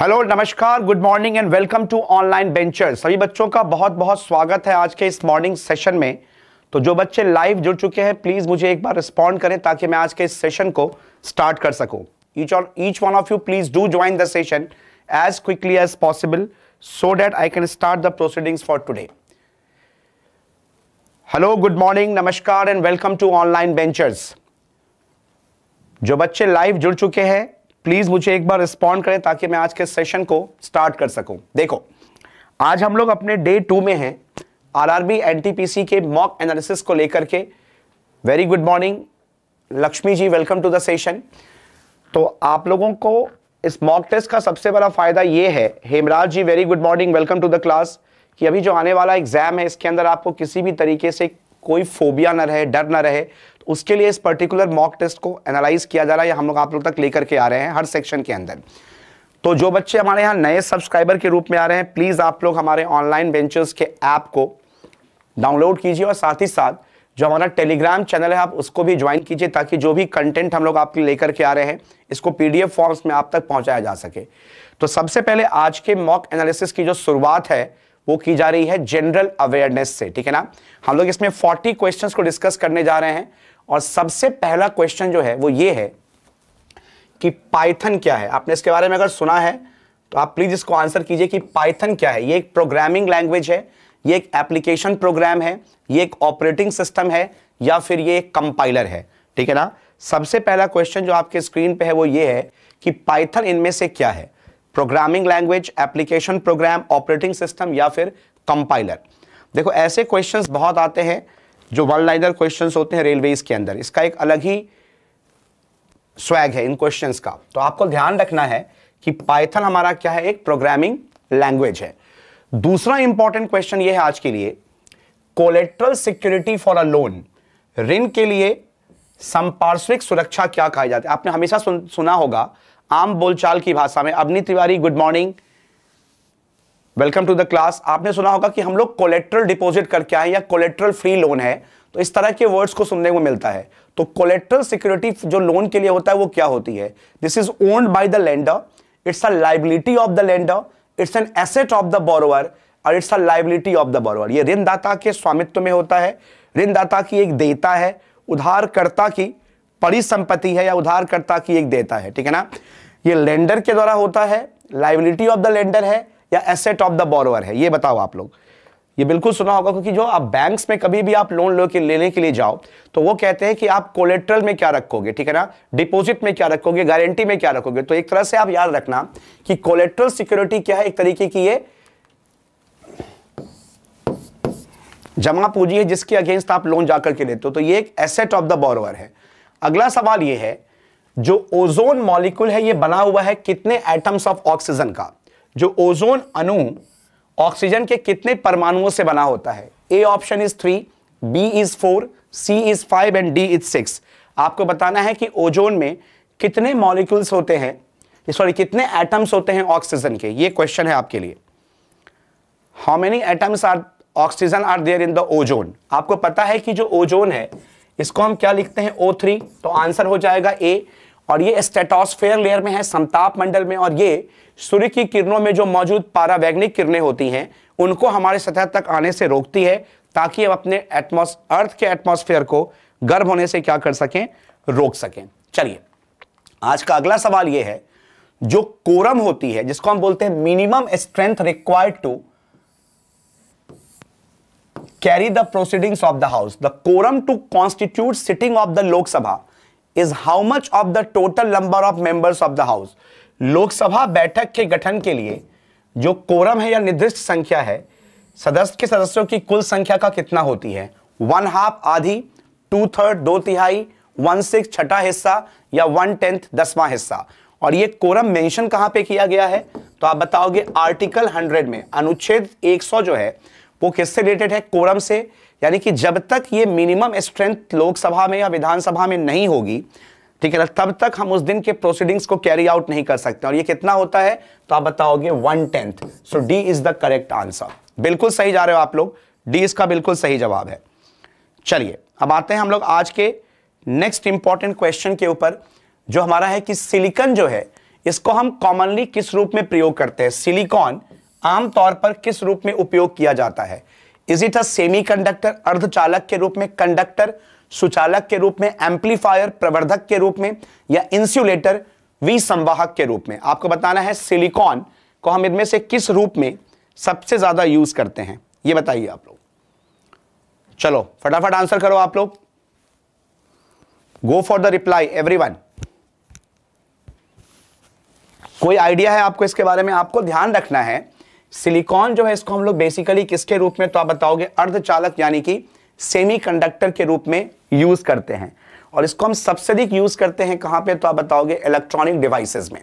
Hello नमस्कार good morning and welcome to Online Venture सभी बच्चों का बहुत बहुत स्वागत है आज के इस मॉर्निंग सेशन में तो जो बच्चे लाइव जुड़ चुके हैं प्लीज़ मुझे एक बार रिस्पॉन्ड करें ताकि मैं आज के इस सेशन को स्टार्ट कर सकूं ईच और each one of you please do join the session as quickly as possible so that I can start the proceedings for today hello good morning नमस्कार and welcome to Online Ventures जो बच्चे live जुड़ चुके हैं please मुझे एक बार respond करें ताकि मैं आज के सेशन को स्टार्ट कर सकूं देखो आज हम लोग अपने डे टू में हैं आरआरबी एनटीपीसी के मॉक एनालिसिस को लेकर के very good morning Lakshmi ji welcome to the session तो आप लोगों को इस मॉक टेस्ट का सबसे बड़ा फायदा यह है Hemraj ji very good morning welcome to the class कि अभी जो आने वाला एग्जाम है इसके अंदर आपको किसी भी तरीके से कोई फोबिया ना रहे डर ना रहे उसके लिए इस पर्टिकुलर मॉक टेस्ट को एनालाइज किया जा रहा है हम लोग आप लोग तक लेकर के आ रहे हैं हर सेक्शन के अंदर तो जो बच्चे हमारे यहाँ नए सब्सक्राइबर के रूप में आ रहे हैं प्लीज़ आप लोग हमारे ऑनलाइन वेंचर्स के ऐप को डाउनलोड कीजिए और साथ ही साथ जो हमारा टेलीग्राम चैनल है आप उसको भी ज्वाइन कीजिए ताकि जो भी कंटेंट हम लोग आपके लेकर के आ रहे हैं इसको पीडीएफ फॉर्म्स में आप तक पहुंचाया जा सके तो सबसे पहले आज के मॉक एनालिसिस की जो शुरुआत है वो की जा रही है जनरल अवेयरनेस से ठीक है ना हम लोग इसमें 40 क्वेश्चंस को डिस्कस करने जा रहे हैं और सबसे पहला क्वेश्चन जो है वो ये है कि पाइथन क्या है आपने इसके बारे में अगर सुना है तो आप प्लीज़ इसको आंसर कीजिए कि पाइथन क्या है ये एक प्रोग्रामिंग लैंग्वेज है ये एक एप्लीकेशन प्रोग्राम है ये एक ऑपरेटिंग सिस्टम है या फिर ये एक कंपाइलर है ठीक है ना सबसे पहला क्वेश्चन जो आपके स्क्रीन पे है वो ये है कि पाइथन इनमें से क्या है programming language application program operating system या फिर कंपाइलर देखो ऐसे क्वेश्चंस बहुत आते हैं जो वन लाइनर क्वेश्चंस होते हैं रेलवेज के अंदर इसका एक अलग ही स्वैग है इन क्वेश्चंस का तो आपको ध्यान रखना है कि पाइथन हमारा क्या है एक प्रोग्रामिंग लैंग्वेज है दूसरा इंपॉर्टेंट क्वेश्चन यह है आज के लिए collateral security for a loan ऋण के लिए संपार्श्विक सुरक्षा क्या कहा जाता है आपने हमेशा सुन, सुना होगा आम बोलचाल की भाषा में Avni Tiwari good morning welcome to the class आपने सुना होगा कि हम लोग कोलेट्रल डिपॉजिट करके आए या कोलेट्रल फ्री लोन है तो इस तरह के वर्ड्स को सुनने को मिलता है तो कोलेट्रल सिक्योरिटी जो लोन के लिए होता है वो क्या होती है this is owned by the lender it's a liability of the lender it's an asset of the borrower और it's a liability of the borrower ये ऋणदाता के स्वामित्व में होता है ऋणदाता की एक देता है उधारकर्ता की परिसंपत्ति है या उधारकर्ता की एक देता है ठीक है ना ये लेंडर के द्वारा होता है लाइबिलिटी ऑफ द लेंडर है या एसेट ऑफ द बोरोवर है ये बताओ आप लोग ये बिल्कुल सुना होगा क्योंकि जो आप बैंक्स में कभी भी आप लोन लो के लेने के लिए जाओ तो वो कहते हैं कि आप कोलेट्रल में क्या रखोगे ठीक है ना डिपॉजिट में क्या रखोगे गारंटी में क्या रखोगे तो एक तरह से आप याद रखना कि कोलेट्रल सिक्योरिटी क्या है एक तरीके की ये जमा पूंजी है जिसके अगेंस्ट आप लोन जाकर के लेते हो तो ये एक एसेट ऑफ द बोरोवर है अगला सवाल यह है जो ओजोन मॉलिक्यूल है यह बना हुआ है कितने एटम्स ऑफ ऑक्सीजन का जो ओजोन अणु ऑक्सीजन के कितने परमाणुओं से बना होता है A option is three B is four C is five and D is six आपको बताना है कि ओजोन में कितने मॉलिक्यूल्स होते हैं सॉरी कितने एटम्स होते हैं ऑक्सीजन के ये क्वेश्चन है आपके लिए how many atoms are oxygen are there in the ozone आपको पता है कि जो ओजोन है इसको हम क्या लिखते हैं ओ थ्री तो आंसर हो जाएगा ए और ये स्टेटोस्फेयर लेयर में है समताप मंडल में और ये सूर्य की किरणों में जो मौजूद पारावैग्निक किरणें होती हैं उनको हमारे सतह तक आने से रोकती है ताकि हम अपने एटमोस अर्थ के एटमोस्फेयर को गर्म होने से क्या कर सकें रोक सकें चलिए आज का अगला सवाल ये है जो कोरम होती है जिसको हम बोलते हैं minimum strength required to carry the proceedings of the house the quorum to constitute sitting of the Lok Sabha is how much of the total number of members of the house Lok Sabha बैठक के गठन के लिए जो कोरम है या निर्दिष्ट संख्या है सदस्य के सदस्यों की कुल संख्या का कितना होती है वन हाफ आधी टू थर्ड दो तिहाई वन सिक्स छठा हिस्सा या वन टेंथ दसवा हिस्सा और ये कोरम मेंशन कहां पे किया गया है तो आप बताओगे आर्टिकल 100 में अनुच्छेद 100 जो है वो किससे रिलेटेड है कोरम से यानी कि जब तक ये मिनिमम स्ट्रेंथ लोकसभा में या विधानसभा में नहीं होगी ठीक है ना तब तक हम उस दिन के प्रोसीडिंग्स को कैरी आउट नहीं कर सकते और ये कितना होता है तो आप बताओगे one tenth so D is the correct answer बिल्कुल सही जा रहे हो आप लोग डी इसका बिल्कुल सही जवाब है चलिए अब आते हैं हम लोग आज के नेक्स्ट इंपॉर्टेंट क्वेश्चन के ऊपर जो हमारा है कि सिलिकन जो है इसको हम कॉमनली किस रूप में प्रयोग करते हैं सिलिकॉन आमतौर पर किस रूप में उपयोग किया जाता है इज इट अ सेमीकंडक्टर अर्धचालक के रूप में कंडक्टर सुचालक के रूप में एम्पलीफायर प्रवर्धक के रूप में या वी विसंवाहक के रूप में आपको बताना है सिलिकॉन को हम इनमें से किस रूप में सबसे ज्यादा यूज करते हैं ये बताइए आप लोग चलो फटाफट आंसर करो आप लोग go for the reply one कोई आइडिया है आपको इसके बारे में आपको ध्यान रखना है सिलिकॉन जो है इसको हम लोग बेसिकली किसके रूप में तो आप बताओगे अर्धचालक यानी कि सेमीकंडक्टर के रूप में यूज करते हैं और इसको हम सबसे अधिक यूज करते हैं कहां पे तो आप बताओगे इलेक्ट्रॉनिक डिवाइसेस में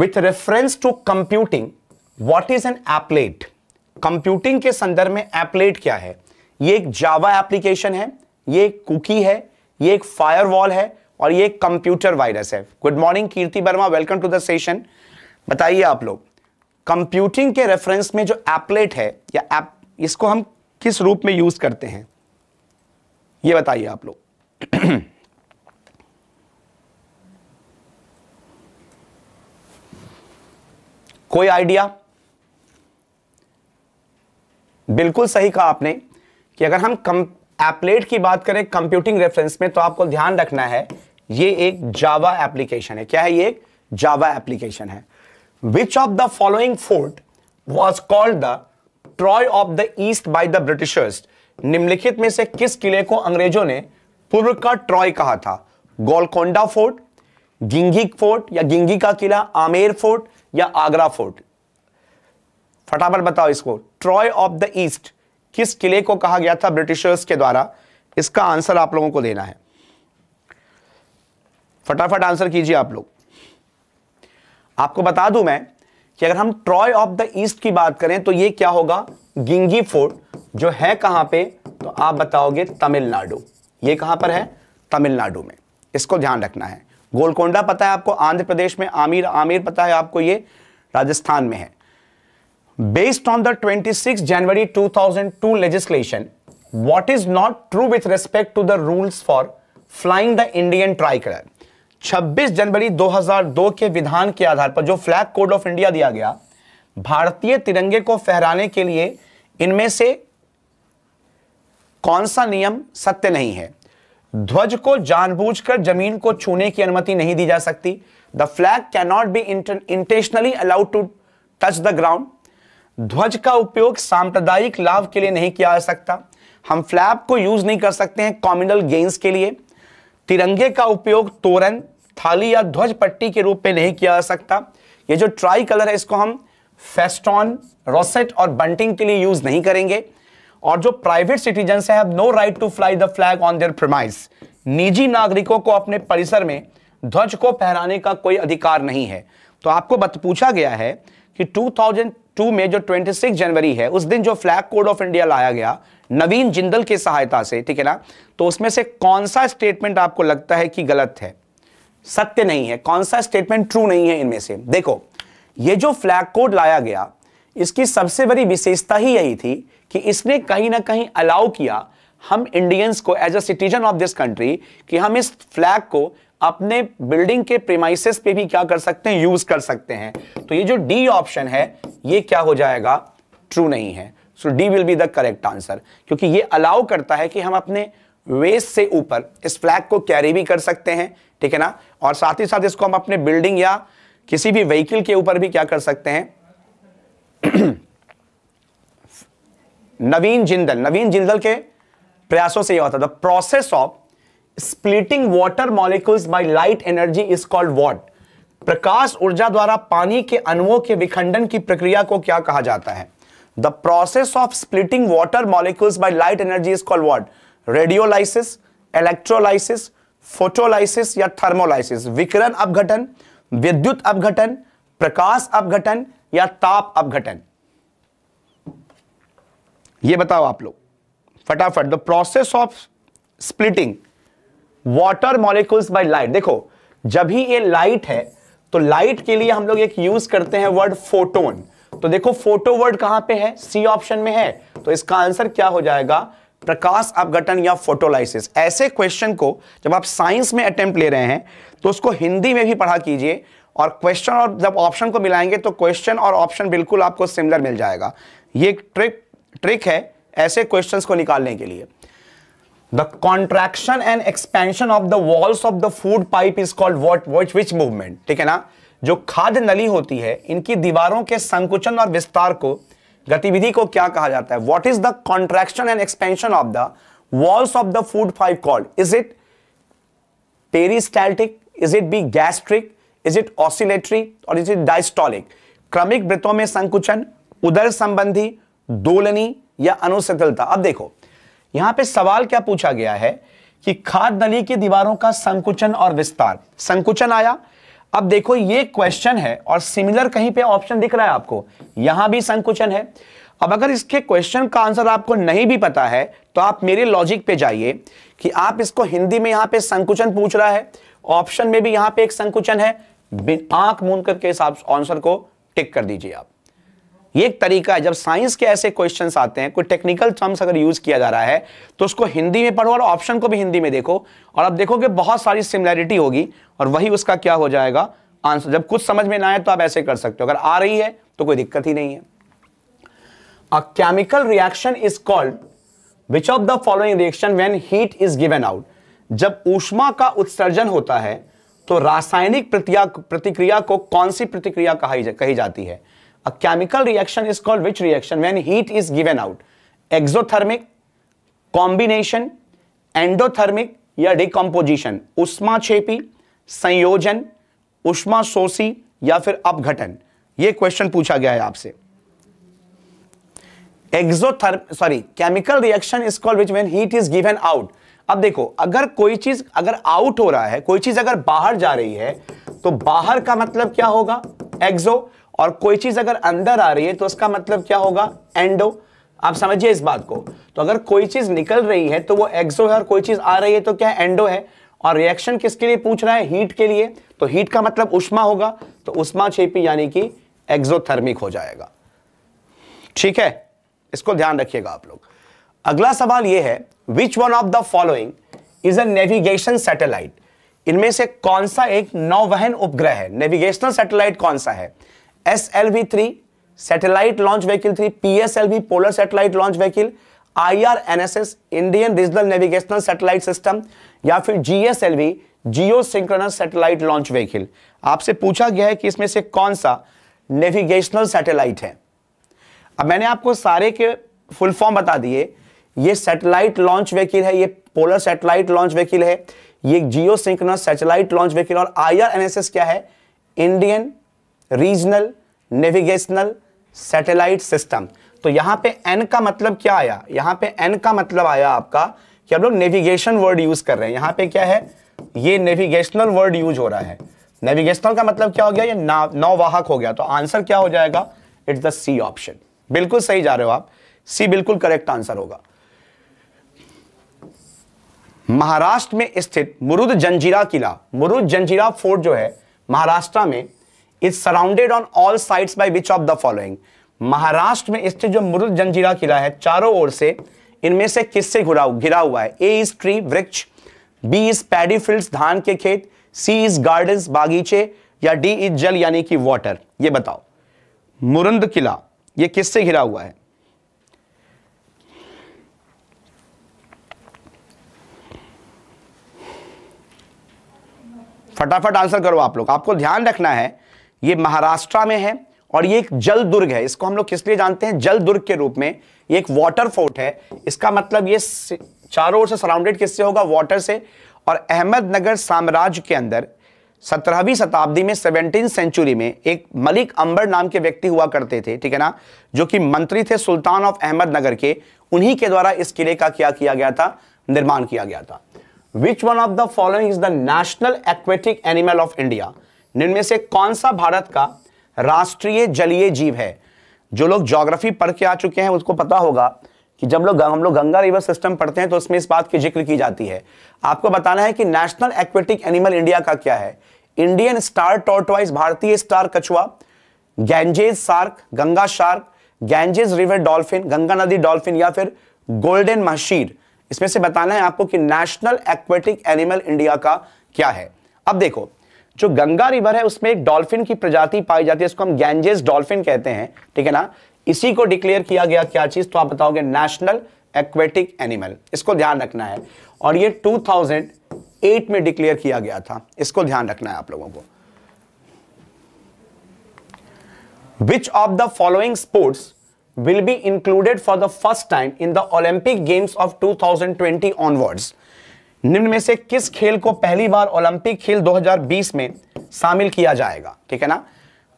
with reference to computing what is an applet computing के संदर्भ में एपलेट क्या है ये एक जावा एप्लीकेशन है ये एक कुकी है ये एक फायर है और ये कंप्यूटर वायरस है good morning Kirti Verma welcome to the session बताइए आप लोग कंप्यूटिंग के रेफरेंस में जो एपलेट है या एप इसको हम किस रूप में यूज करते हैं ये बताइए आप लोग कोई आइडिया बिल्कुल सही कहा आपने कि अगर हम कम एपलेट की बात करें कंप्यूटिंग रेफरेंस में तो आपको ध्यान रखना है ये एक जावा एप्लीकेशन है क्या है ये एक जावा एप्लीकेशन है Which of the following fort was called the Troy of the East by the Britishers निम्नलिखित में से किस किले को अंग्रेजों ने पूर्व का ट्रॉय कहा था गोलकोंडा फोर्ट गिंगी फोर्ट या गिंगी का किला आमेर फोर्ट या आगरा फोर्ट फटाफट बताओ इसको ट्रॉय ऑफ द ईस्ट किस किले को कहा गया था ब्रिटिशर्स के द्वारा इसका आंसर आप लोगों को देना है फटाफट आंसर कीजिए आप लोग आपको बता दूं मैं कि अगर हम ट्रॉय ऑफ द ईस्ट की बात करें तो ये क्या होगा गिंगी फोर्ट जो है कहां पे तो आप बताओगे तमिलनाडु ये कहां पर है तमिलनाडु में इसको ध्यान रखना है गोलकोंडा पता है आपको आंध्र प्रदेश में आमिर आमिर पता है आपको ये राजस्थान में है six January to 26 to 2002 what is not true with with to the the for flying the Indian tri tricolor? 26 जनवरी 2002 के विधान के आधार पर जो फ्लैग कोड ऑफ इंडिया दिया गया भारतीय तिरंगे को फहराने के लिए इनमें से कौन सा नियम सत्य नहीं है ध्वज को जानबूझकर जमीन को छूने की अनुमति नहीं दी जा सकती the flag can not be intentionally allowed to touch the ground ध्वज का उपयोग सांप्रदायिक लाभ के लिए नहीं किया जा सकता हम फ्लैग को यूज नहीं कर सकते हैं कॉमिनल गेन्स के लिए तिरंगे का उपयोग तोरण थाली या ध्वज पट्टी के रूप में नहीं किया जा सकता ये जो ट्राई कलर है इसको हम फेस्टॉन रोसेट और बंटिंग के लिए यूज नहीं करेंगे और जो प्राइवेट सिटीजन है no right to fly the flag on their premise निजी नागरिकों को अपने परिसर में ध्वज को फहराने का कोई अधिकार नहीं है तो आपको पूछा गया है कि टू में जो 26 जनवरी है उस दिन जो फ्लैग कोड ऑफ इंडिया लाया गया नवीन जिंदल की सहायता से ठीक है ना तो उसमें से कौन सा स्टेटमेंट आपको लगता है कि गलत है सत्य नहीं है कौन सा स्टेटमेंट ट्रू नहीं है इनमें से देखो ये जो फ्लैग कोड लाया गया इसकी सबसे बड़ी विशेषता ही यही थी कि इसने कहीं ना कहीं अलाउ किया हम इंडियंस को as a citizen of this country कि हम इस फ्लैग को अपने बिल्डिंग के प्रीमाइसिस पे भी क्या कर सकते हैं यूज कर सकते हैं तो ये जो डी ऑप्शन है ये क्या हो जाएगा ट्रू नहीं है so D will be the correct answer क्योंकि ये अलाउ करता है कि हम अपने वेस्ट से ऊपर इस फ्लैग को कैरी भी कर सकते हैं ठीक है ना और साथ ही साथ इसको हम अपने बिल्डिंग या किसी भी व्हीकल के ऊपर भी क्या कर सकते हैं नवीन जिंदल नवीन जिंदल के प्रयासों से यह होता the process of splitting water molecules by light energy is called what? प्रकाश ऊर्जा द्वारा पानी के अणुओं के विखंडन की प्रक्रिया को क्या कहा जाता है the process of splitting water molecules by light energy is called what radiolysis electrolysis photolysis या थर्मोलाइसिस विकिरण अपघटन विद्युत अपघटन प्रकाश अपघटन या ताप अपघटन ये बताओ आप लोग फटाफट the process of splitting water molecules by light देखो जब भी ये लाइट है तो लाइट के लिए हम लोग एक यूज करते हैं वर्ड फोटोन तो देखो फोटो वर्ड कहां पे है सी ऑप्शन में है तो इसका आंसर क्या हो जाएगा प्रकाश अपघटन या फोटोलाइसिस ऐसे क्वेश्चन को जब आप साइंस में अटेम्प्ट ले रहे हैं तो उसको हिंदी में भी पढ़ा कीजिए और क्वेश्चन और जब ऑप्शन को मिलाएंगे तो क्वेश्चन और ऑप्शन बिल्कुल आपको सिमिलर मिल जाएगा ये एक ट्रिक ट्रिक है ऐसे क्वेश्चंस को निकालने के लिए the contraction and expansion of the walls of the food pipe is called what which, which movement ठीक है ना जो खाद्य नली होती है इनकी दीवारों के संकुचन और विस्तार को गतिविधि को क्या कहा जाता है what is the contraction and expansion of the walls of the food pipe called is it peristaltic is it B gastric is it oscillatory और इज इट डायस्टॉलिक क्रमिक वृत्तों में संकुचन उदर संबंधी दोलनी या अनुशीतलता अब देखो यहां पे सवाल क्या पूछा गया है कि खाद नली की दीवारों का संकुचन और विस्तार संकुचन आया अब देखो ये क्वेश्चन है और सिमिलर कहीं पे ऑप्शन दिख रहा है आपको यहां भी संकुचन है अब अगर इसके क्वेश्चन का आंसर आपको नहीं भी पता है तो आप मेरे लॉजिक पे जाइए कि आप इसको हिंदी में यहां पे संकुचन पूछ रहा है ऑप्शन में भी यहां पे एक संकुचन है आंख मूंद करके आंसर को टिक कर दीजिए आप ये एक तरीका है जब साइंस के ऐसे क्वेश्चंस आते हैं कोई टेक्निकल टर्म्स अगर यूज किया जा रहा है तो उसको हिंदी में पढ़ो और ऑप्शन को भी हिंदी में देखो और देखो देखोगे बहुत सारी सिमिलैरिटी होगी और वही उसका क्या हो जाएगा आंसर जब कुछ समझ में ना आए तो आप ऐसे कर सकते हो अगर आ रही है तो कोई दिक्कत ही नहीं है a chemical reaction is called which of the following reaction when heat is given out जब ऊष्मा का उत्सर्जन होता है तो रासायनिक प्रतिक्रिया को कौन सी प्रतिक्रिया कही जाती है A chemical reaction is called which reaction when heat is given out? Exothermic, combination, endothermic या डिकम्पोजिशन उष्माक्षेपी संयोजन उष्मा शोषी या फिर अपघटन यह क्वेश्चन पूछा गया है आपसे exotherm sorry chemical reaction is called which when heat is given out अब देखो अगर कोई चीज अगर आउट हो रहा है कोई चीज अगर बाहर जा रही है तो बाहर का मतलब क्या होगा एक्सो और कोई चीज अगर अंदर आ रही है तो उसका मतलब क्या होगा एंडो आप समझिए इस बात को तो अगर कोई चीज निकल रही है तो वो एक्सो है और कोई चीज आ रही है तो क्या एंडो है और रिएक्शन किसके लिए पूछ रहा है हीट के लिए तो हीट का मतलब उष्मा होगा तो उष्मा छेपी यानी कि एक्सोथर्मिक हो जाएगा ठीक है इसको ध्यान रखिएगा आप लोग अगला सवाल यह है which one of the following is a navigation satellite इनमें से कौन सा एक नौवहन उपग्रह है नेविगेशनल सैटेलाइट कौन सा है S L V three satellite launch vehicle three P S L V polar satellite launch vehicle I R N S S Indian regional navigational satellite system या फिर G S L V geosynchronous satellite launch vehicle आपसे पूछा गया है कि इसमें से कौन सा नेविगेशनल सेटेलाइट है अब मैंने आपको सारे के फुल फॉर्म बता दिए ये सैटेलाइट लॉन्च व्हीकल है ये पोलर सेटेलाइट लॉन्च व्हीकल है ये geosynchronous satellite launch vehicle और I R N S S क्या है Indian regional navigational satellite system तो यहां पे एन का मतलब क्या आया यहां पे एन का मतलब आया आपका कि हम लोग नेविगेशन वर्ड यूज कर रहे हैं यहां पे क्या है ये नेविगेशनल वर्ड यूज हो रहा है नेविगेशनल का मतलब क्या हो गया ये नौवाहक हो गया तो आंसर क्या हो जाएगा इट्स द सी ऑप्शन बिल्कुल सही जा रहे हो आप सी बिल्कुल करेक्ट आंसर होगा महाराष्ट्र में स्थित मुरुद जंजीरा किला मुरुद जंजीरा फोर्ट जो है महाराष्ट्र में is surrounded on all sides by which of the following Maharashtra में स्थित जो मुरुद जंजीरा किला है चारों ओर से इनमें से किससे घिरा घिरा हुआ है ए इज ट्री वृक्ष बी इज पैडी फील्ड धान के खेत सी इज गार्डन बागीचे या डी इज जल यानी कि वाटर ये बताओ मुरुंद किला ये किससे घिरा हुआ है फटाफट आंसर करो आप लोग आपको ध्यान रखना है ये महाराष्ट्र में है और ये एक जल दुर्ग है इसको हम लोग किस लिए जानते हैं जल दुर्ग के रूप में ये एक वाटर फोर्ट है इसका मतलब ये चारों ओर से सराउंडेड किससे होगा वाटर से और अहमदनगर साम्राज्य के अंदर सत्रहवीं शताब्दी में सेवनटीन सेंचुरी में एक मलिक अंबर नाम के व्यक्ति हुआ करते थे ठीक है ना जो कि मंत्री थे सुल्तान ऑफ अहमदनगर के उन्हीं के द्वारा इस किले का क्या किया गया था निर्माण किया गया था which one of the following is the national aquatic animal of India निम्न से कौन सा भारत का राष्ट्रीय जलीय जीव है जो लोग ज्योग्राफी पढ़ के आ चुके हैं उसको पता होगा कि जब लोग हम लोग गंगा रिवर सिस्टम पढ़ते हैं तो उसमें इस बात की जिक्र की जाती है आपको बताना है कि नेशनल एक्वेटिक एनिमल इंडिया का क्या है इंडियन स्टार टॉर्टवाइज भारतीय स्टार कछुआ Ganges shark Ganga shark Ganges river dolphin Ganga नदी डॉल्फिन या फिर गोल्डन मशीर इसमें से बताना है आपको कि नेशनल एक्वेटिक एनिमल इंडिया का क्या है अब देखो जो गंगा रिवर है उसमें एक डॉल्फिन की प्रजाति पाई जाती है इसको हम गैंजेस डॉल्फिन कहते हैं ठीक है ना इसी को डिक्लेयर किया गया क्या चीज तो आप बताओगे नेशनल एक्वेटिक एनिमल इसको ध्यान रखना है और ये 2008 में डिक्लेयर किया गया था इसको ध्यान रखना है आप लोगों को which of the following sports will be included for the first time in the Olympic games of 2020 onwards निम्न में से किस खेल को पहली बार ओलंपिक खेल 2020 में शामिल किया जाएगा ठीक है ना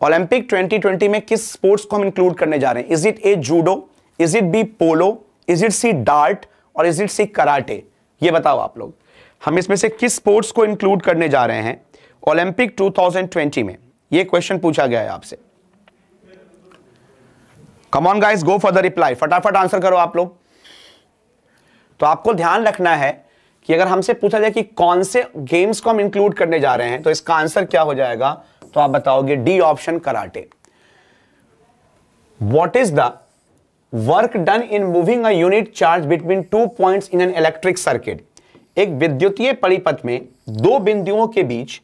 ओलंपिक 2020 में किस स्पोर्ट्स को हम इंक्लूड करने जा रहे हैं is it A judo is it B polo is it C dart और इज इट सी कराटे ये बताओ आप लोग हम इसमें से किस स्पोर्ट्स को इंक्लूड करने जा रहे हैं ओलंपिक 2020 में ये क्वेश्चन पूछा गया है आपसे come on guys go for the reply फटाफट आंसर करो आप लोग तो आपको ध्यान रखना है कि अगर हमसे पूछा जाए कि कौन से गेम्स को हम इंक्लूड करने जा रहे हैं तो इसका आंसर क्या हो जाएगा तो आप बताओगे D option karate what is the work done in moving a unit charge between two point in an electric circuit एक विद्युतीय परिपथ में दो बिंदुओं के बीच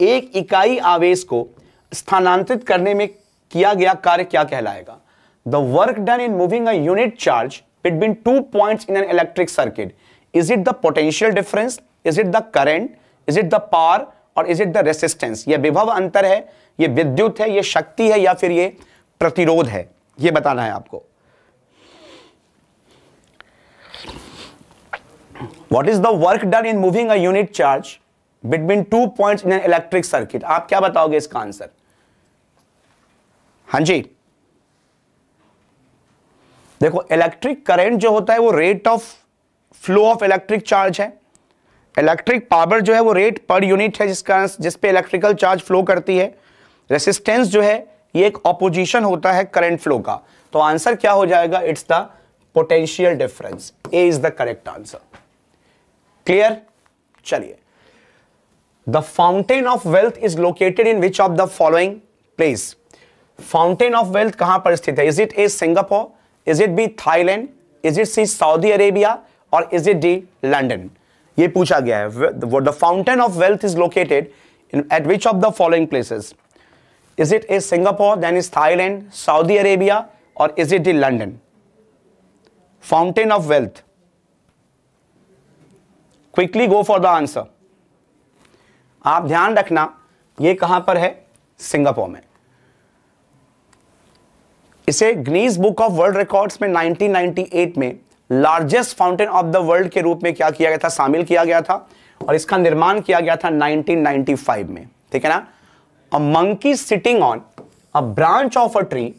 एक इकाई आवेश को स्थानांतरित करने में किया गया कार्य क्या कहलाएगा the work done in moving a unit charge between two point in an electric circuit is it the potential difference is it the current is it the power और इज इट द रेसिस्टेंस ये विभव अंतर है ये विद्युत है ये शक्ति है या फिर ये प्रतिरोध है ये बताना है आपको what is the work done in moving a unit charge between two point in an electric circuit आप क्या बताओगे इसका आंसर हां जी देखो इलेक्ट्रिक करेंट जो होता है वो rate of flow of electric charge है इलेक्ट्रिक पावर जो है वो रेट पर यूनिट है जिसका जिस पे इलेक्ट्रिकल चार्ज फ्लो करती है रेसिस्टेंस जो है ये एक ऑपोजिशन होता है करंट फ्लो का तो आंसर क्या हो जाएगा it's the potential difference A is the correct answer clear चलिए the fountain of wealth is located in which of the following place fountain of wealth कहां पर स्थित है is it A Singapore is it B Thailand is it C Saudi Arabia और is it D London ये पूछा गया है the fountain of wealth is located in at which of the following places is it is Singapore then is Thailand Saudi Arabia और is it D London fountain of wealth quickly go for the answer आप ध्यान रखना ये कहां पर है Singapore में इसे Guinness book of world records में 1998 में largest fountain of the world के रूप में क्या किया गया था शामिल किया गया था और इसका निर्माण किया गया था 1995 में ठीक है ना a monkey sitting on a branch of a tree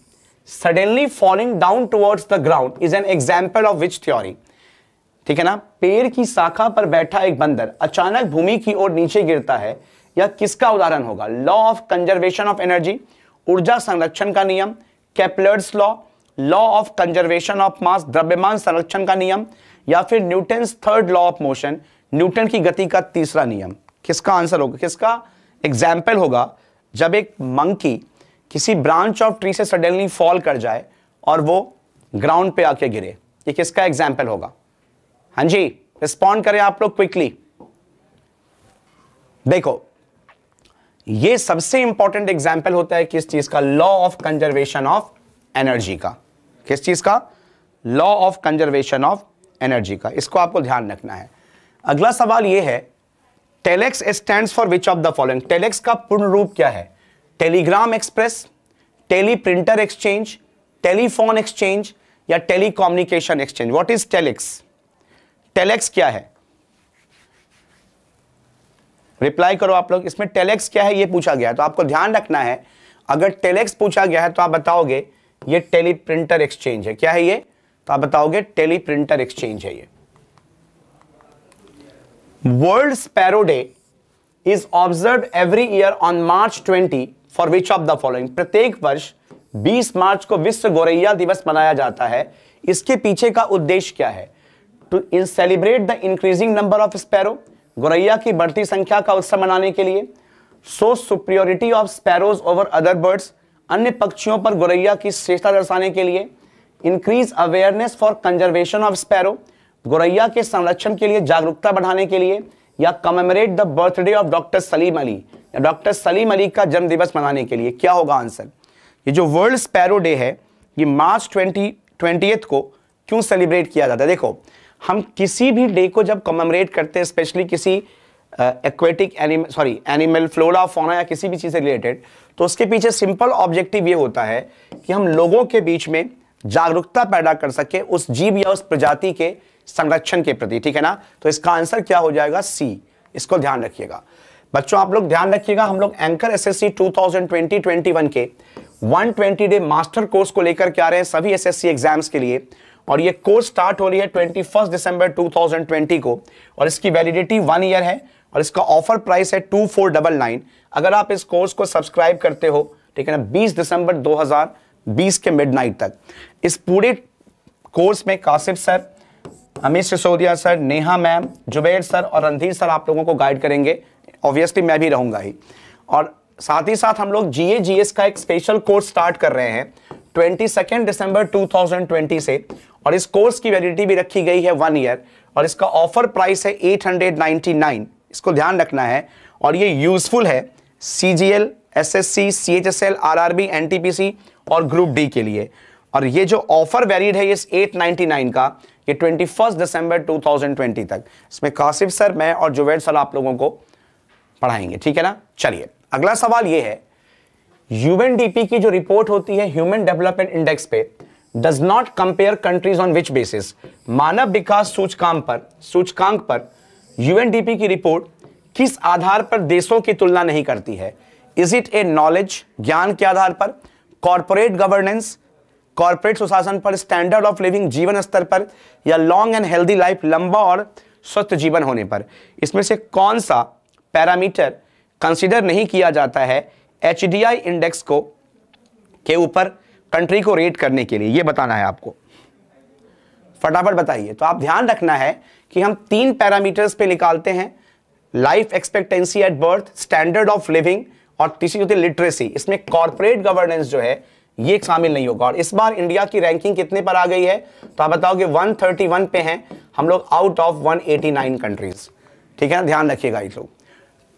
suddenly falling down towards the ground is an example of which theory ठीक है ना पेड़ की शाखा पर बैठा एक बंदर अचानक भूमि की ओर नीचे गिरता है या किसका उदाहरण होगा law of conservation of energy ऊर्जा संरक्षण का नियम Kepler's law law of conservation of mass द्रव्यमान संरक्षण का नियम या फिर Newton third law of motion Newton की गति का तीसरा नियम किसका आंसर होगा किसका एग्जाम्पल होगा जब एक मंकी किसी ब्रांच ऑफ ट्री से सडनली फॉल कर जाए और वो ग्राउंड पे आके गिरे ये किसका एग्जाम्पल होगा हाँ जी रिस्पॉन्ड करें आप लोग क्विकली देखो ये सबसे इंपॉर्टेंट एग्जाम्पल होता है किस चीज का law of conservation of energy का किस चीज़ का law of conservation of energy का इसको आपको ध्यान रखना है अगला सवाल यह है telex stand for which of the following telex का पूर्ण रूप क्या है telegram express teleprinter exchange telephone exchange या telecommunication exchange what is telex telex क्या है रिप्लाई करो आप लोग इसमें टेलेक्स क्या है ये पूछा गया है तो आपको ध्यान रखना है अगर टेलेक्स पूछा गया है तो आप बताओगे ये टेली प्रिंटर एक्सचेंज है क्या है ये तो आप बताओगे टेली प्रिंटर एक्सचेंज है ये world sparrow day is observe every year on March 20 for which of the following प्रत्येक वर्ष 20 मार्च को विश्व गोरैया दिवस मनाया जाता है इसके पीछे का उद्देश्य क्या है to in celebrate the increasing number of sparrow गोरैया की बढ़ती संख्या का उत्सव मनाने के लिए so superiority of sparrows over other birds अन्य पक्षियों पर गोरैया की श्रेष्ठता दर्शाने के लिए increase awareness for conservation of sparrow गोरैया के संरक्षण के लिए जागरूकता बढ़ाने के लिए या commemorate the birthday of doctor Salim Ali या डॉक्टर सलीम अली का जन्मदिवस मनाने के लिए क्या होगा आंसर ये जो वर्ल्ड स्पैरो डे है ये मार्च ट्वेंटी ट्वेंटी को क्यों सेलिब्रेट किया जाता है देखो हम किसी भी डे को जब कमेमोरेट करते हैं स्पेशली किसी aquatic animal sorry animal flora fauna या किसी भी चीज़ से रिलेटेड तो उसके पीछे सिंपल ऑब्जेक्टिव ये होता है कि हम लोगों के बीच में जागरूकता पैदा कर सके उस जीव या उस प्रजाति के संरक्षण के प्रति ठीक है ना तो इसका आंसर क्या हो जाएगा सी इसको ध्यान रखिएगा बच्चों आप लोग ध्यान रखिएगा हम लोग एंकर एसएससी 2020-21 के 120 डे मास्टर कोर्स को लेकर के आ रहे हैं सभी एसएससी एग्जाम्स के लिए और ये कोर्स स्टार्ट हो रही है 21 दिसंबर 2020 को और इसकी वैलिडिटी वन ईयर है और इसका ऑफर प्राइस है टू फोर डबल नाइन अगर आप इस कोर्स को सब्सक्राइब करते हो ठीक है ना बीस दिसंबर 2020 के मिडनाइट तक इस पूरे कोर्स में Kashif sir Amit Sisodia sir Neha ma'am Zubair sir और रणधीर सर आप लोगों को गाइड करेंगे ऑब्वियसली मैं भी रहूंगा ही और साथ ही साथ हम लोग जी जीएस का एक स्पेशल कोर्स स्टार्ट कर रहे हैं ट्वेंटी सेकेंड दिसंबर ट्वेंटी से और इस कोर्स की वैलिडिटी भी रखी गई है वन ईयर और इसका ऑफर प्राइस है 899 इसको ध्यान रखना है और ये यूजफुल है C G L S S C C H S L R R B N T P C और ग्रुप डी के लिए और ये जो ऑफर वैलिड है ये एट नाइन्टी नाइन का ये twenty first December two thousand twenty तक इसमें कासिफ सर मैं और जुवेद सर आप लोगों को पढ़ाएंगे ठीक है ना चलिए अगला सवाल ये है यूएनडीपी की जो रिपोर्ट होती है ह्यूमन डेवलपमेंट इंडेक्स पे does not compare countries on which basis मानव विकास सूचकांक पर सूचकांक पर यूएनडीपी की रिपोर्ट किस आधार पर देशों की तुलना नहीं करती है इज इट ए नॉलेज ज्ञान के आधार पर कॉरपोरेट गवर्नेंस कॉरपोरेट सुशासन पर स्टैंडर्ड ऑफ लिविंग जीवन स्तर पर या लॉन्ग एंड हेल्दी लाइफ लंबा और स्वस्थ जीवन होने पर इसमें से कौन सा पैरामीटर कंसिडर नहीं किया जाता है एच इंडेक्स को के ऊपर कंट्री को रेट करने के लिए ये बताना है आपको फटाफट बताइए तो आप ध्यान रखना है कि हम तीन पैरामीटर्स पे निकालते हैं life expectancy at birth standard of living और तीसरी होती है लिटरेसी इसमें कॉरपोरेट गवर्नेंस जो है ये शामिल नहीं होगा और इस बार इंडिया की रैंकिंग कितने पर आ गई है तो आप बताओगे 131 पे हैं हम लोग आउट ऑफ 189 कंट्रीज ठीक है ना ध्यान रखिएगा इस लोग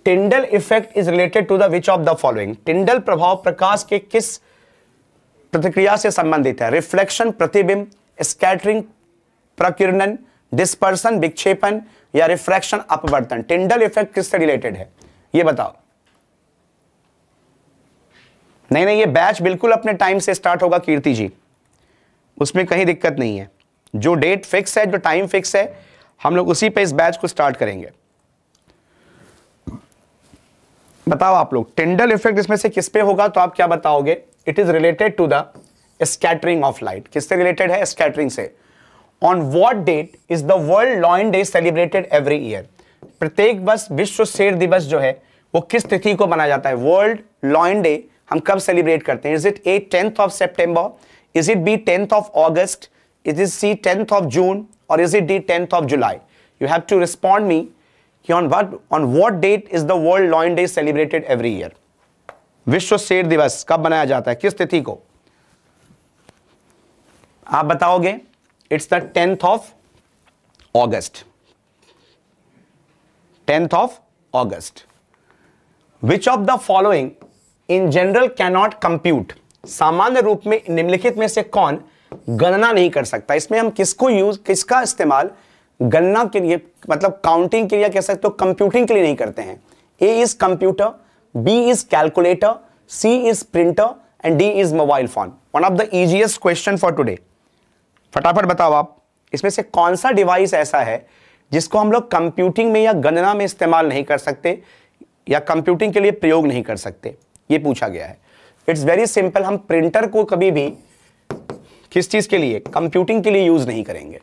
Tyndall effect is related to the which of the following Tyndall प्रभाव प्रकाश के किस प्रतिक्रिया से संबंधित है रिफ्लेक्शन प्रतिबिंब स्कैटरिंग प्रकीर्णन डिस्पर्सन विक्षेपन या रिफ्रैक्शन अपवर्तन टिंडल इफेक्ट किससे रिलेटेड है ये बताओ नहीं नहीं ये बैच बिल्कुल अपने टाइम से स्टार्ट होगा कीर्ति जी उसमें कहीं दिक्कत नहीं है जो डेट फिक्स है जो टाइम फिक्स है हम लोग उसी पे इस बैच को स्टार्ट करेंगे बताओ आप लोग टेंडल इफेक्ट इसमें से किस पे होगा तो आप क्या बताओगे it is related to the scattering of light किससे रिलेटेड है स्कैटरिंग से on what date is the world lion day celebrated every year प्रत्येक वर्ष विश्व शेर दिवस जो है वो किस तिथि को मनाया जाता है वर्ल्ड लॉइन डे हम कब सेलिब्रेट करते हैं is it A tenth of September is it B tenth of August is is C tenth of June और is it D tenth of July you have to respond me कि on what on what date is the world lion day celebrated every year विश्व शेर दिवस कब मनाया जाता है किस तिथि को आप बताओगे it's the tenth of August tenth of August which of the following in general cannot compute सामान्य रूप में निम्नलिखित में से कौन गणना नहीं कर सकता इसमें हम किसको यूज किसका इस्तेमाल गणना के लिए मतलब काउंटिंग के लिए कह सकते हो कंप्यूटिंग के लिए नहीं करते हैं A is computer B is calculator C is printer and D is mobile phone one of the easiest question for today फटाफट बताओ आप इसमें से कौन सा डिवाइस ऐसा है जिसको हम लोग कंप्यूटिंग में या गणना में इस्तेमाल नहीं कर सकते या कंप्यूटिंग के लिए प्रयोग नहीं कर सकते ये पूछा गया है इट्स वेरी सिंपल हम प्रिंटर को कभी भी किस चीज के लिए कंप्यूटिंग के लिए यूज नहीं करेंगे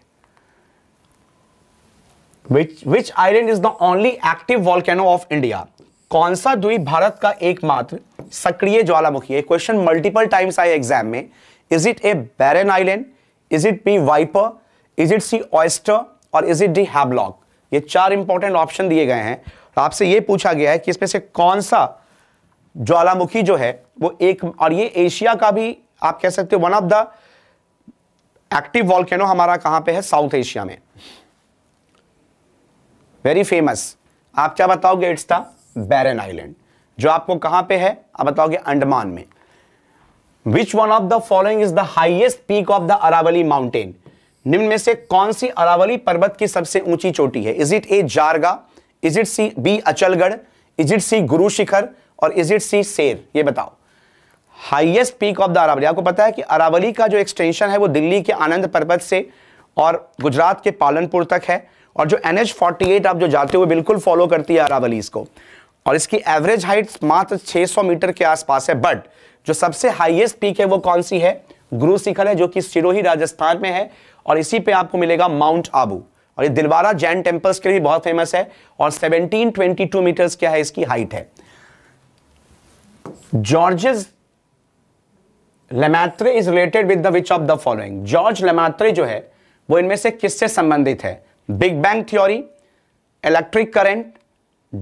which which island is the only active volcano of India कौन सा द्वीप भारत का एकमात्र सक्रिय ज्वालामुखी है क्वेश्चन मल्टीपल टाइम्स आए एग्जाम में is it A Barren Island is it B Viper is it C oyster और इज इट डी हैबलॉग ये चार इंपॉर्टेंट ऑप्शन दिए गए हैं और तो आपसे ये पूछा गया है कि इसमें से कौन सा ज्वालामुखी जो है वो एक और ये एशिया का भी आप कह सकते हो one of the active volcano हमारा कहां पे है साउथ एशिया में वेरी फेमस आप क्या बताओगे इट्स द बैरन आइलैंड जो आपको कहां पे है आप बताओगे अंडमान में which one of the following is the highest peak of the Aravali mountain निम्न में से कौन सी अरावली पर्वत की सबसे ऊंची चोटी है is it A Jarga is it C B Achalgarh is it C Guru Shikhar और इज इट सी शेर ये बताओ highest peak of the Aravali आपको पता है कि अरावली का जो एक्सटेंशन है वो दिल्ली के आनंद पर्वत से और गुजरात के पालनपुर तक है और जो एन एच आप जो जाते हुए बिल्कुल फॉलो करती है अरावली इसको और इसकी एवरेज हाइट मात्र 600 मीटर के आसपास है बट जो सबसे हाईएस्ट पीक है वो कौन सी है गुरु शिखर है जो कि सिरोही राजस्थान में है और इसी पे आपको मिलेगा माउंट आबू और ये दिलवारा जैन टेम्पल्स के लिए बहुत फेमस है और 1722 मीटर्स क्या है इसकी हाइट है Georges Lemaitre is related with the which of the following George Lemaitre जो है वो इनमें से किससे संबंधित है big bang theory electric current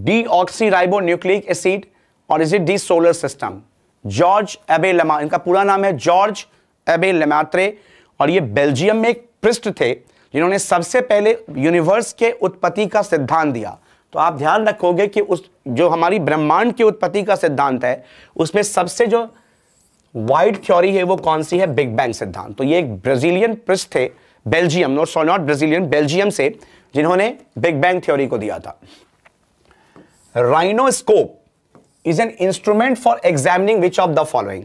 deoxyribonucleic acid और is it D solar system George Abbe Lemaitre इनका पूरा नाम है जॉर्ज एबे लेमात्रे और ये बेल्जियम में एक पृष्ठ थे जिन्होंने सबसे पहले यूनिवर्स के उत्पत्ति का सिद्धांत दिया तो आप ध्यान रखोगे कि उस जो हमारी ब्रह्मांड की उत्पत्ति का सिद्धांत है उसमें सबसे जो वाइड थ्योरी है वो कौन सी है बिग बैंग सिद्धांत तो ये एक ब्राजीलियन पृष्ठ थे Belgium not so not Brazilian Belgium से जिन्होंने बिग बैंग थ्योरी को दिया था rhinoscope is an instrument for examining which of the following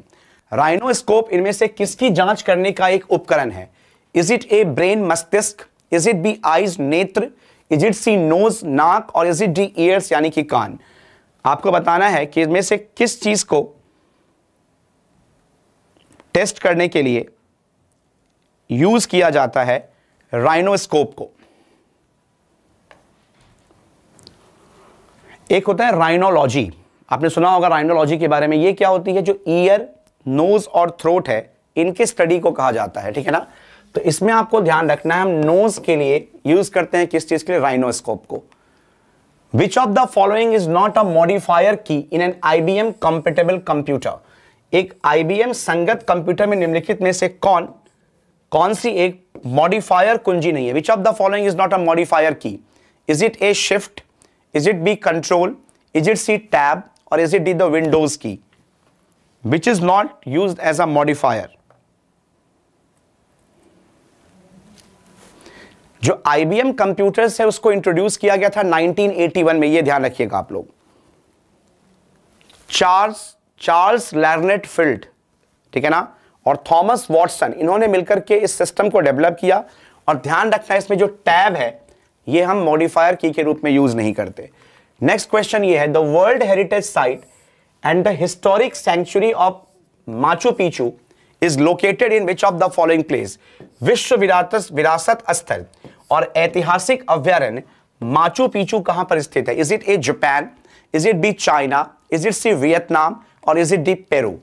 rhinoscope इनमें से किसकी जांच करने का एक उपकरण है इज इट ए ब्रेन मस्तिष्क इज इट बी आईज नेत्र इज इट सी नोज नाक और इज इट डी ईयर्स यानी कि कान आपको बताना है कि इनमें से किस चीज को टेस्ट करने के लिए यूज किया जाता है राइनोस्कोप को एक होता है राइनोलॉजी आपने सुना होगा राइनोलॉजी के बारे में ये क्या होती है जो ईयर नोज और थ्रोट है इनके स्टडी को कहा जाता है ठीक है ना तो इसमें आपको ध्यान रखना है हम नोज के लिए यूज करते हैं किस चीज के लिए राइनोस्कोप को which of the following is not a modifier key in an IBM compatible computer एक आईबीएम संगत कंप्यूटर में निम्नलिखित में से कौन कौन सी एक मॉडिफायर कुंजी नहीं है which of the following is not a modifier key is it A shift is it B control is it C tab or is it the Windows key which is not used as a modifier? जो IBM computers है उसको introduce किया गया था 1981 में ये ध्यान रखिएगा आप लोग चार्ल्स चार्ल्स लर्नेट फील्ड ठीक है ना और थॉमस वॉटसन इन्होंने मिलकर के इस सिस्टम को डेवलप किया और ध्यान रखना इसमें जो टैब है ये हम मॉडिफायर की के रूप में यूज नहीं करते नेक्स्ट क्वेश्चन ये है the world heritage site and the historic sanctuary of Machu Picchu is located in which of the following place विश्व विरासत स्थल और ऐतिहासिक अभ्यारण्य माचू पिचू कहां पर स्थित है is it A Japan is it B China is it C Vietnam और इज इट डी पेरू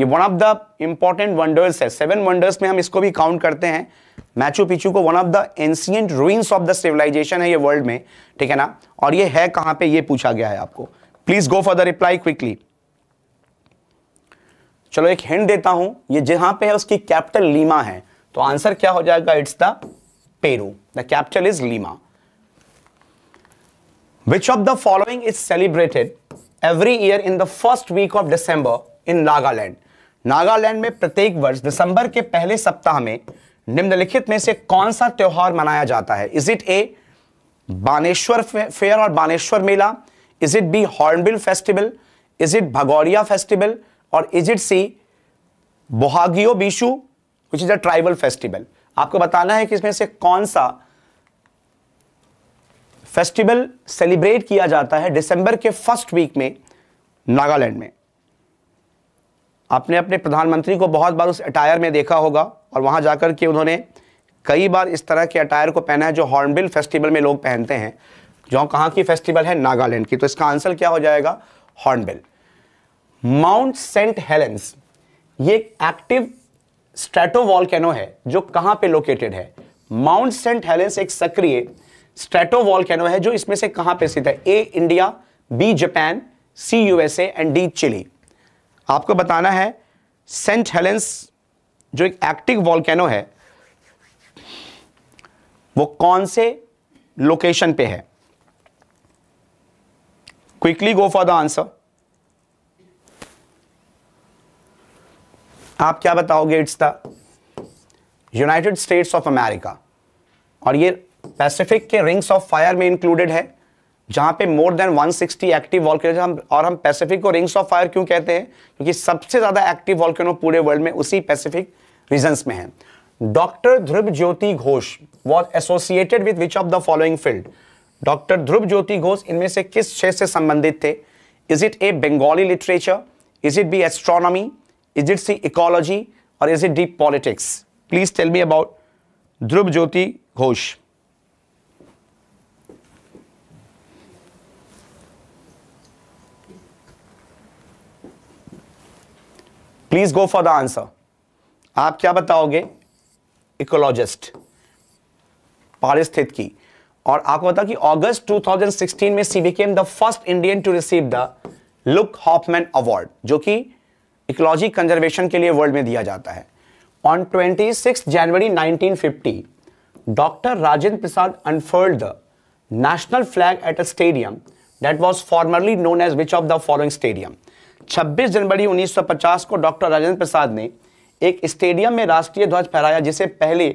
ये one of the important wonders है सेवन वंडर्स में हम इसको भी काउंट करते हैं मैचू पिचू को one of the ancient ruins of the civilisation है ये वर्ल्ड में ठीक है ना और ये है कहां पे ये पूछा गया है आपको please go for the reply quickly चलो एक हिंट देता हूं ये जहां पे है उसकी कैपिटल लीमा है तो आंसर क्या हो जाएगा it's the Peru the capital is Lima which of the following is celebrated every year in the first week of December in Nagaland Nagaland में प्रत्येक वर्ष दिसंबर के पहले सप्ताह में निम्नलिखित में से कौन सा त्यौहार मनाया जाता है is it A Baneshwar fair और Baneshwar Mela is it B hornbill festival is it Bhagoria festival और is it C Bohaggiyo Bishu which is a tribal festival आपको बताना है कि इसमें से कौन सा फेस्टिवल सेलिब्रेट किया जाता है दिसंबर के फर्स्ट वीक में नागालैंड में आपने अपने प्रधानमंत्री को बहुत बार उस अटायर में देखा होगा और वहाँ जाकर के उन्होंने कई बार इस तरह के अटायर को पहना है जो हॉर्नबिल फेस्टिवल में लोग पहनते हैं जो कहाँ की फेस्टिवल है नागालैंड की तो इसका आंसर क्या हो जाएगा हॉर्नबिल माउंट सेंट हेलेंस ये एक एक्टिव स्ट्रेटो वॉल्केनो है जो कहाँ पे लोकेटेड है माउंट सेंट हेलेंस एक सक्रिय स्ट्रेटो वॉल्केनो है जो इसमें से कहाँ पे स्थित है A India B Japan C USA and D Chile आपको बताना है सेंट हेलेंस जो एक एक्टिव वॉलकैनो है वो कौन से लोकेशन पे है quickly go for the answer आप क्या बताओगे it's the United States of America और ये पैसिफिक के रिंग्स ऑफ फायर में इंक्लूडेड है जहां पे मोर देन 160 एक्टिव वॉल्केनो हम और हम पैसिफिक को रिंग्स ऑफ फायर क्यों कहते हैं क्योंकि सबसे ज्यादा एक्टिव वॉल्केनो पूरे वर्ल्ड में उसी पैसिफिक रीजन्स में है doctor Dhruv Jyoti Ghosh was associated with which of the following field doctor Dhruv Jyoti Ghosh इनमें से किस क्षेत्र से संबंधित थे is it A Bengali literature is it B astronomy is it C ecology और is it D politics please tell me about Dhruv Jyoti Ghosh please go for the answer आप क्या बताओगे इकोलॉजिस्ट पारिस्थितिकी और आपको बता कि अगस्त 2016 में she became the first Indian to receive the Luc Hoffmann award जो कि इकोलॉजी कंजर्वेशन के लिए वर्ल्ड में दिया जाता है on 26 January 1950 doctor Rajendra Prasad unfurled the national flag at a stadium that was formerly known as which of the following stadium 26 जनवरी 1950 को doctor Rajendra प्रसाद ने एक स्टेडियम में राष्ट्रीय ध्वज फहराया जिसे पहले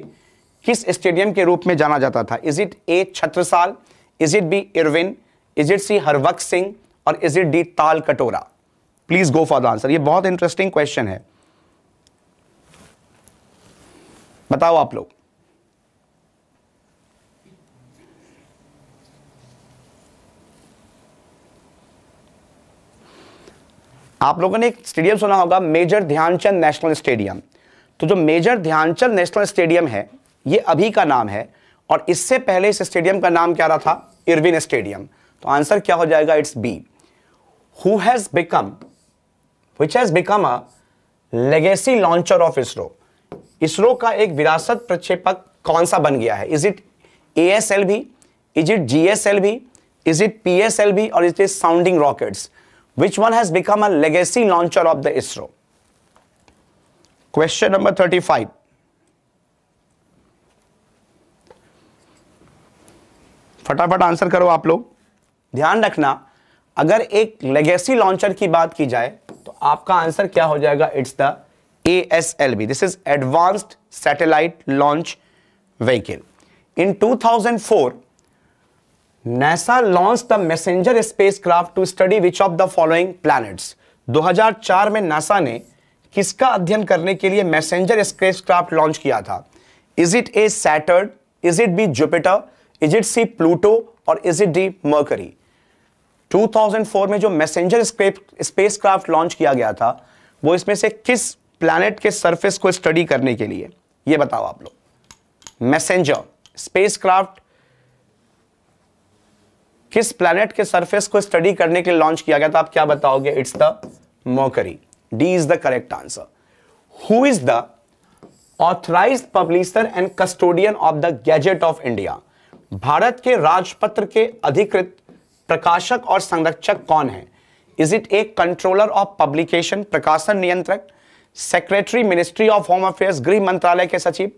किस स्टेडियम के रूप में जाना जाता था is it A Chhatrasal is it B Irwin is it C Harvakt Singh और is it D Tal Katora please go for the answer ये बहुत इंटरेस्टिंग क्वेश्चन है बताओ आप लोग आप लोगों ने एक स्टेडियम सुना होगा मेजर ध्यानचंद नेशनल स्टेडियम तो जो मेजर ध्यानचंद नेशनल स्टेडियम है ये अभी का नाम है और इससे पहले इस स्टेडियम का नाम क्या रहा था इरविन स्टेडियम तो आंसर क्या हो जाएगा it's B who has become which has become a legacy launcher of ISRO ISRO का एक विरासत प्रक्षेपक कौन सा बन गया है is it A S L V is it G S L V is it P S L V और is it sounding rockets Which one has become a legacy launcher of the ISRO? Question number 35. फटाफट answer करो आप लोग ध्यान रखना अगर एक legacy launcher की बात की जाए तो आपका आंसर क्या हो जाएगा it's the A S L V this is advanced satellite launch vehicle in 2004 NASA launch the messenger craft to study which of the following planets 2004 में नासा ने किसका अध्ययन करने के लिए मैसेंजर क्राफ्ट लॉन्च किया था is it A Saturn is it B Jupiter is it C Pluto और इज इट डी मर्करी 2004 में जो मैसेंजर क्राफ्ट लॉन्च किया गया था वो इसमें से किस प्लैनेट के सरफेस को स्टडी करने के लिए ये बताओ आप लोग मैसेंजर क्राफ्ट किस प्लैनेट के सरफेस को स्टडी करने के लिए लॉन्च किया गया था आप क्या बताओगे it's the Mercury D is the correct answer who is the authorise publisher and custodian of the gazette of India Bharat के राजपत्र के अधिकृत प्रकाशक और संरक्षक कौन है is it A controller of publication प्रकाशन नियंत्रक secretary ministry of home affairs गृह मंत्रालय के सचिव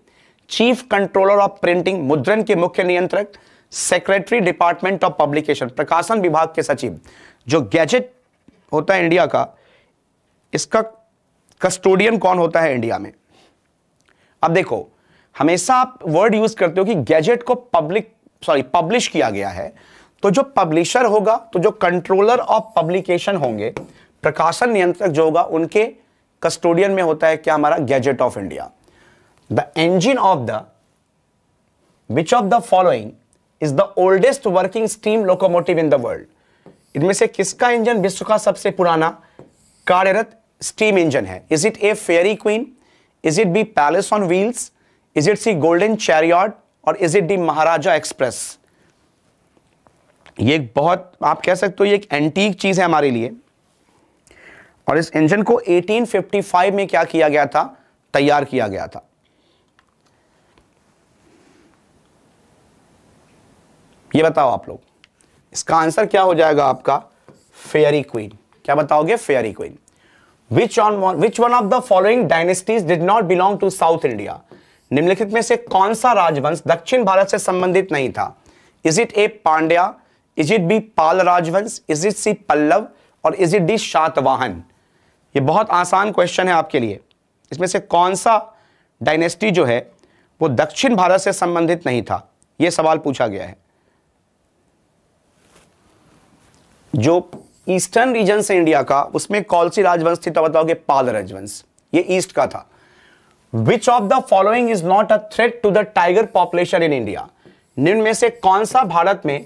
चीफ कंट्रोलर ऑफ प्रिंटिंग मुद्रण के मुख्य नियंत्रक सेक्रेटरी डिपार्टमेंट ऑफ पब्लिकेशन प्रकाशन विभाग के सचिव जो गैजेट होता है इंडिया का इसका कस्टोडियन कौन होता है इंडिया में अब देखो हमेशा आप वर्ड यूज करते हो कि गैजेट को पब्लिक सॉरी पब्लिश किया गया है तो जो पब्लिशर होगा तो जो कंट्रोलर ऑफ पब्लिकेशन होंगे प्रकाशन नियंत्रक जो होगा उनके कस्टोडियन में होता है क्या हमारा gazette of India the engine of the which of the following is the oldest working steam locomotive in the world इनमें से किसका इंजन विश्व का सबसे पुराना कार्यरत स्टीम इंजन है is it A Fairy Queen is it B Palace on Wheels is it C Golden Chariot और is it D Maharaja Express ये बहुत आप कह सकते हो ये एक एंटीक चीज़ है हमारे लिए और इस इंजन को 1855 में क्या किया गया था तैयार किया गया था ये बताओ आप लोग इसका आंसर क्या हो जाएगा आपका फेयरी क्वीन क्या बताओगे Fairy Queen which on which one of the following dynasties did not belong to South India निम्नलिखित में से कौन सा राजवंश दक्षिण भारत से संबंधित नहीं था is it A Pandya is it B Pala राजवंश इज इट सी पल्लव और इज इट डी शातवाहन ये बहुत आसान क्वेश्चन है आपके लिए इसमें से कौन सा डायनेस्टी जो है वो दक्षिण भारत से संबंधित नहीं था ये सवाल पूछा गया है जो ईस्टर्न रीजन से इंडिया का उसमें कौन सी राजवंश थी तो बताओगे पाल राजवंश ये ईस्ट का था which of the following is not a threat to the tiger population in India निम्न में से कौन सा भारत में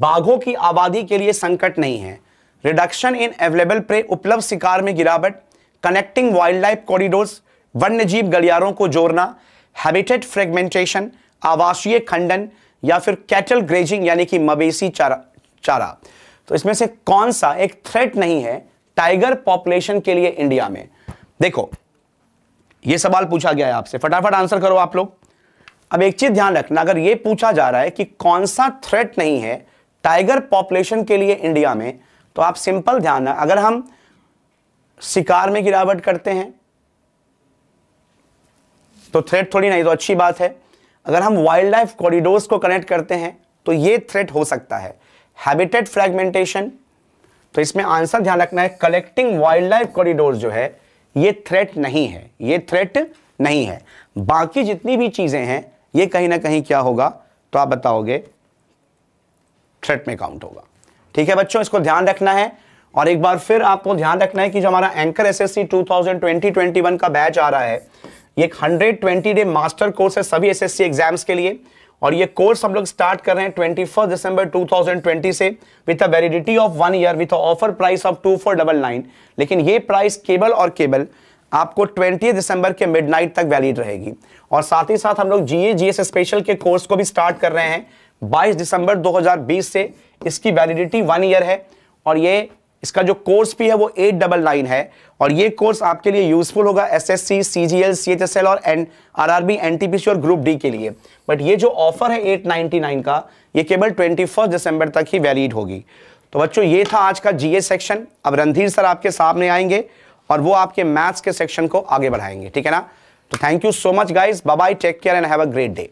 बाघों की आबादी के लिए संकट नहीं है रिडक्शन इन अवेलेबल प्रे उपलब्ध शिकार में गिरावट कनेक्टिंग वाइल्ड लाइफ कॉरिडोर वन्यजीव गलियारों को जोड़ना हैबिटेट फ्रेगमेंटेशन आवासीय खंडन या फिर कैटल ग्रेजिंग यानी कि मवेशी चारा चारा तो इसमें से कौन सा एक थ्रेट नहीं है टाइगर पॉपुलेशन के लिए इंडिया में देखो यह सवाल पूछा गया है आपसे फटाफट आंसर करो आप लोग अब एक चीज ध्यान रखना अगर यह पूछा जा रहा है कि कौन सा थ्रेट नहीं है टाइगर पॉपुलेशन के लिए इंडिया में तो आप सिंपल ध्यान अगर हम शिकार में गिरावट करते हैं तो थ्रेट थोड़ी नहीं तो अच्छी बात है अगर हम वाइल्ड लाइफ कॉरिडोर को कनेक्ट करते हैं तो यह थ्रेट हो सकता है हैबिटेट फ्रेगमेंटेशन तो इसमें आंसर ध्यान रखना है कलेक्टिंग वाइल्ड लाइफ कॉरिडोर जो है ये थ्रेट नहीं है ये थ्रेट नहीं है बाकी जितनी भी चीज़ें हैं ये कहीं ना कहीं क्या होगा तो आप बताओगे थ्रेट में काउंट होगा ठीक है बच्चों इसको ध्यान रखना है और एक बार फिर आपको ध्यान रखना है कि जो हमारा एंकर एस एस का बैच आ रहा है ये हंड्रेड डे मास्टर कोर्स है सभी एस एग्जाम्स के लिए और ये कोर्स हम लोग स्टार्ट कर रहे हैं ट्वेंटी दिसंबर 2020 ट्वेंटी से with a validity of one year with offer price of two four double nine लेकिन ये प्राइस केबल और केबल आपको ट्वेंटी दिसंबर के मिडनाइट तक वैलिड रहेगी और साथ ही साथ हम लोग जीए जीएस स्पेशल के कोर्स को भी स्टार्ट कर रहे हैं 22 दिसंबर 2020 से इसकी वैलिडिटी वन ईयर है और ये इसका जो कोर्स भी है वो एट डबल नाइन है और ये कोर्स आपके लिए यूजफुल होगा एसएससी, सीजीएल, सीएचएसएल और एन आरआरबी, एनटीपीसी और ग्रुप डी के लिए बट ये जो ऑफर है एट नाइन का ये केवल ट्वेंटी फर्स्ट दिसंबर तक ही वैलिड होगी तो बच्चों ये था आज का जीए सेक्शन अब रणधीर सर आपके सामने आएंगे और वो आपके मैथ्स के सेक्शन को आगे बढ़ाएंगे ठीक है ना तो thank you so much guys bye take care and have a great day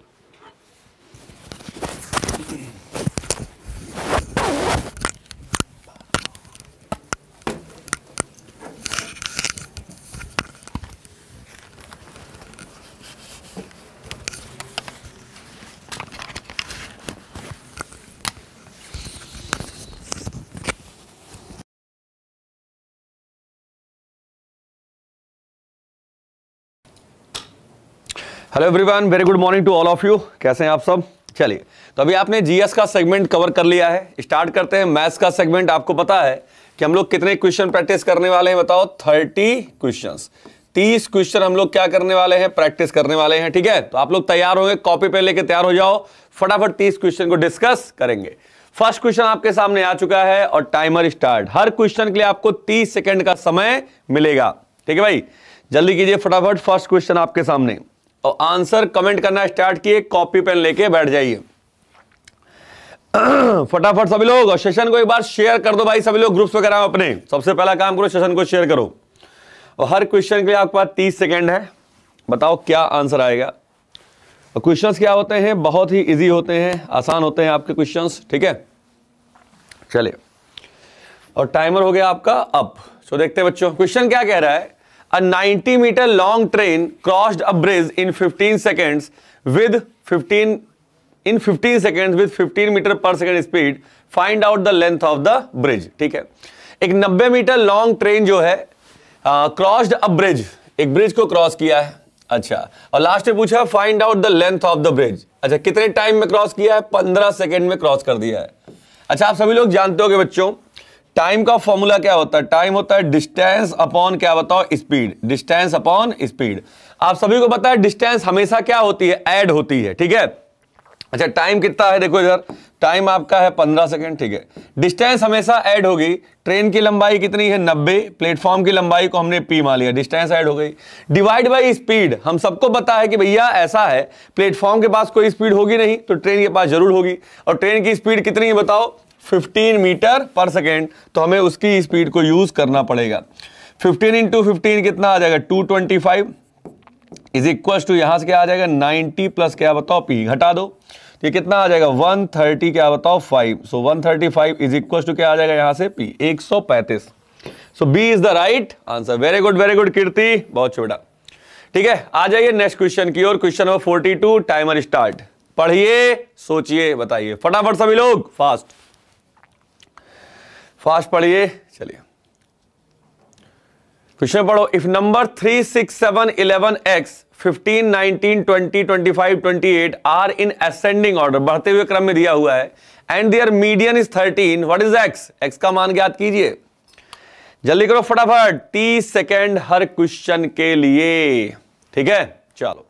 hello everyone very good morning to all of you कैसे हैं आप सब चलिए तो अभी आपने जीएस का सेगमेंट कवर कर लिया है स्टार्ट करते हैं मैथ्स का सेगमेंट आपको पता है कि हम लोग कितने क्वेश्चन प्रैक्टिस करने वाले हैं बताओ थर्टी क्वेश्चन तीस क्वेश्चन हम लोग क्या करने वाले हैं प्रैक्टिस करने वाले हैं ठीक है तो आप लोग तैयार होंगे कॉपी पे लेके तैयार हो जाओ फटाफट तीस क्वेश्चन को डिस्कस करेंगे फर्स्ट क्वेश्चन आपके सामने आ चुका है और टाइमर स्टार्ट हर क्वेश्चन के लिए आपको तीस सेकेंड का समय मिलेगा ठीक है भाई जल्दी कीजिए फटाफट फर्स्ट क्वेश्चन आपके सामने और आंसर कमेंट करना स्टार्ट किए कॉपी पेन लेके बैठ जाइए फटाफट सभी लोग सेशन को एक बार शेयर कर दो भाई सभी लोग ग्रुप्स वगैरह में अपने सबसे पहला काम करो सेशन को शेयर करो और हर क्वेश्चन के लिए आपके पास तीस सेकेंड है बताओ क्या आंसर आएगा क्वेश्चंस क्या होते हैं बहुत ही इजी होते हैं आसान होते हैं आपके क्वेश्चंस ठीक है चलिए और टाइमर हो गया आपका अप तो देखते हैं बच्चों क्वेश्चन क्या कह रहा है a 90 meter long train crossed a bridge in 15 seconds with 15 in 15 seconds with 15 meter per second speed find out the length of the bridge ठीक है एक 90 मीटर लॉन्ग ट्रेन जो है क्रॉस्ड अ ब्रिज एक ब्रिज को cross किया है अच्छा और लास्ट में पूछा find out the length of the bridge अच्छा कितने टाइम में क्रॉस किया है 15 सेकेंड में क्रॉस कर दिया है अच्छा आप सभी लोग जानते हो बच्चों टाइम का फॉर्मूला क्या होता है टाइम होता है डिस्टेंस अपॉन क्या बताओ स्पीड डिस्टेंस अपॉन स्पीड आप सभी को पता है डिस्टेंस हमेशा क्या होती है एड होती है ठीक है अच्छा टाइम कितना है देखो इधर टाइम आपका है पंद्रह सेकंड ठीक है डिस्टेंस हमेशा ऐड होगी ट्रेन की लंबाई कितनी है नब्बे प्लेटफॉर्म की लंबाई को हमने पी मान लिया डिस्टेंस ऐड हो गई डिवाइड बाय स्पीड हम सबको पता है कि भैया ऐसा है प्लेटफॉर्म के पास कोई स्पीड होगी नहीं तो ट्रेन के पास जरूर होगी और ट्रेन की स्पीड कितनी है बताओ 15 मीटर पर सेकेंड तो हमें उसकी स्पीड को यूज करना पड़ेगा 15 इंटू फिफ्टीन कितना आ जाएगा 225 twenty five is equal to यहां से क्या आ जाएगा 90 प्लस क्या बताओ पी घटा दो तो ये कितना आ जाएगा 130 क्या बताओ 5 so thirty five is equal to क्या आ जाएगा यहां से पी 135 so B is the right answer very good very good Kirti बहुत छोटा ठीक है आ जाइए नेक्स्ट क्वेश्चन की ओर क्वेश्चन नंबर 42 टाइमर स्टार्ट पढ़िए सोचिए बताइए फटाफट सभी लोग फास्ट फास्ट पढ़िए चलिए क्वेश्चन पढ़ो if number three six seven eleven x fifteen nineteen twenty twenty five twenty eight are in ascending order बढ़ते हुए क्रम में दिया हुआ है and their median is thirteen what is x x का मान ज्ञात कीजिए जल्दी करो फटाफट तीस सेकेंड हर क्वेश्चन के लिए ठीक है चलो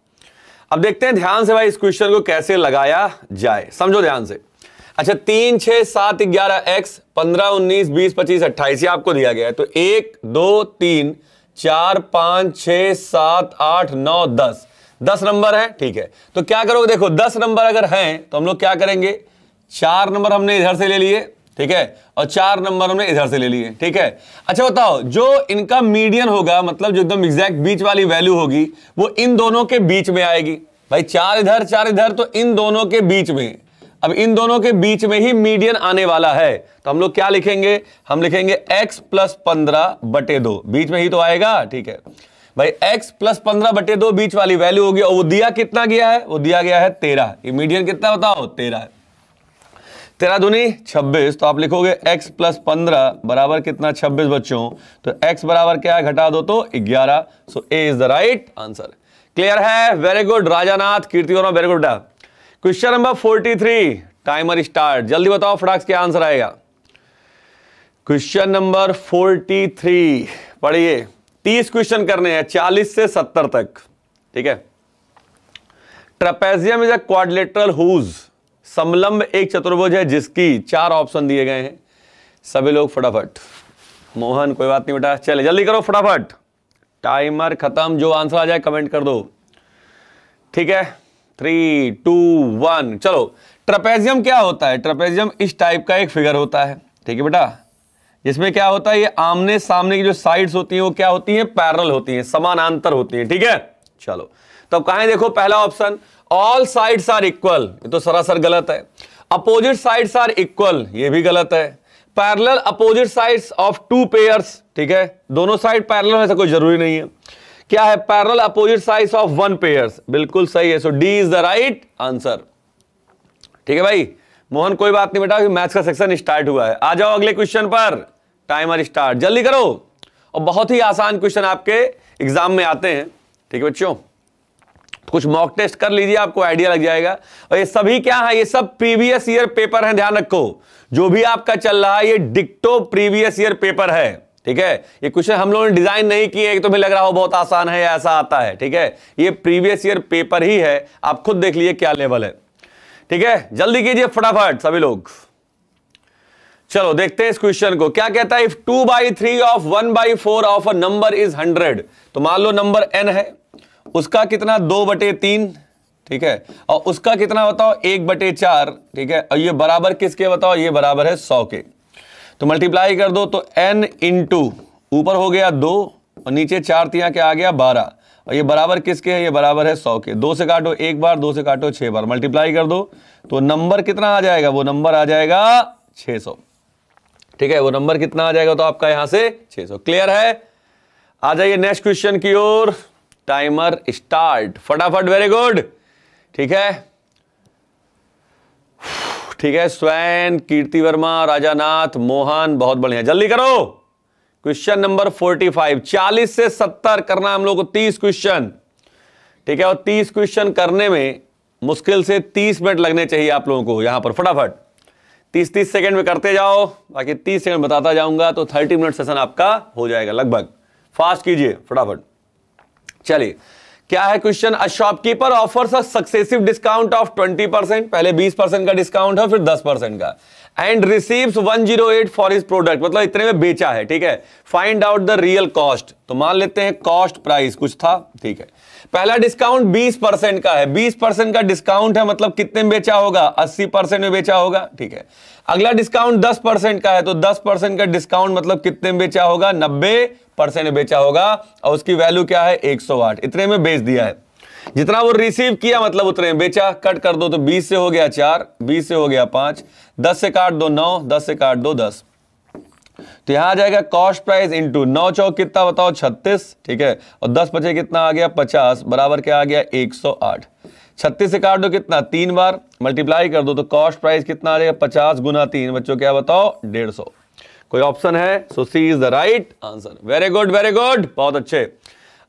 अब देखते हैं ध्यान से भाई इस क्वेश्चन को कैसे लगाया जाए समझो ध्यान से अच्छा तीन छह सात ग्यारह एक्स पंद्रह उन्नीस बीस पच्चीस अट्ठाईस ये आपको दिया गया है तो एक दो तीन चार पाँच छ सात आठ नौ दस दस नंबर है ठीक है तो क्या करोगे देखो दस नंबर अगर हैं तो हम लोग क्या करेंगे चार नंबर हमने इधर से ले लिए ठीक है और चार नंबर हमने इधर से ले लिए ठीक है अच्छा बताओ जो इनका मीडियन होगा मतलब जो एकदम एग्जैक्ट बीच वाली वैल्यू होगी वो इन दोनों के बीच में आएगी भाई चार इधर चार इधर तो इन दोनों के बीच में अब इन दोनों के बीच में ही मीडियन आने वाला है तो हम लोग क्या लिखेंगे हम लिखेंगे x प्लस पंद्रह बटे दो बीच में ही तो आएगा ठीक है भाई x प्लस पंद्रह बटे दो बीच वाली वैल्यू होगी और वो दिया कितना गया है वो दिया गया है तेरह मीडियन कितना बताओ तेरह तेरह दूनी छब्बीस तो आप लिखोगे x प्लस पंद्रह बराबर कितना छब्बीस बच्चों तो x बराबर क्या है घटा दो तो ग्यारह so A is the right answer clear है very good Rajanath Kirti very good question number forty three timer start जल्दी बताओ फटाक क्या आंसर आएगा क्वेश्चन नंबर फोर्टी थ्री पढ़िए तीस क्वेश्चन करने हैं चालीस से सत्तर तक ठीक है trapezium is a quadrilateral whose समलंब एक चतुर्भुज है जिसकी चार ऑप्शन दिए गए हैं सभी लोग फटाफट मोहन कोई बात नहीं बेटा चले जल्दी करो फटाफट टाइमर खत्म जो आंसर आ जाए कमेंट कर दो ठीक है थ्री टू वन चलो ट्रपेजियम क्या होता है ट्रपेजियम इस टाइप का एक फिगर होता है ठीक है बेटा जिसमें क्या होता है ये आमने सामने की जो साइड्स होती हैं वो क्या होती हैं पैरल होती हैं समानांतर होती हैं ठीक है चलो तो अब कहा देखो पहला option all sides are equal ये तो सरासर गलत है अपोजिट साइड्स आर इक्वल ये भी गलत है parallel opposite sides of two pairs ठीक है दोनों साइड पैरल ऐसा कोई जरूरी नहीं है क्या है पैरल अपोजिट साइज ऑफ वन पेयर बिल्कुल सही है so D is the right answer ठीक है भाई मोहन कोई बात नहीं बेटा मैथ्स का सेक्शन स्टार्ट हुआ है आ जाओ अगले क्वेश्चन पर टाइमर स्टार्ट जल्दी करो और बहुत ही आसान क्वेश्चन आपके एग्जाम में आते हैं ठीक है बच्चों कुछ मॉक टेस्ट कर लीजिए आपको आइडिया लग जाएगा और ये सभी क्या है ये सब प्रीवियस ईयर पेपर है ध्यान रखो जो भी आपका चल रहा है ये डिक्टो प्रीवियस ईयर पेपर है ठीक है ये क्वेश्चन हम लोगों ने डिजाइन नहीं किए तो तुम्हें लग रहा हो बहुत आसान है ऐसा आता है ठीक है ये प्रीवियस ईयर पेपर ही है आप खुद देख लीजिए क्या लेवल है ठीक है जल्दी कीजिए फटाफट सभी लोग चलो देखते हैं इस क्वेश्चन को क्या कहता है if two by three of one by four of a number is hundred तो मान लो नंबर एन है उसका कितना दो बटे तीन ठीक है और उसका कितना बताओ एक बटे चार ठीक है और ये बराबर किसके बताओ ये बराबर है सौ के तो मल्टीप्लाई कर दो तो एन इन ऊपर हो गया दो और नीचे चार तिया क्या आ गया बारह और ये बराबर किसके है ये बराबर है सौ के दो से काटो एक बार दो से काटो छह बार मल्टीप्लाई कर दो तो नंबर कितना आ जाएगा वो नंबर आ जाएगा छ सौ ठीक है वो नंबर कितना आ जाएगा तो आपका यहां से सौ क्लियर है आ जाइए नेक्स्ट क्वेश्चन की ओर टाइमर स्टार्ट फटाफट वेरी गुड ठीक है ठीक है स्वैन कीर्ति वर्मा राजानाथ मोहन बहुत बढ़िया जल्दी करो क्वेश्चन नंबर 45 40 से 70 करना हम लोग को 30 क्वेश्चन ठीक है और 30 क्वेश्चन करने में मुश्किल से 30 मिनट लगने चाहिए आप लोगों को यहां पर फटाफट 30 30 सेकंड में करते जाओ बाकी तीस सेकंड बताता जाऊंगा तो थर्टी मिनट सेशन आपका हो जाएगा लगभग फास्ट कीजिए फटाफट चलिए क्या है question a shopkeeper offers a successive discount of 20 percent पहले 20 परसेंट का डिस्काउंट है फिर 10 परसेंट का and receives 108 for his product मतलब इतने में बेचा है ठीक है find out the real cost तो मान लेते हैं कॉस्ट प्राइस कुछ था ठीक है पहला डिस्काउंट 20 परसेंट का है 20 परसेंट का डिस्काउंट है मतलब कितने में बेचा होगा 80 परसेंट में बेचा होगा ठीक है अगला डिस्काउंट 10 परसेंट का है तो 10 परसेंट का डिस्काउंट मतलब कितने में बेचा होगा परसेंट बेचा होगा और उसकी वैल्यू क्या है 108 इतने में बेच दिया है जितना वो रिसीव किया मतलब उतने बेचा कट कर दो तो 20 से हो गया चार 20 से हो गया पांच 10 से काट दो नौ 10 से काट दो 10 तो यहां आ जाएगा कॉस्ट प्राइस इंटू नौ चौक कितना बताओ छत्तीस ठीक है और दस पचे कितना आ गया पचास बराबर क्या आ गया 108 छत्तीस से काट दो कितना तीन बार मल्टीप्लाई कर दो तो कॉस्ट प्राइस कितना आ जाएगा पचास गुना तीन बच्चों क्या बताओ डेढ़ सौ कोई ऑप्शन है so C is the right answer very good very good बहुत अच्छे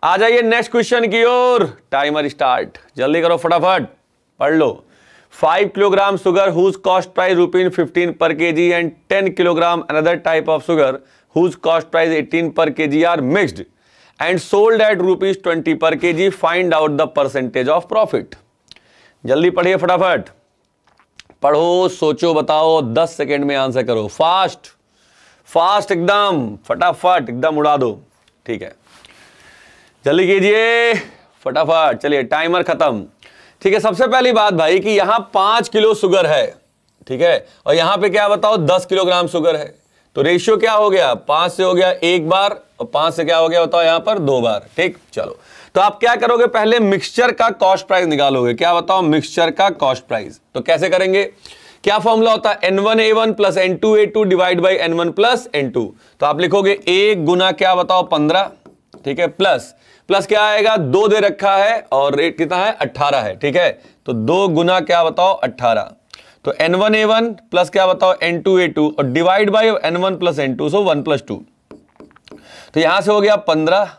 आ जाइए नेक्स्ट क्वेश्चन की ओर टाइमर स्टार्ट जल्दी करो फटाफट पढ़ लो five kilogram sugar whose cost price rupees fifteen per K G and ten kilogram another type of sugar whose cost price eighteen per K G are mixed and sold at rupees twenty per K G find out the percentage of profit जल्दी पढ़िए फटाफट पढ़ो सोचो बताओ दस second में answer करो fast fast एकदम फटाफट एकदम उड़ा दो ठीक है जल्दी कीजिए फटाफट चलिए टाइमर खत्म ठीक है सबसे पहली बात भाई कि यहां पांच किलो शुगर है ठीक है और यहां पे क्या बताओ दस किलोग्राम शुगर है तो रेशियो क्या हो गया पांच से हो गया एक बार और पांच से क्या हो गया बताओ यहां पर दो बार ठीक चलो तो आप क्या करोगे पहले मिक्सचर का कॉस्ट प्राइस निकालोगे क्या बताओ मिक्सचर का कॉस्ट प्राइस तो कैसे करेंगे क्या फॉर्मूला होता है N one A one plus N two A two divide by N one plus N two तो आप लिखोगे ए गुना क्या बताओ पंद्रह ठीक है प्लस प्लस क्या आएगा दो दे रखा है और रेट कितना है अट्ठारह है ठीक है तो दो गुना क्या बताओ अट्ठारह तो N one A one plus क्या बताओ एन टू ए टू और divide by N one plus N two so one plus two तो यहां से हो गया पंद्रह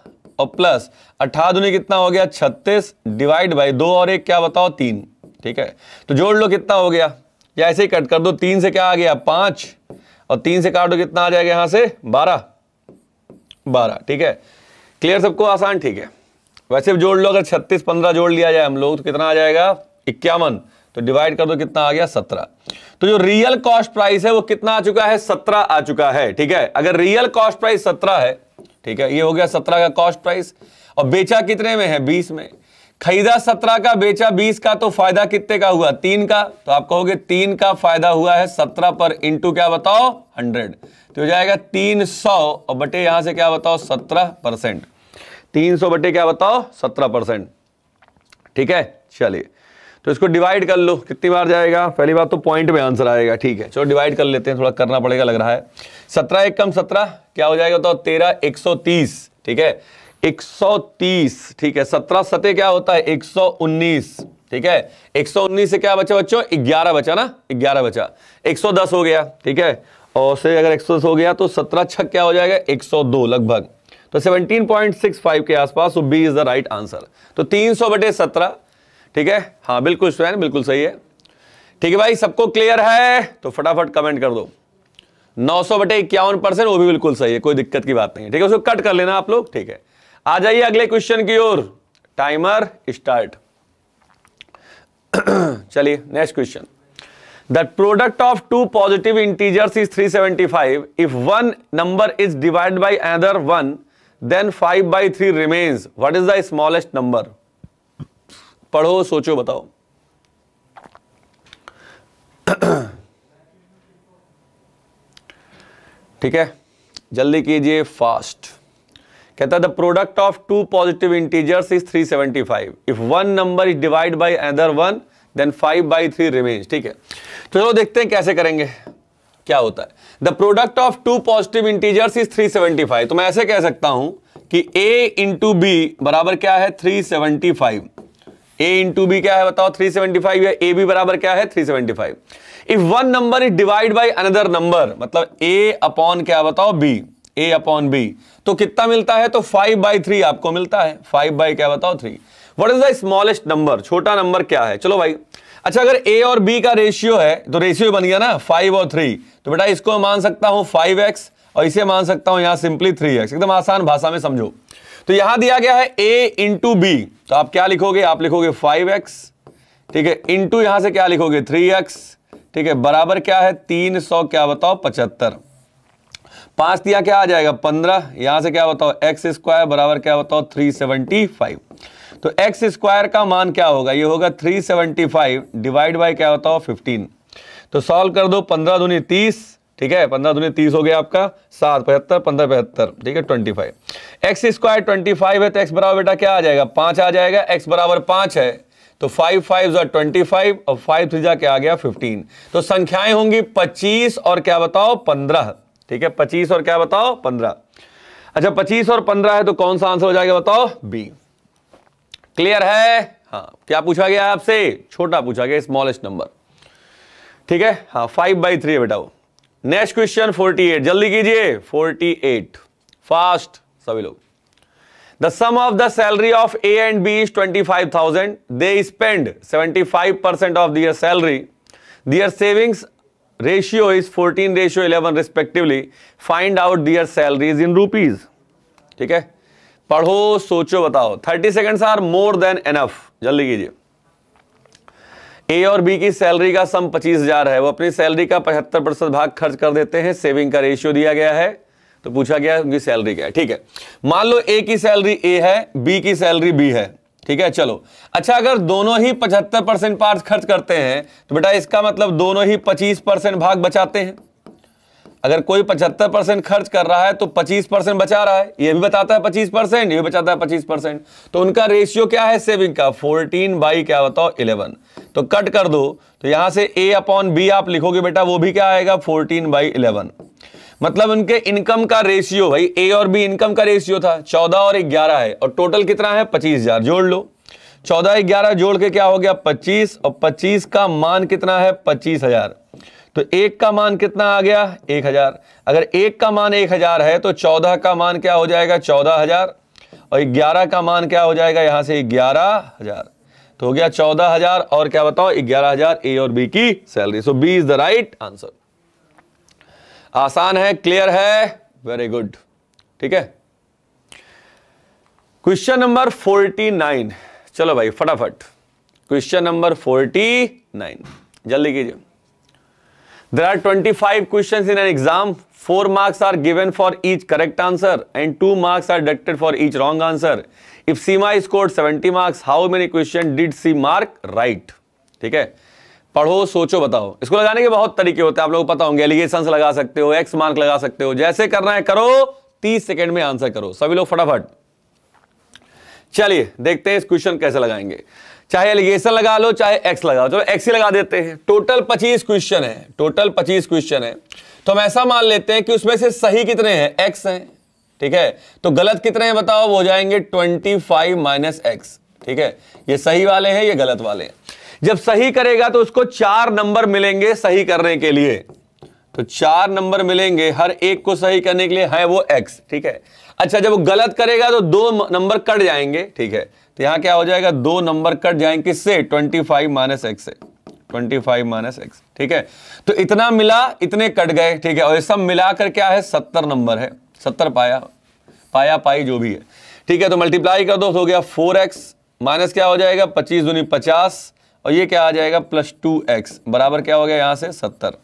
और प्लस अट्ठारह दुनिया कितना हो गया छत्तीस डिवाइड बाई दो और एक क्या बताओ तीन ठीक है तो जोड़ लो कितना हो गया या ऐसे ही कट कर दो तीन से क्या आ गया पांच और तीन से काट दो कितना आ जाएगा यहां से बारह बारह ठीक है क्लियर सबको आसान ठीक है वैसे भी जोड़ लो अगर छत्तीस पंद्रह जोड़ लिया जाए हम लोग तो कितना आ जाएगा इक्यावन तो डिवाइड कर दो कितना आ गया सत्रह तो जो रियल कॉस्ट प्राइस है वो कितना आ चुका है सत्रह आ चुका है ठीक है अगर रियल कॉस्ट प्राइस सत्रह है ठीक है ये हो गया सत्रह का कॉस्ट प्राइस और बेचा कितने में है बीस में खरीदा सत्रह का बेचा बीस का तो फायदा कितने का हुआ तीन का तो आप कहोगे तीन का फायदा हुआ है सत्रह पर इंटू क्या बताओ हंड्रेड तो हो जाएगा तीन सौ और बटे यहां से क्या बताओ सत्रह परसेंट तीन सौ बटे क्या बताओ सत्रह परसेंट ठीक है चलिए तो इसको डिवाइड कर लो कितनी बार जाएगा पहली बार तो पॉइंट में आंसर आएगा ठीक है चलो डिवाइड कर लेते हैं थोड़ा करना पड़ेगा लग रहा है सत्रह एक कम सत्रह क्या हो जाएगा बताओ तेरह एक सौ तीस ठीक है 130 ठीक है सत्रह सते क्या होता है 119 ठीक है 119 से क्या बचा बच्चों 11 बचा ना 11 बचा 110 हो गया ठीक है और से अगर 110 हो गया तो 17 छक क्या हो जाएगा 102 लगभग तो 17.65 के आसपास B is the right answer तो 300 बटे सत्रह ठीक है हाँ बिल्कुल स्वयं बिल्कुल सही है ठीक है भाई सबको क्लियर है तो फटाफट कमेंट कर दो 900 बटे इक्यावन परसेंट वो भी बिल्कुल सही है कोई दिक्कत की बात नहीं है ठीक है उसको कट कर लेना आप लोग ठीक है आ जाइए अगले क्वेश्चन की ओर टाइमर स्टार्ट चलिए next question the product of two positive integers is 375 if one number is divide by other one then 5 by three remains what is the smallest number पढ़ो सोचो बताओ ठीक है जल्दी कीजिए फास्ट कहता है the product of two positive integers is 375 if one number is divide by other one then 5 by three remains ठीक है तो चलो देखते हैं कैसे करेंगे क्या होता है the product of two positive integers is 375 तो मैं ऐसे कह सकता हूं कि ए इंटू बी बराबर क्या है 375 ए इंटू बी क्या है बताओ 375 या ए बी बराबर क्या है 375 if one number is divide by another number मतलब ए अपॉन क्या बताओ बी ए अपॉन बी तो कितना मिलता है तो फाइव बाई थ्री आपको मिलता है फाइव बाई क्या बताओ three what is the smallest number छोटा नंबर क्या है चलो भाई अच्छा अगर ए और बी का रेशियो है तो रेशियो बन गया ना फाइव और थ्री तो बेटा इसको मान सकता हूं फाइव एक्स और इसे मान सकता हूं यहां सिंपली थ्री एक्स एकदम आसान भाषा में समझो तो यहां दिया गया है ए इंटू बी तो आप क्या लिखोगे आप लिखोगे फाइव एक्स ठीक है इंटू यहां से क्या लिखोगे थ्री एक्स ठीक है बराबर क्या है तीन सौ क्या बताओ पचहत्तर पांच दिया क्या आ जाएगा पंद्रह यहां से क्या बताओ एक्स स्क्वायर बराबर क्या बताओ थ्री सेवनटी फाइव तो एक्स स्क्वायर का मान क्या होगा ये होगा three seventy five divide by क्या बताओ फिफ्टीन तो सॉल्व कर दो पंद्रह दूनी तीस ठीक है पंद्रह दूनी तीस हो गया आपका सात पचहत्तर पंद्रह पचहत्तर ठीक है twenty five x square twenty five है तो एक्स बराबर बेटा क्या आ जाएगा पांच आ जाएगा एक्स बराबर पांच है तो फाइव फाइव जो ट्वेंटी फाइव और फाइव थ्री जा क्या आ गया फिफ्टीन तो संख्याएं होंगी पच्चीस और क्या बताओ पंद्रह ठीक है पच्चीस और क्या बताओ पंद्रह अच्छा पच्चीस और पंद्रह है तो कौन सा आंसर हो जाएगा बताओ बी क्लियर है हाँ क्या पूछा गया आपसे छोटा पूछा गया स्मॉलेस्ट नंबर ठीक है हाँ फाइव बाई थ्री बेटा वो नेक्स्ट क्वेश्चन फोर्टी एट जल्दी कीजिए फोर्टी एट फास्ट सभी लोग the sum of the salary of A and B is twenty five thousand they spend seventy five percent of their salary their savings ratio is 14 ratio 11 respectively find out their salaries in rupees ठीक है पढ़ो सोचो बताओ 30 seconds are more than enough जल्दी कीजिए ए और B की salary का सम पच्चीस हजार है वो अपनी सैलरी का पचहत्तर प्रतिशत भाग खर्च कर देते हैं सेविंग का रेशियो दिया गया है तो पूछा गया उनकी सैलरी क्या है ठीक है मान लो ए की सैलरी ए है बी की सैलरी बी है ठीक है चलो अच्छा अगर दोनों ही पचहत्तर परसेंट पार्ट खर्च करते हैं तो बेटा इसका मतलब दोनों ही पच्चीस परसेंट भाग बचाते हैं अगर कोई पचहत्तर परसेंट खर्च कर रहा है तो पच्चीस परसेंट बचा रहा है ये भी बताता है पच्चीस परसेंट ये भी बचाता है पच्चीस परसेंट तो उनका रेशियो क्या है सेविंग का फोर्टीन बाई क्या बताओ इलेवन तो कट कर दो तो यहां से ए अपॉन बी आप लिखोगे बेटा वो भी क्या आएगा फोर्टीन बाई इलेवन मतलब उनके इनकम का रेशियो भाई ए और बी इनकम का रेशियो था चौदह और ग्यारह है और टोटल कितना है पच्चीस हजार जोड़ लो चौदह ग्यारह जोड़ के क्या हो गया पच्चीस और पच्चीस का मान कितना है पच्चीस हजार तो एक का मान कितना आ गया एक हजार अगर एक का मान एक हजार है तो चौदह का मान क्या हो जाएगा चौदह हजार और ग्यारह का मान क्या हो जाएगा यहां से ग्यारह हजार तो हो गया चौदह हजार और क्या बताओ ग्यारह हजार ए और बी की salary so B is the right answer आसान है क्लियर है वेरी गुड ठीक है क्वेश्चन नंबर फोर्टी नाइन चलो भाई फटाफट क्वेश्चन नंबर फोर्टी नाइन जल्दी कीजिए there are twenty five question in an exam four marks are given for each correct answer and two marks are deducted for each wrong answer if Seema score seventy marks how many question did she mark right ठीक है पढ़ो सोचो बताओ इसको लगाने के बहुत तरीके होते हैं आप लोग पता होंगे एलिगेशन लगा सकते हो एक्स मार्क लगा सकते हो जैसे करना है करो तीस सेकेंड में आंसर करो सभी लोग फटाफट चलिए देखते हैं इस क्वेश्चन कैसे लगाएंगे चाहे एलिगेशन लगा लो चाहे एक्स लगा चलो एक्स ही लगा देते हैं टोटल पच्चीस क्वेश्चन है टोटल पच्चीस क्वेश्चन है तो हम ऐसा मान लेते हैं कि उसमें से सही कितने हैं एक्स हैं ठीक है तो गलत कितने हैं बताओ वो हो जाएंगे ट्वेंटी फाइव माइनस एक्स ठीक है ये सही वाले हैं ये गलत वाले हैं जब सही करेगा तो उसको चार नंबर मिलेंगे सही करने के लिए तो चार नंबर मिलेंगे हर एक को सही करने के लिए है वो एक्स ठीक है अच्छा जब वो गलत करेगा तो दो नंबर कट जाएंगे ठीक है तो यहां क्या हो जाएगा दो नंबर कट जाएंगे किससे ट्वेंटी फाइव माइनस एक्स से ट्वेंटी फाइव माइनस एक्स ठीक है तो इतना मिला इतने कट गए ठीक है और ये सब मिलाकर क्या है सत्तर नंबर है सत्तर पाया पाया पाई जो भी है ठीक है तो मल्टीप्लाई कर दो तो हो गया फोर एक्स माइनस क्या हो जाएगा पच्चीस दूनी पचास और ये क्या आ जाएगा प्लस टू एक्स बराबर क्या हो गया यहाँ से सत्तर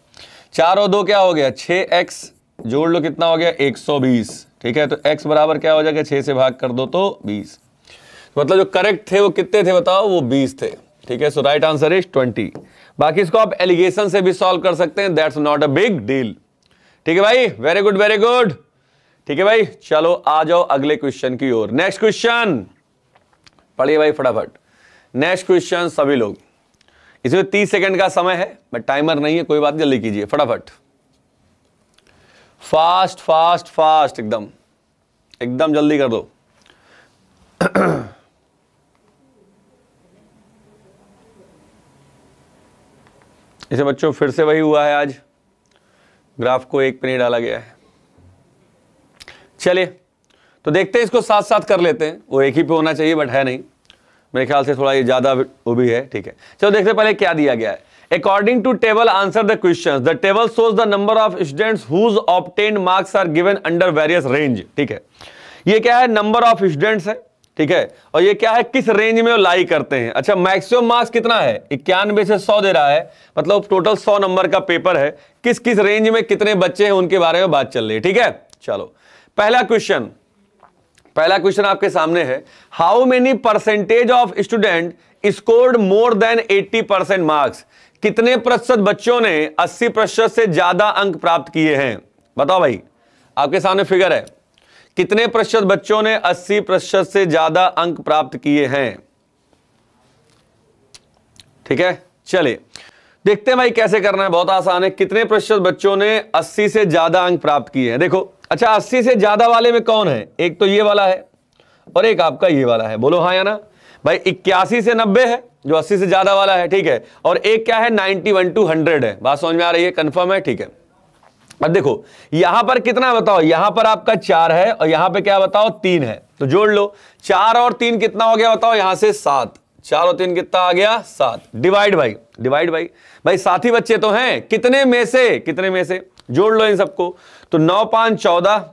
चार और दो क्या हो गया छः एक्स जोड़ लो कितना हो गया एक सौ बीस ठीक है तो एक्स बराबर क्या हो जाएगा छः से भाग कर दो तो बीस तो मतलब जो करेक्ट थे वो कितने थे बताओ वो बीस थे ठीक है so right answer is twenty बाकी इसको आप एलिगेशन से भी सॉल्व कर सकते हैं that's not a big deal ठीक है भाई वेरी गुड वेरी गुड ठीक है भाई चलो आ जाओ अगले क्वेश्चन की ओर नेक्स्ट क्वेश्चन पढ़िए भाई फटाफट नेक्स्ट क्वेश्चन सभी लोग इसमें तीस सेकंड का समय है बट टाइमर नहीं है कोई बात जल्दी कीजिए फटाफट फास्ट फास्ट फास्ट एकदम एकदम जल्दी कर दो इसे बच्चों फिर से वही हुआ है आज ग्राफ को एक पे नहीं डाला गया है चलिए तो देखते हैं इसको साथ साथ कर लेते हैं वो एक ही पे होना चाहिए बट है नहीं मेरे ख्याल से थोड़ा ये ज़्यादा वो भी है ठीक है चलो देखते पहले क्या दिया गया है according to table answer the question the table shows the number of students whose obtain marks are given under various range ठीक है ये क्या है नंबर ऑफ स्टूडेंट्स है ठीक है और ये क्या है किस रेंज में वो लाई करते हैं अच्छा मैक्सिमम मार्क्स कितना है इक्यानवे से सौ दे रहा है मतलब टोटल सौ नंबर का पेपर है किस किस रेंज में कितने बच्चे हैं उनके बारे में बात चल रही है ठीक है चलो पहला क्वेश्चन पहला क्वेश्चन आपके सामने है how many percentage of student scored more than 80 percent marks कितने प्रतिशत बच्चों ने 80 प्रतिशत से ज्यादा अंक प्राप्त किए हैं बताओ भाई आपके सामने फिगर है कितने प्रतिशत बच्चों ने 80 प्रतिशत से ज्यादा अंक प्राप्त किए हैं ठीक है चलिए देखते हैं भाई कैसे करना है बहुत आसान है कितने प्रतिशत बच्चों ने 80 से ज्यादा अंक प्राप्त किए हैं देखो अच्छा अस्सी से ज़्यादा वाले में कौन है एक तो ये वाला है और एक आपका ये वाला है बोलो हाँ या ना भाई इक्यासी से नब्बे है जो अस्सी से ज़्यादा वाला है ठीक है और एक क्या है नाइनटी वन टू हंड्रेड है बात समझ में आ रही है कन्फर्म है ठीक है अब देखो यहां पर कितना बताओ यहां पर आपका चार है और यहां पे क्या बताओ तीन है तो जोड़ लो चार और तीन कितना हो गया बताओ यहां से सात चार और तीन कितना आ गया सात डिवाइड भाई डिवाइड भाई भाई साथी बच्चे तो हैं कितने में से कितने में से जोड़ लो इन सबको तो नौ पांच चौदह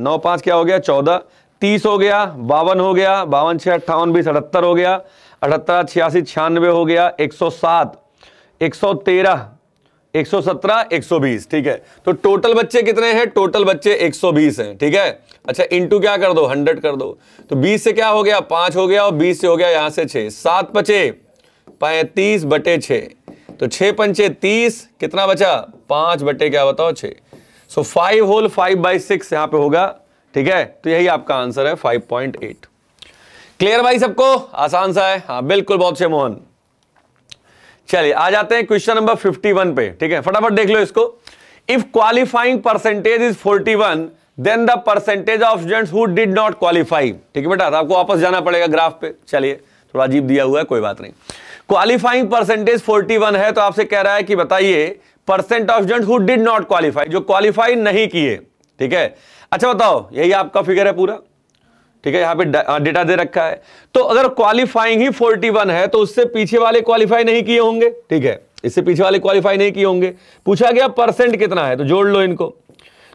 नौ पांच क्या हो गया चौदह तीस हो गया बावन हो गया बावन छह अट्ठावन बीस अठहत्तर हो गया अठहत्तर छियासी छियानवे हो गया एक सौ सात एक सौ तेरह एक एक सौ सत्रह सौ बीस ठीक है तो टोटल बच्चे कितने हैं टोटल बच्चे एक सौ बीस हैं ठीक है अच्छा इनटू क्या कर दो हंड्रेड कर दो तो बीस से क्या हो गया पांच हो गया और बीस से हो गया यहां से छे सात बचे पैंतीस बटे छे तो छे पंचे तीस कितना बचा पांच बटे क्या बताओ छे so five whole five by six यहां पे होगा ठीक है तो यही आपका आंसर है फाइव पॉइंट एट क्लियर भाई सबको आसान सा है हाँ बिल्कुल बहुत से मोहन चलिए आ जाते हैं क्वेश्चन नंबर वन पे ठीक है फटाफट देख लो इसको if qualifying percentage is forty one then the percentage of students who did not qualify ठीक है बेटा तो आपको वापस जाना पड़ेगा ग्राफ पे चलिए थोड़ा अजीब दिया हुआ है कोई बात नहीं क्वालिफाइंग परसेंटेज वन है तो आपसे कह रहा है कि बताइए percent of student who did not qualify जो क्वालिफाई नहीं किए ठीक है अच्छा बताओ यही आपका फिगर है पूरा ठीक है यहां पे डेटा दे रखा है तो अगर क्वालिफाइंग ही 41 है तो उससे पीछे वाले क्वालिफाई नहीं किए होंगे ठीक है इससे पीछे वाले क्वालिफाई नहीं किए होंगे पूछा गया परसेंट कितना है तो जोड़ लो इनको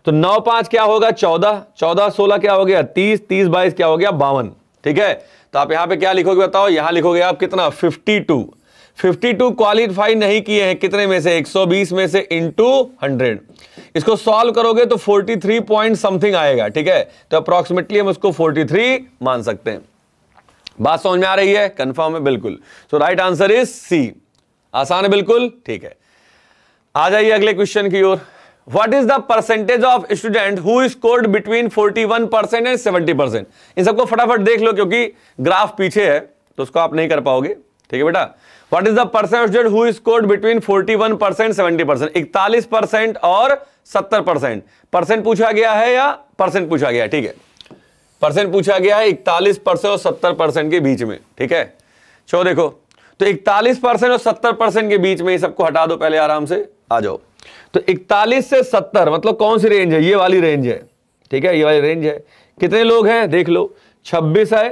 तो 9 5 क्या होगा 14 14 16 क्या हो गया 30 30 बाईस क्या हो गया बावन ठीक है तो आप यहां पे क्या लिखोगे बताओ यहां लिखोगे आप कितना फिफ्टी 52 क्वालिफाई नहीं किए हैं कितने में से 120 में से इंटू हंड्रेड इसको सॉल्व करोगे तो 43 पॉइंट समथिंग आएगा ठीक है तो अप्रॉक्सीमेटली हम उसको 43 मान सकते हैं बात समझ में आ रही है कंफर्म है बिल्कुल so right answer is C आसान है बिल्कुल ठीक है आ जाइए अगले क्वेश्चन की ओर what is the percentage of student who scored between 41% and 70% इन सबको फटाफट देख लो क्योंकि ग्राफ पीछे है तो उसको आप नहीं कर पाओगे ठीक है बेटा what is the percent who scored between 41 percent seventy percent इकतालीस परसेंट और सत्तर परसेंट परसेंट पूछा गया है या परसेंट पूछा गया है ठीक है परसेंट पूछा गया है इकतालीस परसेंट और सत्तर परसेंट के बीच में ठीक है चलो देखो तो इकतालीस परसेंट और सत्तर परसेंट के बीच में ये सबको हटा दो पहले आराम से आ जाओ तो इकतालीस से सत्तर मतलब कौन सी रेंज है ये वाली रेंज है ठीक है ये वाली रेंज है कितने लोग हैं देख लो छब्बीस है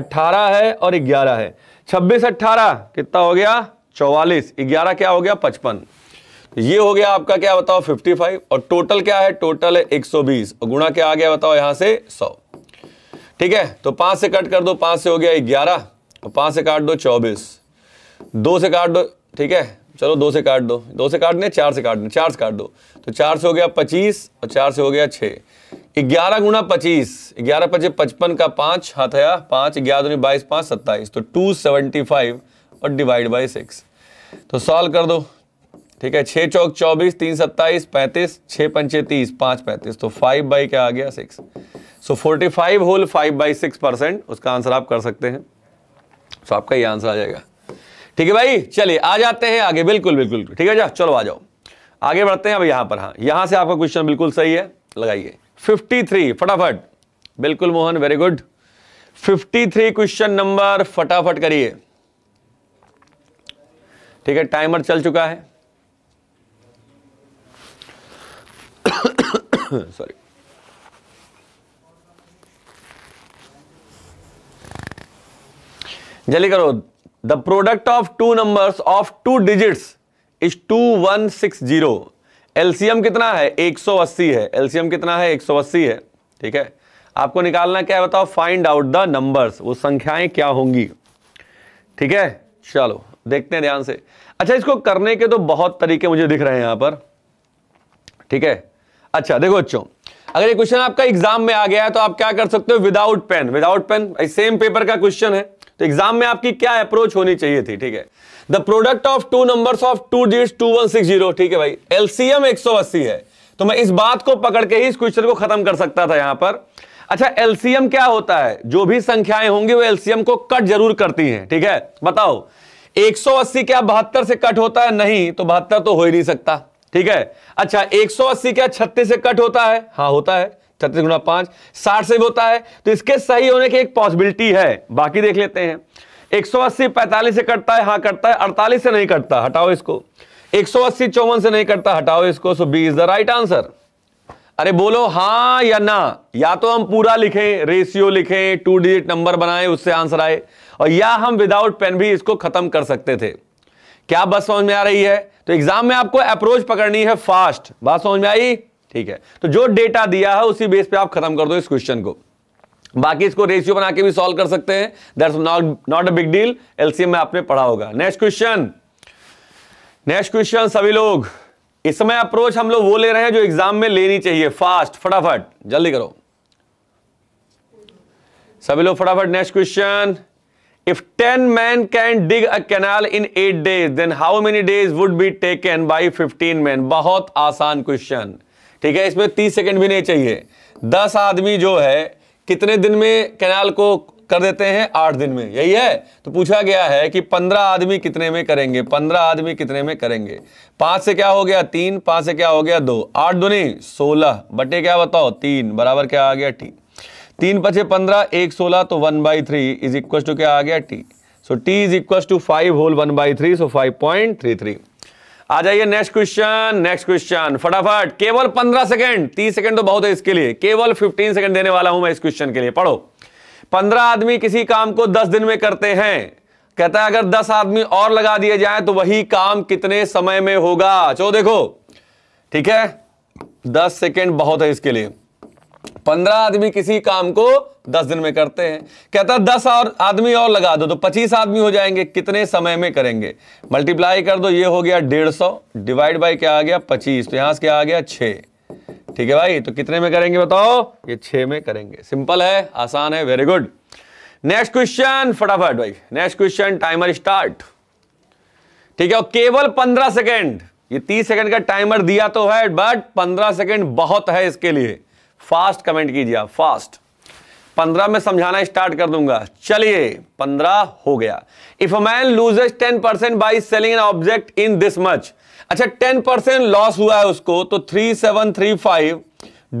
अट्ठारह है और ग्यारह है छब्बीस अट्ठारह कितना हो गया चौवालीस ग्यारह क्या हो गया पचपन तो ये हो गया आपका क्या बताओ 55 और टोटल क्या है टोटल है 120 और गुणा क्या आ गया बताओ यहां से 100 ठीक है तो पांच से कट कर दो पांच से हो गया ग्यारह और पांच से काट दो चौबीस दो से काट दो ठीक है चलो दो से काट दो दो से काटने चार से काटने चार से काट दो तो चार से हो गया पच्चीस और चार से हो गया छः ग्यारह गुना पच्चीस ग्यारह पचे पचपन का पांच हाथ पांच ग्यारह दूनी बाईस पांच सत्ताईस तो टू सेवेंटी फाइव और डिवाइड बाई सिक्स तो सॉल्व कर दो ठीक है छह चौक चौबीस तीन सत्ताईस पैंतीस छह पंचे तीस पांच पैंतीस तो फाइव बाई क्या आ गया six so forty five whole five by six percent उसका आंसर आप कर सकते हैं सो आपका ये आंसर आ जाएगा ठीक है भाई चलिए आ जाते हैं आगे बिल्कुल बिल्कुल ठीक है जा चलो आ जाओ आगे बढ़ते हैं अब यहां पर हाँ यहाँ से आपका क्वेश्चन बिल्कुल सही है लगाइए 53 फटाफट बिल्कुल Mohan very good 53 question number फटाफट करिए ठीक है टाइमर चल चुका है सॉरी जल्दी करो the product of two numbers of two digits is two one six zero LCM कितना है 180 है एलसीएम कितना है 180 है ठीक है आपको निकालना क्या है बताओ फाइंड आउट द नंबर्स वो संख्याएं क्या होंगी ठीक है चलो देखते हैं ध्यान से अच्छा इसको करने के तो बहुत तरीके मुझे दिख रहे हैं यहां पर ठीक है अच्छा देखो बच्चों अगर ये क्वेश्चन आपका एग्जाम में आ गया है तो आप क्या कर सकते हो without pen without pen same paper का क्वेश्चन है तो एग्जाम में आपकी क्या अप्रोच होनी चाहिए थी ठीक है the product of two number of two डिट टू वन सिक्स जीरो ठीक है भाई एलसीएम एक सौ अस्सी है तो मैं इस बात को पकड़ के ही इस क्वेश्चन को खत्म कर सकता था यहां पर अच्छा एलसीएम क्या होता है जो भी संख्याएं होंगी वो एलसीएम को कट जरूर करती हैं ठीक है बताओ 180 क्या बहत्तर से कट होता है नहीं तो बहत्तर तो हो ही नहीं सकता ठीक है अच्छा 180 क्या छत्तीस से कट होता है हाँ होता है छत्तीस गुना पांच साठ से भी होता है तो इसके सही होने की एक पॉसिबिलिटी है बाकी देख लेते हैं अस्सी पैंतालीस से कटता है हाँ कटता है अड़तालीस से नहीं कटता हटाओ इसको एक सौ अस्सी चौवन से नहीं कटता हटाओ इसको so B is the right answer अरे बोलो हाँ या ना या तो हम पूरा लिखें रेशियो लिखें टू डिजिट नंबर बनाएं उससे आंसर आए और या हम विदाउट पेन भी इसको खत्म कर सकते थे क्या बात समझ में आ रही है तो एग्जाम में आपको अप्रोच पकड़नी है फास्ट बात समझ में आई ठीक है तो जो डेटा दिया है उसी बेस पे आप खत्म कर दो इस क्वेश्चन को बाकी इसको रेशियो बना के भी सॉल्व कर सकते हैं that's not not a big deal LCM में आपने पढ़ा होगा नेक्स्ट क्वेश्चन नेक्स्ट क्वेश्चन सभी लोग इस समय अप्रोच हम लोग वो ले रहे हैं जो एग्जाम में लेनी चाहिए फास्ट फटाफट जल्दी करो सभी लोग फटाफट next question if ten man can dig a canal in eight days then how many days would be taken by fifteen man बहुत आसान क्वेश्चन ठीक है इसमें तीस सेकेंड भी नहीं चाहिए दस आदमी जो है कितने दिन में कैनाल को कर देते हैं आठ दिन में यही है तो पूछा गया है कि पंद्रह आदमी कितने में करेंगे पंद्रह आदमी कितने में करेंगे पांच से क्या हो गया तीन पांच से क्या हो गया दो आठ दो नहीं सोलह बटे क्या बताओ तीन बराबर क्या आ गया टी तीन पचे पंद्रह एक सोलह तो one by three is equal to क्या आ गया T so T is equal to five whole one by three so five point three three आ जाइए नेक्स्ट क्वेश्चन नेक्स्ट क्वेश्चन फटाफट केवल पंद्रह सेकंड तीस सेकंड तो बहुत है इसके लिए केवल फिफ्टीन सेकंड देने वाला हूं मैं इस क्वेश्चन के लिए पढ़ो पंद्रह आदमी किसी काम को दस दिन में करते हैं कहता है अगर दस आदमी और लगा दिए जाए तो वही काम कितने समय में होगा चलो देखो ठीक है दस सेकेंड बहुत है इसके लिए पंद्रह आदमी किसी काम को दस दिन में करते हैं कहता है दस और आदमी और लगा दो तो पच्चीस आदमी हो जाएंगे कितने समय में करेंगे मल्टीप्लाई कर दो ये हो गया डेढ़ सौ डिवाइड बाई क्या आ गया पच्चीस तो यहां से क्या आ गया छ ठीक है भाई तो कितने में करेंगे बताओ ये छः में करेंगे सिंपल है आसान है वेरी गुड नेक्स्ट क्वेश्चन फटाफट भाई नेक्स्ट क्वेश्चन टाइमर स्टार्ट ठीक है और केवल पंद्रह सेकेंड ये तीस सेकेंड का टाइमर दिया तो है बट पंद्रह सेकेंड बहुत है इसके लिए फास्ट कमेंट कीजिए आप फास्ट पंद्रह में समझाना स्टार्ट कर दूंगा चलिए पंद्रह हो गया if a man loses ten percent by selling an object in this much अच्छा टेन परसेंट लॉस हुआ है उसको तो three seven three five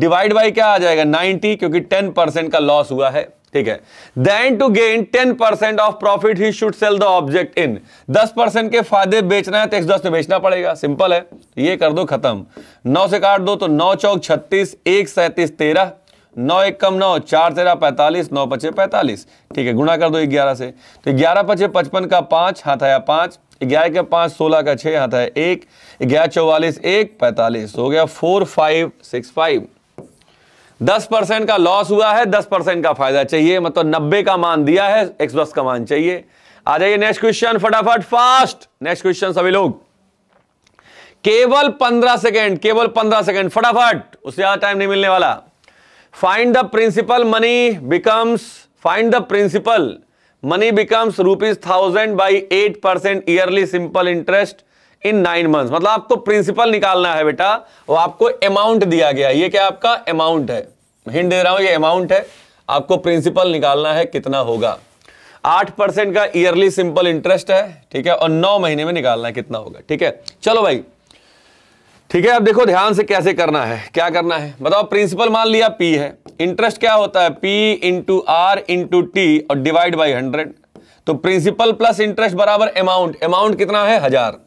divide by क्या आ जाएगा नाइनटी क्योंकि टेन परसेंट का लॉस हुआ है ठीक है then to gain ten percent of profit he should sell the object in दस परसेंट के फायदे बेचना है तो एक दस में तो बेचना पड़ेगा सिंपल है ये कर दो खत्म नौ से काट दो तो नौ चौक छत्तीस एक सैंतीस तेरह नौ एक कम नौ चार तेरह पैंतालीस नौ पचे पैंतालीस ठीक है गुणा कर दो ग्यारह से तो ग्यारह पचे पचपन का पांच हाथ आया पांच ग्यारह के पांच सोलह का छह हाथ आया एक ग्यारह चौवालीस एक पैंतालीस हो गया फोर फाइव सिक्स फाइव दस परसेंट का लॉस हुआ है दस परसेंट का फायदा चाहिए मतलब नब्बे का मान दिया है एक दस का मान चाहिए आ जाइए नेक्स्ट क्वेश्चन फटाफट फास्ट नेक्स्ट क्वेश्चन सभी लोग केवल पंद्रह सेकेंड केवल पंद्रह सेकेंड फटाफट उससे ज्यादा टाइम नहीं मिलने वाला find the principal money becomes find the principal money becomes rupees thousand by eight percent yearly simple interest in nine month मतलब आपको प्रिंसिपल निकालना है बेटा वो आपको अमाउंट दिया गया ये क्या आपका अमाउंट है हिंट दे रहा हूं ये अमाउंट है आपको प्रिंसिपल निकालना है कितना होगा आठ परसेंट का ईयरली सिंपल इंटरेस्ट है ठीक है और नौ महीने में निकालना है कितना होगा ठीक है चलो भाई ठीक है अब देखो ध्यान से कैसे करना है क्या करना है बताओ प्रिंसिपल मान लिया पी है इंटरेस्ट क्या होता है P into R into T और डिवाइड बाई हंड्रेड तो प्रिंसिपल प्लस इंटरेस्ट बराबर अमाउंट अमाउंट कितना है हजार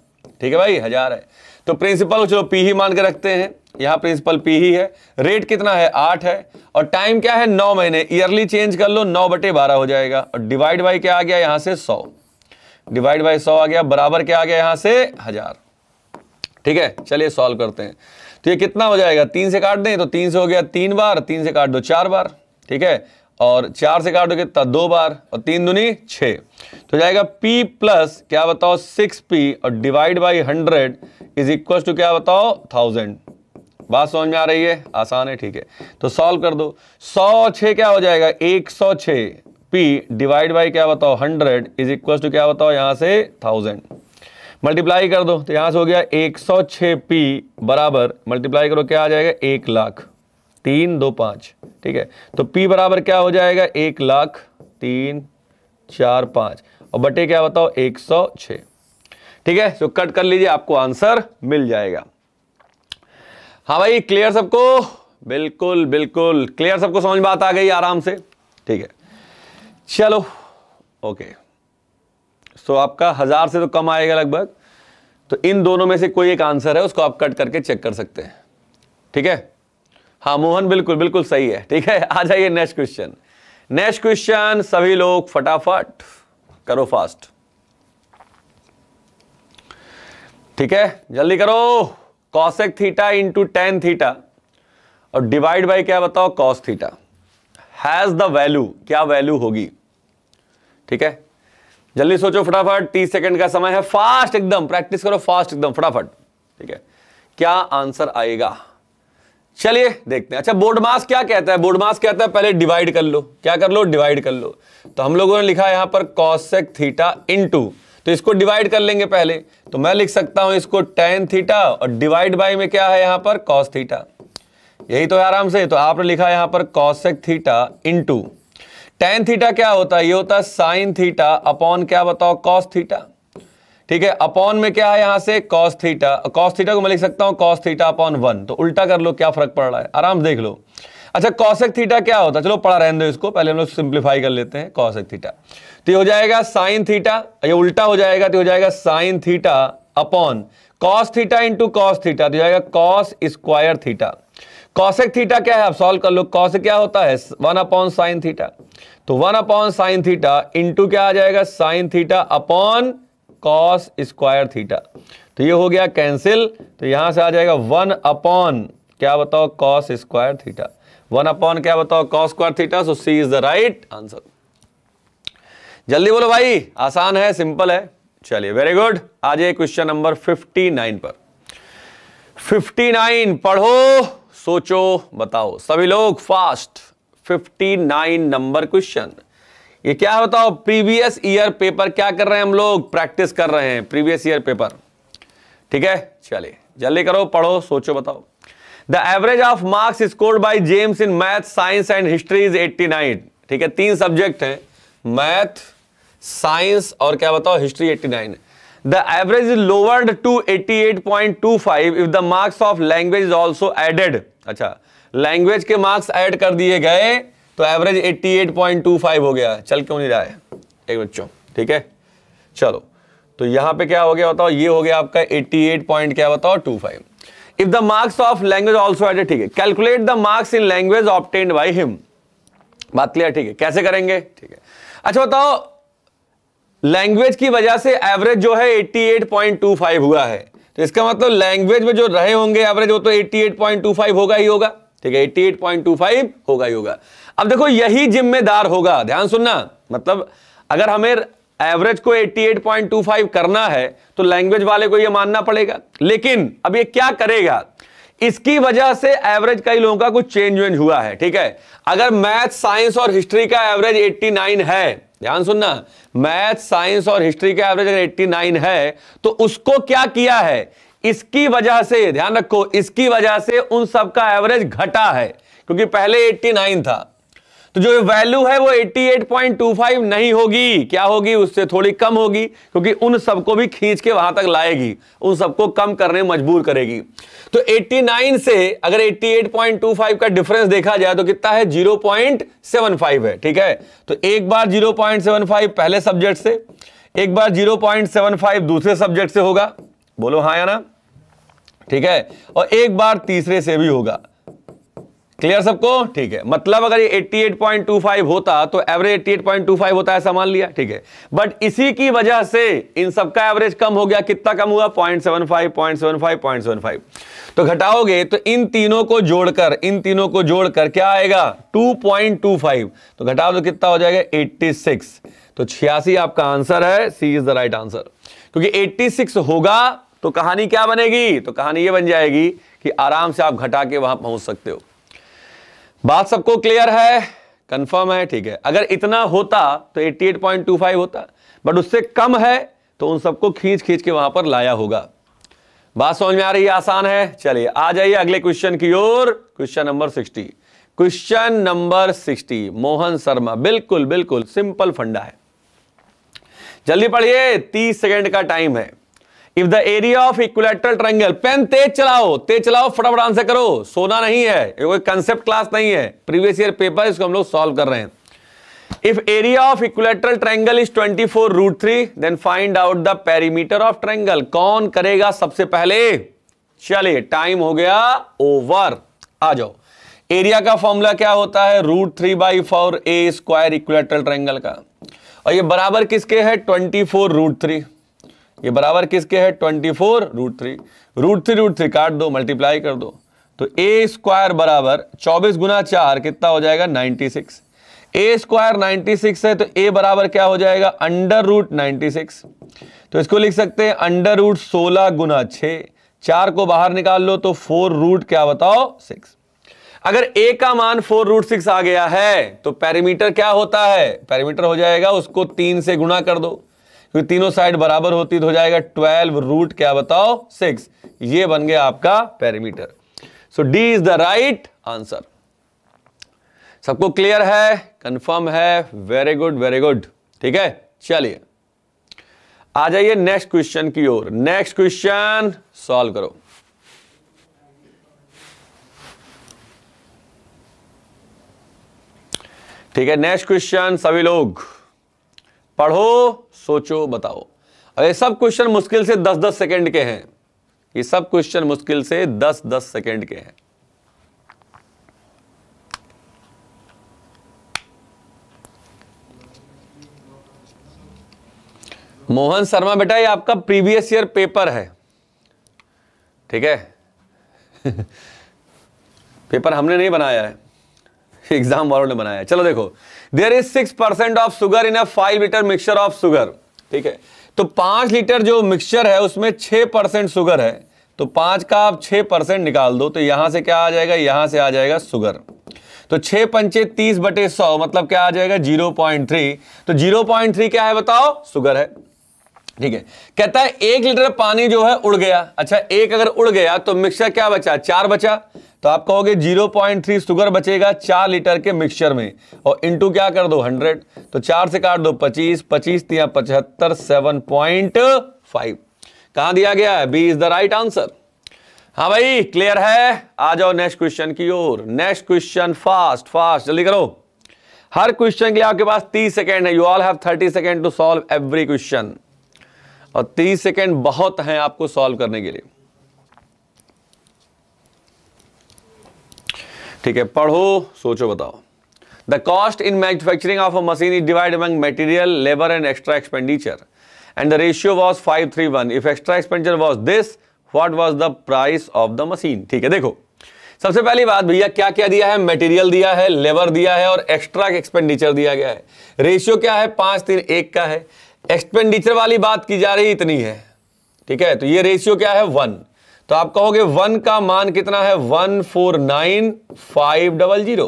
ठीक है भाई हजार है तो प्रिंसिपल जो चलो पी ही मान के रखते हैं यहाँ प्रिंसिपल पी ही है रेट कितना है आठ है और टाइम क्या है नौ महीने ईयरली चेंज कर लो नौ बटे बारह हो जाएगा और डिवाइड बाई क्या आ गया यहाँ से सौ डिवाइड बाई सौ आ गया बराबर क्या आ गया यहाँ से हजार ठीक है चलिए सॉल्व करते हैं तो ये कितना हो जाएगा तीन से काट दें तो तीन से हो गया तीन बार तीन से काट दो चार बार ठीक है और चार से काट दो कितना दो बार और तीन दुनी छः तो जाएगा p प्लस क्या बताओ सिक्स पी और divide by hundred is equal to क्या बताओ थाउजेंड बात समझ में आ रही है आसान है ठीक है तो सॉल्व कर दो सौ छः क्या हो जाएगा एक सौ छः पी डिवाइड बाई क्या बताओ हंड्रेड इज इक्वल टू क्या बताओ यहां से थाउजेंड मल्टीप्लाई कर दो तो यहां से हो गया एक सौ छः पी बराबर मल्टीप्लाई करो क्या आ जाएगा एक लाख तीन दो पांच ठीक है तो पी बराबर क्या हो जाएगा एक लाख तीन चार पांच और बटे क्या बताओ एक सौ छः ठीक है तो कट कर लीजिए आपको आंसर मिल जाएगा हाँ भाई क्लियर सबको बिल्कुल बिल्कुल क्लियर सबको समझ बात आ गई आराम से ठीक है चलो ओके सो आपका हज़ार से तो कम आएगा लगभग तो इन दोनों में से कोई एक आंसर है उसको आप कट करके चेक कर सकते हैं ठीक है हाँ मोहन बिल्कुल बिल्कुल सही है ठीक है आ जाइए नेक्स्ट क्वेश्चन नेक्स्ट क्वेश्चन सभी लोग फटाफट करो फास्ट ठीक है जल्दी करो cosec theta into tan theta और डिवाइड बाई क्या बताओ cos theta has the value क्या वैल्यू होगी ठीक है जल्दी सोचो फटाफट तीस सेकंड का समय है फास्ट एकदम प्रैक्टिस करो फास्ट एकदम फटाफट ठीक है क्या आंसर आएगा चलिए देखते हैं अच्छा बोर्ड मास क्या कहता है बोर्ड मास कहता है पहले डिवाइड कर लो क्या कर लो डिवाइड कर लो तो हम लोगों ने लिखा यहां पर कॉसेक थीटा इंटू तो इसको डिवाइड कर लेंगे पहले तो मैं लिख सकता हूं इसको टेन थीटा और डिवाइड बाई में क्या है यहां पर कॉस थीटा यही तो है आराम से तो आपने लिखा यहां पर cosec theta into tan theta क्या होता है ये होता है साइन थीटा अपॉन क्या बताओ कॉस थीटा ठीक है अपॉन में क्या है यहां से कॉस थीटा कॉस थीटा को मैं लिख सकता हूं कॉस थीटा अपॉन वन तो उल्टा कर लो क्या फर्क पड़ रहा है आराम देख लो अच्छा कॉसेक थीटा क्या होता है चलो पढ़ा रहने दो इसको पहले हम लोग सिंप्लीफाई कर लेते हैं कॉसेक थीटा तो हो जाएगा साइन थीटा ये उल्टा हो जाएगा तो हो जाएगा sine theta upon cos theta into cos theta तो जाएगा cos square theta cosec theta क्या है आप सॉल्व कर लो कॉस क्या होता है वन अपॉन साइन थीटा तो one upon sine theta into क्या आ जाएगा sine theta upon cos square theta तो ये हो गया कैंसिल तो यहां से आ जाएगा वन अपॉन क्या बताओ cos square theta one upon क्या बताओ cos square theta so C is the right answer जल्दी बोलो भाई आसान है सिंपल है चलिए वेरी गुड आज ये क्वेश्चन नंबर 59 पर 59 पढ़ो सोचो बताओ सभी लोग फास्ट 59 नंबर क्वेश्चन ये क्या बताओ प्रीवियस ईयर पेपर क्या कर रहे हैं हम लोग प्रैक्टिस कर रहे हैं प्रीवियस ईयर पेपर ठीक है चलिए जल्दी करो पढ़ो सोचो बताओ the average of marks scored by James in math science and history is 89 ठीक है तीन सब्जेक्ट हैं मैथ साइंस और क्या बताओ history 89 the average is lowered to 88.25 if the marks of language is also added अच्छा लैंग्वेज के marks add कर दिए गए तो एवरेज 88.25 हो गया चल क्यों नहीं रहा है एक बच्चों ठीक है चलो तो यहां पे क्या हो गया बताओ ये हो गया आपका 88 पॉइंट क्या बताओ 25 if the marks of language also added ठीक है calculate the marks in language obtained by him बात क्लियर ठीक है कैसे करेंगे ठीक है अच्छा बताओ लैंग्वेज की वजह से एवरेज जो है 88.25 हुआ है तो इसका मतलब लैंग्वेज में जो रहे होंगे एवरेज वो तो 88.25 होगा ही होगा ठीक है 88.25 होगा ही होगा अब देखो यही जिम्मेदार होगा ध्यान सुनना मतलब अगर हमें एवरेज को 88.25 करना है तो लैंग्वेज वाले को यह मानना पड़ेगा लेकिन अब ये क्या करेगा इसकी वजह से एवरेज कई लोगों का कुछ चेंज वेंज हुआ है ठीक है अगर मैथ साइंस और हिस्ट्री का एवरेज 89 है ध्यान सुनना मैथ साइंस और हिस्ट्री का एवरेज अगर 89 है तो उसको क्या किया है इसकी वजह से ध्यान रखो इसकी वजह से उन सब का एवरेज घटा है क्योंकि पहले 89 था तो जो वैल्यू है वो 88.25 नहीं होगी क्या होगी उससे थोड़ी कम होगी क्योंकि उन सबको भी खींच के वहां तक लाएगी उन सबको कम करने मजबूर करेगी तो 89 से अगर 88.25 का डिफरेंस देखा जाए तो कितना है 0.75 है ठीक है तो एक बार 0.75 पहले सब्जेक्ट से एक बार 0.75 दूसरे सब्जेक्ट से होगा बोलो हाँ या ना ठीक है और एक बार तीसरे से भी होगा क्लियर सबको ठीक है मतलब अगर ये 88.25 होता तो एवरेज 88.25 होता है समान लिया ठीक है बट इसी की वजह से इन सबका एवरेज कम हो गया कितना कम हुआ 0.75 0.75 0.75 तो घटाओगे तो इन तीनों को जोड़कर इन तीनों को जोड़कर क्या आएगा 2.25 तो घटाओ तो कितना हो जाएगा 86 तो छियासी आपका आंसर है C is the right answer क्योंकि एट्टी होगा तो कहानी क्या बनेगी तो कहानी ये बन जाएगी कि आराम से आप घटा के वहां पहुंच सकते हो बात सबको क्लियर है कंफर्म है ठीक है अगर इतना होता तो 88.25 होता बट उससे कम है तो उन सबको खींच खींच के वहां पर लाया होगा बात समझ में आ रही है आसान है चलिए आ जाइए अगले क्वेश्चन की ओर question number 60 question number 60 Mohan Sharma बिल्कुल बिल्कुल सिंपल फंडा है जल्दी पढ़िए 30 सेकंड का टाइम है if the area of equilateral triangle pen तेज चलाओ तेज चलाओ फटाफट आंसर करो सोना नहीं है ये कोई कंसेप्ट क्लास नहीं है प्रीवियस ईयर पेपर इसको हम लोग सॉल्व कर रहे हैं if area of equilateral triangle is 24 four root three then find out the perimeter of triangle कौन करेगा सबसे पहले चलिए टाइम हो गया ओवर आ जाओ एरिया का फॉर्मूला क्या होता है root three by four a square equilateral triangle का और ये बराबर किसके है ट्वेंटी फोर रूट थ्री ये बराबर किसके है twenty four root three root three root three काट दो मल्टीप्लाई कर दो तो ए स्क्वायर बराबर चौबीस गुना चार कितना हो जाएगा ninety six a square ninety six है तो ए बराबर क्या हो जाएगा अंडर रूट नाइन्टी सिक्स तो इसको लिख सकते हैं अंडर रूट सोलह गुना छ चार को बाहर निकाल लो तो फोर रूट क्या बताओ सिक्स अगर ए का मान फोर रूट सिक्स आ गया है तो पैरीमीटर क्या होता है पैरीमीटर हो जाएगा उसको तीन से गुणा कर दो क्योंकि तीनों साइड बराबर होती तो हो जाएगा ट्वेल्व रूट क्या बताओ सिक्स ये बन गया आपका parameter so D is the right answer सबको क्लियर है कंफर्म है वेरी गुड वेरी गुड ठीक है चलिए आ जाइए नेक्स्ट क्वेश्चन की ओर नेक्स्ट क्वेश्चन सॉल्व करो ठीक है नेक्स्ट क्वेश्चन सभी लोग पढ़ो सोचो बताओ और ये सब क्वेश्चन मुश्किल से दस दस सेकेंड के हैं ये सब क्वेश्चन मुश्किल से दस दस सेकेंड के हैं मोहन शर्मा बेटा ये आपका प्रीवियस ईयर पेपर है ठीक है पेपर हमने नहीं बनाया है एग्जाम वालों ने बनाया है चलो देखो there is six percent of sugar in a five litre mixture of sugar ठीक है तो पांच लीटर जो मिक्सचर है उसमें छह परसेंट सुगर है तो पांच का आप छह परसेंट निकाल दो तो यहां से क्या आ जाएगा यहां से आ जाएगा सुगर तो छह पंचे तीस बटे सौ मतलब क्या आ जाएगा जीरो पॉइंट थ्री तो जीरो पॉइंट थ्री क्या है बताओ सुगर है ठीक है कहता है एक लीटर पानी जो है उड़ गया अच्छा एक अगर उड़ गया तो मिक्सचर क्या बचा चार बचा तो आप कहोगे जीरो पॉइंट थ्री सुगर बचेगा चार लीटर के मिक्सचर में और इंटू क्या कर दो हंड्रेड तो चार से काट दो पच्चीस पच्चीस तिया पचहत्तर सेवन पॉइंट फाइव कहां दिया गया है B is the right answer हाँ भाई क्लियर है आ जाओ नेक्स्ट क्वेश्चन की ओर नेक्स्ट क्वेश्चन फास्ट फास्ट जल्दी करो हर क्वेश्चन के लिए आपके पास 30 सेकेंड है you all have 30 second to solve every question और 30 सेकेंड बहुत हैं आपको सॉल्व करने के लिए ठीक है पढ़ो सोचो बताओ the cost in manufacturing of a machine is divide among material labour and extra expenditure and the ratio was five three one if extra expenditure was this what was the price of the machine ठीक है देखो सबसे पहली बात भैया क्या क्या दिया है मटेरियल दिया है लेबर दिया है और एक्स्ट्रा एक्सपेंडिचर दिया गया है रेशियो क्या है पांच तीन एक का है एक्सपेंडिचर वाली बात की जा रही इतनी है ठीक है तो ये रेशियो क्या है वन तो आप कहोगे वन का मान कितना है one four nine five double zero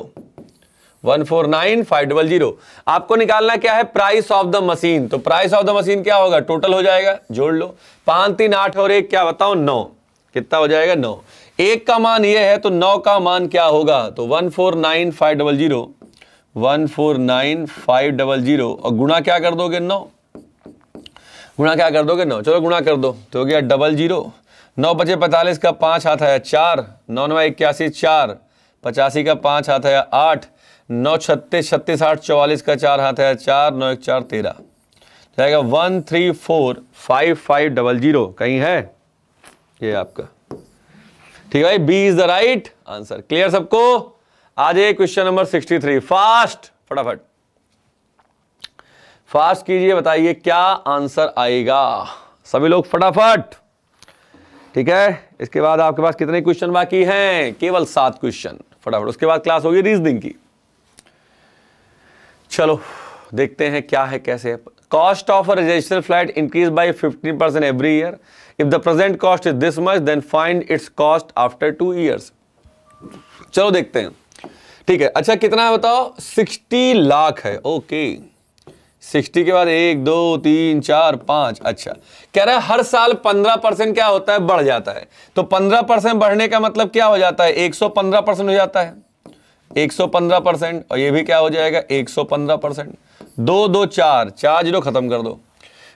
one four nine five double zero आपको निकालना क्या है प्राइस ऑफ द मशीन तो प्राइस ऑफ द मशीन क्या होगा टोटल हो जाएगा जोड़ लो पांच तीन आठ और एक क्या बताओ नौ कितना हो जाएगा नौ एक का मान ये है तो नौ का मान क्या होगा तो one four nine five double zero one four nine five double zero और गुणा क्या कर दोगे नौ गुणा क्या कर दोगे नौ चलो गुणा कर दो तो हो गया डबल जीरो नौ बचे पैंतालीस का पाँच हाथ आया चार नौ नौ इक्यासी चार पचासी का पाँच हाथ आया आठ नौ छत्तीस छत्तीस आठ चौवालीस का चार हाथ आया चार नौ एक चार तेरह जाएगा तो one three four five five double zero कहीं है ये आपका ठीक है भाई B is the right answer clear सबको आज ये question number sixty three fast फटाफट फास्ट कीजिए बताइए क्या आंसर आएगा सभी लोग फटाफट ठीक है इसके बाद आपके पास कितने क्वेश्चन बाकी हैं केवल सात क्वेश्चन फटाफट उसके बाद क्लास होगी रीजनिंग की चलो देखते हैं क्या है कैसे cost of residential flat increase by fifteen percent every year if the present cost is this much then find its cost after two years चलो देखते हैं ठीक है अच्छा कितना है बताओ सिक्सटी लाख है ओके okay. सिक्सटी के बाद एक दो तीन चार पांच अच्छा कह रहा है हर साल पंद्रह परसेंट क्या होता है बढ़ जाता है तो पंद्रह परसेंट बढ़ने का मतलब क्या हो जाता है एक सौ पंद्रह परसेंट हो जाता है एक सौ पंद्रह परसेंट और ये भी क्या हो जाएगा एक सौ पंद्रह परसेंट दो दो चार चार जीरो खत्म कर दो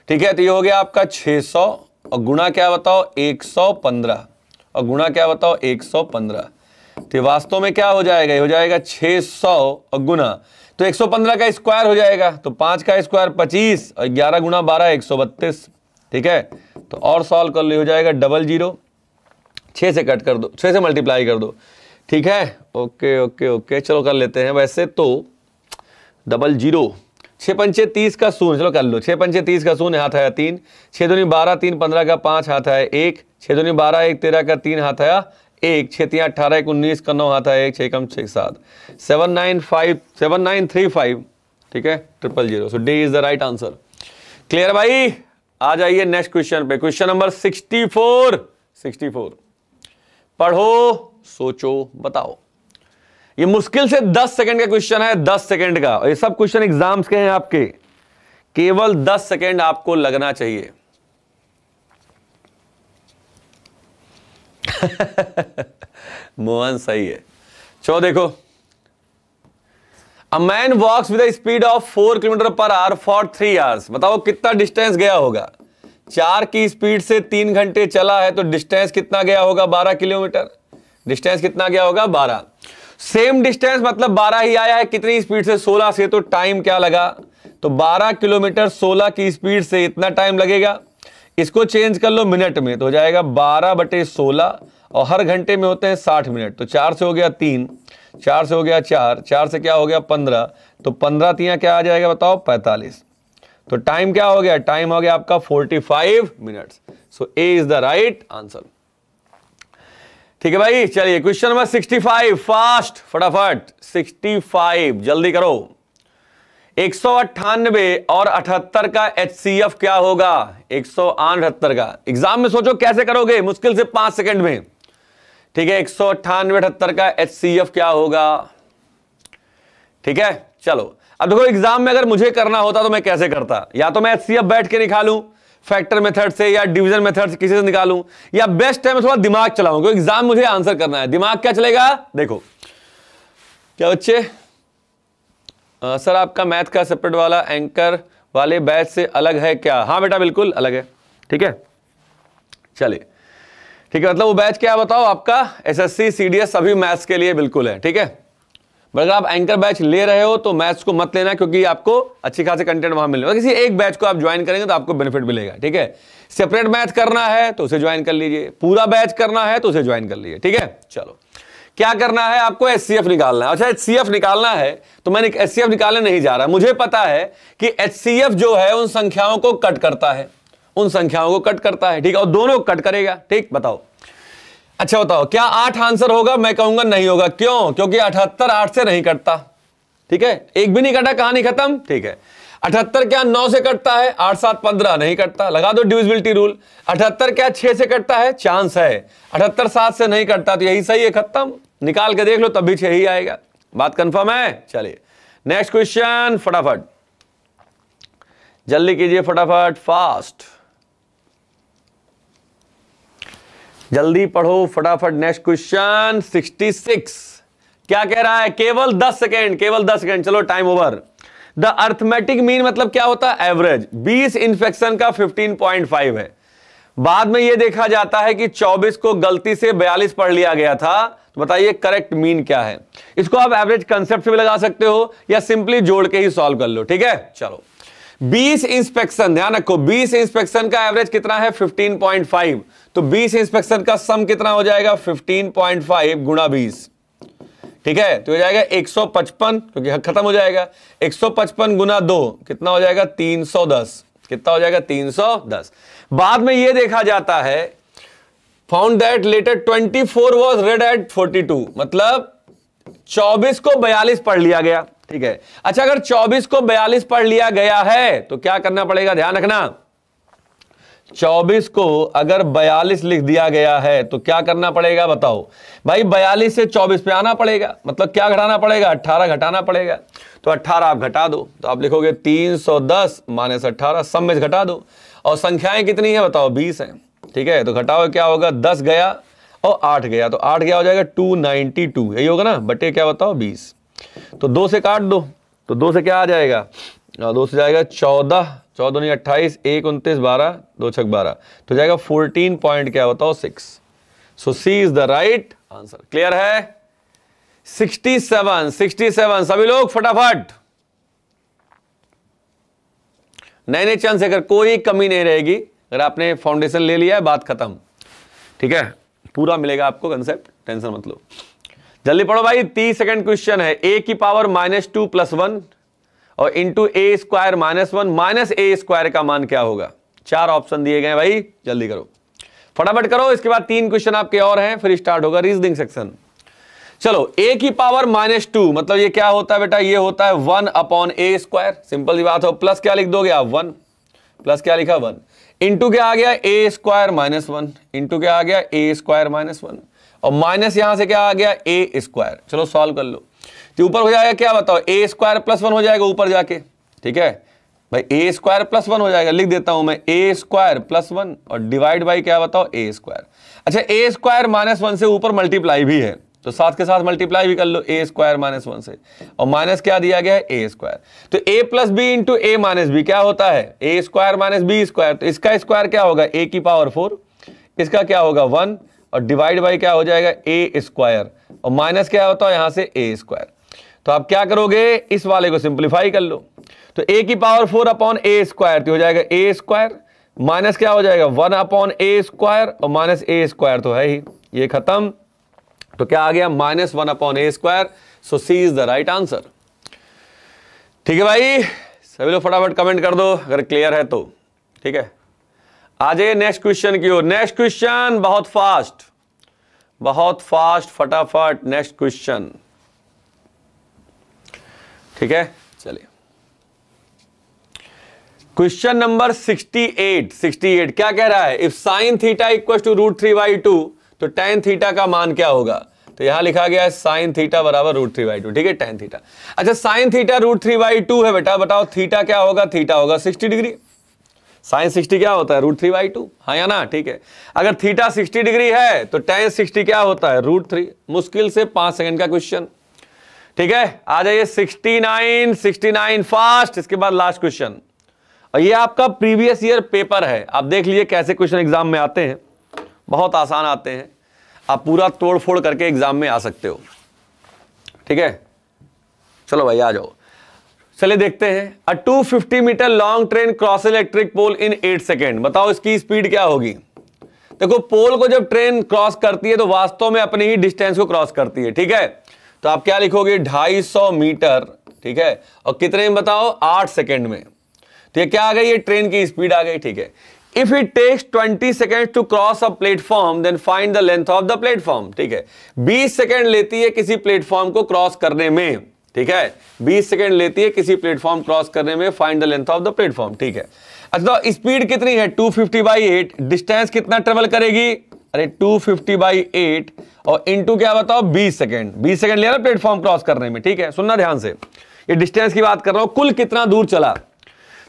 ठीक है तो ये हो गया आपका छह सौ और गुणा क्या बताओ एक सौ पंद्रह और गुणा क्या बताओ एक सौ पंद्रह तो वास्तव में क्या हो जाएगा ये हो जाएगा छह सौ और गुना तो 115 का स्क्वायर हो जाएगा तो पांच का स्क्वायर पच्चीस और ग्यारह गुना बारह एक सौ बत्तीस ठीक है तो और सॉल्व कर लो हो जाएगा डबल जीरो छः से कट कर दो छः से मल्टीप्लाई कर दो ठीक है ओके ओके ओके चलो कर लेते हैं वैसे तो डबल जीरो छः पंचे तीस का शून्य चलो कर लो छः पंचे तीस का शून्य हाथ आया तीन छः दूनी बारह तीन पंद्रह का पाँच हाथ आया एक छः दूनी बारह एक तेरह का तीन हाथ आया एक छतियाँ अट्ठारह एक उन्नीस का नौ आता है एक छः कम छः सात seven nine five seven nine three five ठीक है triple zero so D is the right answer clear भाई आ जाइए नेक्स्ट क्वेश्चन पे question number sixty four sixty four पढ़ो सोचो बताओ ये मुश्किल से दस सेकेंड का क्वेश्चन है दस सेकेंड का ये सब क्वेश्चन एग्जाम्स के हैं आपके केवल दस सेकेंड आपको लगना चाहिए मोहन सही है चलो देखो a man walks with speed of four kilometer per hour for three hours बताओ कितना डिस्टेंस गया होगा चार की स्पीड से तीन घंटे चला है तो डिस्टेंस कितना गया होगा बारह किलोमीटर डिस्टेंस कितना गया होगा बारह सेम डिस्टेंस मतलब बारह ही आया है कितनी स्पीड से सोलह से तो टाइम क्या लगा तो बारह किलोमीटर सोलह की स्पीड से इतना टाइम लगेगा इसको चेंज कर लो मिनट में तो हो जाएगा बारह बटे सोलह और हर घंटे में होते हैं साठ मिनट तो चार से हो गया तीन चार से हो गया चार चार से क्या हो गया पंद्रह तो पंद्रह तिया क्या आ जाएगा बताओ पैंतालीस तो टाइम क्या हो गया टाइम हो गया आपका forty five minute so A is the right answer ठीक है भाई चलिए question number sixty five fast फटाफट सिक्सटी फाइव जल्दी करो एक सौ अट्ठानबे और अठहत्तर का एच क्या होगा एक सौ अठहत्तर का एग्जाम में सोचो कैसे करोगे मुश्किल से पांच सेकंड में ठीक है एक सौ अट्ठानवे अठहत्तर का एच क्या होगा ठीक है चलो अब देखो एग्जाम में अगर मुझे करना होता तो मैं कैसे करता या तो मैं एच बैठ के निकालू फैक्टर मेथड से या डिवीजन मेथड से किसी से निकालू या बेस्ट है मैं थोड़ा दिमाग चलाऊ एग्जाम मुझे आंसर करना है दिमाग क्या चलेगा देखो क्या बच्चे आ, सर आपका मैथ का सेपरेट वाला एंकर वाले बैच से अलग है क्या हाँ बेटा बिल्कुल अलग है ठीक है चलिए ठीक है मतलब वो बैच क्या बताओ आपका एसएससी सीडीएस सभी मैथ्स के लिए बिल्कुल है ठीक है अगर आप एंकर बैच ले रहे हो तो मैथ्स को मत लेना क्योंकि आपको अच्छी खासी कंटेंट वहां मिलेगा किसी एक बैच को आप ज्वाइन करेंगे तो आपको बेनिफिट मिलेगा ठीक है सेपरेट मैथ करना है तो उसे ज्वाइन कर लीजिए पूरा बैच करना है तो उसे ज्वाइन कर लीजिए ठीक है चलो क्या करना है आपको एफ निकालना है अच्छा एच निकालना है तो मैंने एस निकालने नहीं जा रहा मुझे पता है कि एच जो है उन संख्याओं को कट करता है उन संख्याओं को कट करता है ठीक है और दोनों कट करेगा ठीक बताओ अच्छा बताओ क्या आठ आंसर होगा मैं कहूंगा नहीं होगा क्यों क्योंकि अठहत्तर आठ से नहीं कटता ठीक है एक भी नहीं कटा कहानी खत्म ठीक है अठहत्तर क्या नौ से कटता है आठ सात पंद्रह नहीं कटता लगा दो ड्यूजबिलिटी रूल अठहत्तर क्या छह से कटता है चांस है अठहत्तर सात से नहीं कटता तो यही सही है खत्म निकाल के देख लो तब भी छह ही आएगा बात कंफर्म है चलिए नेक्स्ट क्वेश्चन फटाफट जल्दी कीजिए फटाफट फास्ट जल्दी पढ़ो फटाफट नेक्स्ट क्वेश्चन 66 क्या कह रहा है केवल 10 सेकेंड केवल 10 सेकेंड चलो time over the arithmetic mean मतलब क्या होता है एवरेज 20 इंफेक्शन का 15.5 है बाद में यह देखा जाता है कि 24 को गलती से 42 पढ़ लिया गया था तो बताइए करेक्ट मीन क्या है इसको आप एवरेज कंसेप्ट भी लगा सकते हो या सिंपली जोड़ के ही सॉल्व कर लो ठीक है चलो 20 इंस्पेक्शन ध्यान रखो 20 इंस्पेक्शन का एवरेज कितना है 15.5 तो 20 इंस्पेक्शन का सम कितना हो जाएगा 15.5 पॉइंट गुणा बीस ठीक है तो हो जाएगा 155 क्योंकि खत्म हो जाएगा 155 गुना दो कितना हो जाएगा 310 कितना हो जाएगा 310 बाद में यह देखा जाता है found that letter 24 was read at forty मतलब 24 को 42 पढ़ लिया गया ठीक है अच्छा अगर 24 को 42 पढ़ लिया गया है तो क्या करना पड़ेगा ध्यान रखना 24 को अगर 42 लिख दिया गया है तो क्या करना पड़ेगा बताओ भाई 42 से 24 पे आना पड़ेगा मतलब क्या घटाना पड़ेगा 18 घटाना पड़ेगा तो 18 आप घटा दो तो आप लिखोगे 310 माइनस अट्ठारह सब में घटा दो और संख्याएं कितनी है बताओ 20 है ठीक है तो घटाओ क्या होगा 10 गया और 8 गया तो 8 गया हो जाएगा 292 यही होगा ना बटे क्या बताओ बीस तो दो से काट दो तो दो से क्या आ जाएगा हाँ, दो से जाएगा चौदह चौदह नहीं अट्ठाईस एक उनतीस बारह दो छक बारह तो जाएगा फोर्टीन पॉइंट क्या बताओ six so C is the right answer clear है सिक्सटी सेवन सिक्सटी सेवन सभी लोग फटाफट नए नए चांस अगर कोई कमी नहीं रहेगी अगर आपने फाउंडेशन ले लिया है बात खत्म ठीक है पूरा मिलेगा आपको कंसेप्ट टेंशन मत लो जल्दी पढ़ो भाई तीस सेकंड क्वेश्चन है ए की power minus two plus one और into A square minus one minus A square का मान क्या होगा चार ऑप्शन दिए गए भाई जल्दी करो फटाफट करो इसके बाद तीन क्वेश्चन आपके और हैं फिर स्टार्ट होगा रीजनिंग सेक्शन चलो ए की पावर माइनस टू मतलब ये क्या होता है बेटा ये होता है one upon A square simple सी बात हो प्लस क्या लिख दोगे आप वन प्लस क्या लिखा वन इंटू क्या आ गया A square minus one into क्या आ गया ए स्क्वायर माइनस वन और माइनस यहां से क्या आ गया ए स्क्वायर चलो सॉल्व कर लो तो ऊपर हो जाएगा क्या बताओ ए स्क्वायर प्लस वन हो जाएगा ऊपर जाके ठीक है भाई ए स्क्वायर प्लस वन हो जाएगा लिख देता हूं मैं ए स्क्वायर प्लस वन और डिवाइड बाई क्या बताओ ए स्क्वायर अच्छा ए स्क्वायर माइनस वन से ऊपर मल्टीप्लाई भी है तो साथ के साथ मल्टीप्लाई भी कर लो ए स्क्वायर माइनस वन से और माइनस क्या दिया गया है ए स्क्वायर तो A plus B into A minus B क्या होता है A square minus B square तो इसका स्क्वायर क्या होगा ए की पावर फोर इसका क्या होगा वन और डिवाइड बाई क्या हो जाएगा ए स्क्वायर और माइनस क्या होता है यहाँ से ए स्क्वायर तो आप क्या करोगे इस वाले को सिंप्लीफाई कर लो तो ए की power four upon A square तो हो जाएगा ए स्क्वायर माइनस क्या हो जाएगा वन अपॉन ए स्क्वायर और माइनस ए स्क्वायर तो है ही ये खत्म तो क्या आ गया minus one upon A square so C is the right answer ठीक है भाई सभी लोग फटाफट कमेंट कर दो अगर क्लियर है तो ठीक है आ जाइए नेक्स्ट क्वेश्चन की ओर नेक्स्ट क्वेश्चन बहुत फास्ट बहुत फास्ट फटाफट नेक्स्ट क्वेश्चन ठीक है क्वेश्चन नंबर 68 68 क्या कह रहा है if sine theta equal to root three by two तो टेन थीटा का मान क्या होगा तो यहां लिखा गया है साइन थीटा बराबर रूट थ्री बाई टू ठीक है टेन थीटा अच्छा sine theta root three by two है बेटा बताओ थीटा क्या होगा थीटा होगा सिक्सटी डिग्री साइन सिक्सटी क्या होता है रूट थ्री बाई टू हाँ या ना ठीक है अगर थीटा सिक्सटी डिग्री है तो टेन सिक्सटी क्या होता है रूट थ्री मुश्किल से पांच सेकंड का क्वेश्चन ठीक है आ जाइए sixty nine sixty nine fast इसके बाद लास्ट क्वेश्चन और ये आपका प्रीवियस ईयर पेपर है आप देख लीजिए कैसे क्वेश्चन एग्जाम में आते हैं बहुत आसान आते हैं आप पूरा तोड़ फोड़ करके एग्जाम में आ सकते हो ठीक है चलो भाई आ जाओ चले देखते हैं a 250 meter long train cross electric pole in 8 second बताओ इसकी स्पीड क्या होगी देखो पोल को जब ट्रेन क्रॉस करती है तो वास्तव में अपने ही डिस्टेंस को क्रॉस करती है ठीक है तो आप क्या लिखोगे 250 मीटर ठीक है और कितने में बताओ आठ सेकेंड में ठीक तो है क्या आ गई ये ट्रेन की स्पीड आ गई ठीक है if it takes 20 second to cross a platform then find the length of the platform ठीक है 20 सेकेंड लेती है किसी प्लेटफॉर्म को क्रॉस करने में ठीक है 20 सेकेंड लेती है किसी प्लेटफॉर्म क्रॉस करने में find the length of the platform ठीक है अच्छा स्पीड तो कितनी है 250 फिफ्टी बाई एट डिस्टेंस कितना ट्रेवल करेगी अरे 250 फिफ्टी बाई एट और इंटू क्या बताओ 20 सेकेंड 20 सेकेंड लिया ना प्लेटफॉर्म क्रॉस करने में ठीक है सुनना ध्यान से ये डिस्टेंस की बात कर रहा हूं कुल कितना दूर चला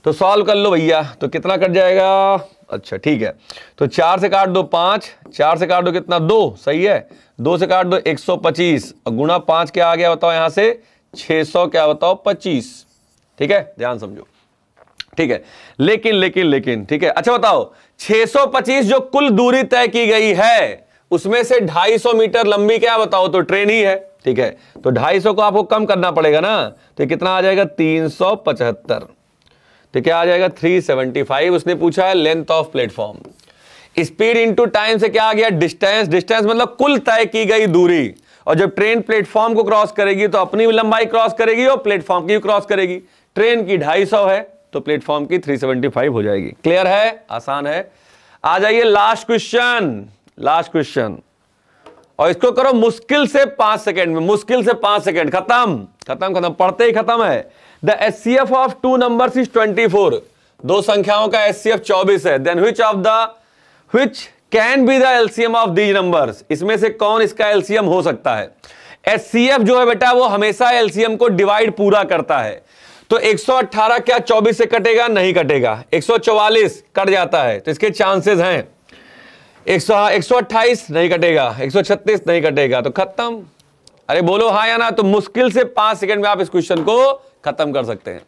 तो सॉल्व कर लो भैया तो कितना कट जाएगा अच्छा ठीक है तो चार से काट दो पांच चार से काट दो कितना दो सही है दो से काट दो एक सौ पच्चीस गुणा पांच क्या आ गया बताओ यहां से छह सौ क्या बताओ पच्चीस ठीक है ध्यान समझो ठीक है लेकिन लेकिन लेकिन ठीक है अच्छा बताओ छह सौ पच्चीस जो कुल दूरी तय की गई है उसमें से ढाई सौ मीटर लंबी क्या बताओ तो ट्रेन ही है ठीक है तो ढाई सौ को आपको कम करना पड़ेगा ना तो कितना आ जाएगा तीन सौ पचहत्तर तो क्या आ जाएगा 375 उसने पूछा है length of platform speed into time से क्या आ गया डिस्टेंस डिस्टेंस मतलब कुल तय की गई दूरी और जब ट्रेन प्लेटफॉर्म को क्रॉस करेगी तो अपनी लंबाई क्रॉस करेगी और प्लेटफॉर्म की क्रॉस करेगी ट्रेन की सौ है तो प्लेटफॉर्म की फाइव हो जाएगी क्लियर है आसान है आ जाइए लास्ट क्वेश्चन लास्ट क्वेश्चन और इसको करो मुश्किल से पांच सेकेंड में मुश्किल से पांच सेकेंड खत्म खत्म खत्म पढ़ते ही खत्म है the S C F of two number is twenty four दो संख्याओं का एस सी एफ चौबीस है then which of the which can be the LCM of these number इसमें से कौन इसका एलसीएम हो सकता है एच जो है बेटा वो हमेशा एलसीएम को डिवाइड पूरा करता है तो 118 क्या 24 से कटेगा नहीं कटेगा 144 कट जाता है तो इसके चांसेस हैं एक सौ नहीं कटेगा 136 नहीं कटेगा तो खत्म अरे बोलो हाँ या ना तो मुश्किल से पांच सेकंड में आप इस क्वेश्चन को खत्म कर सकते हैं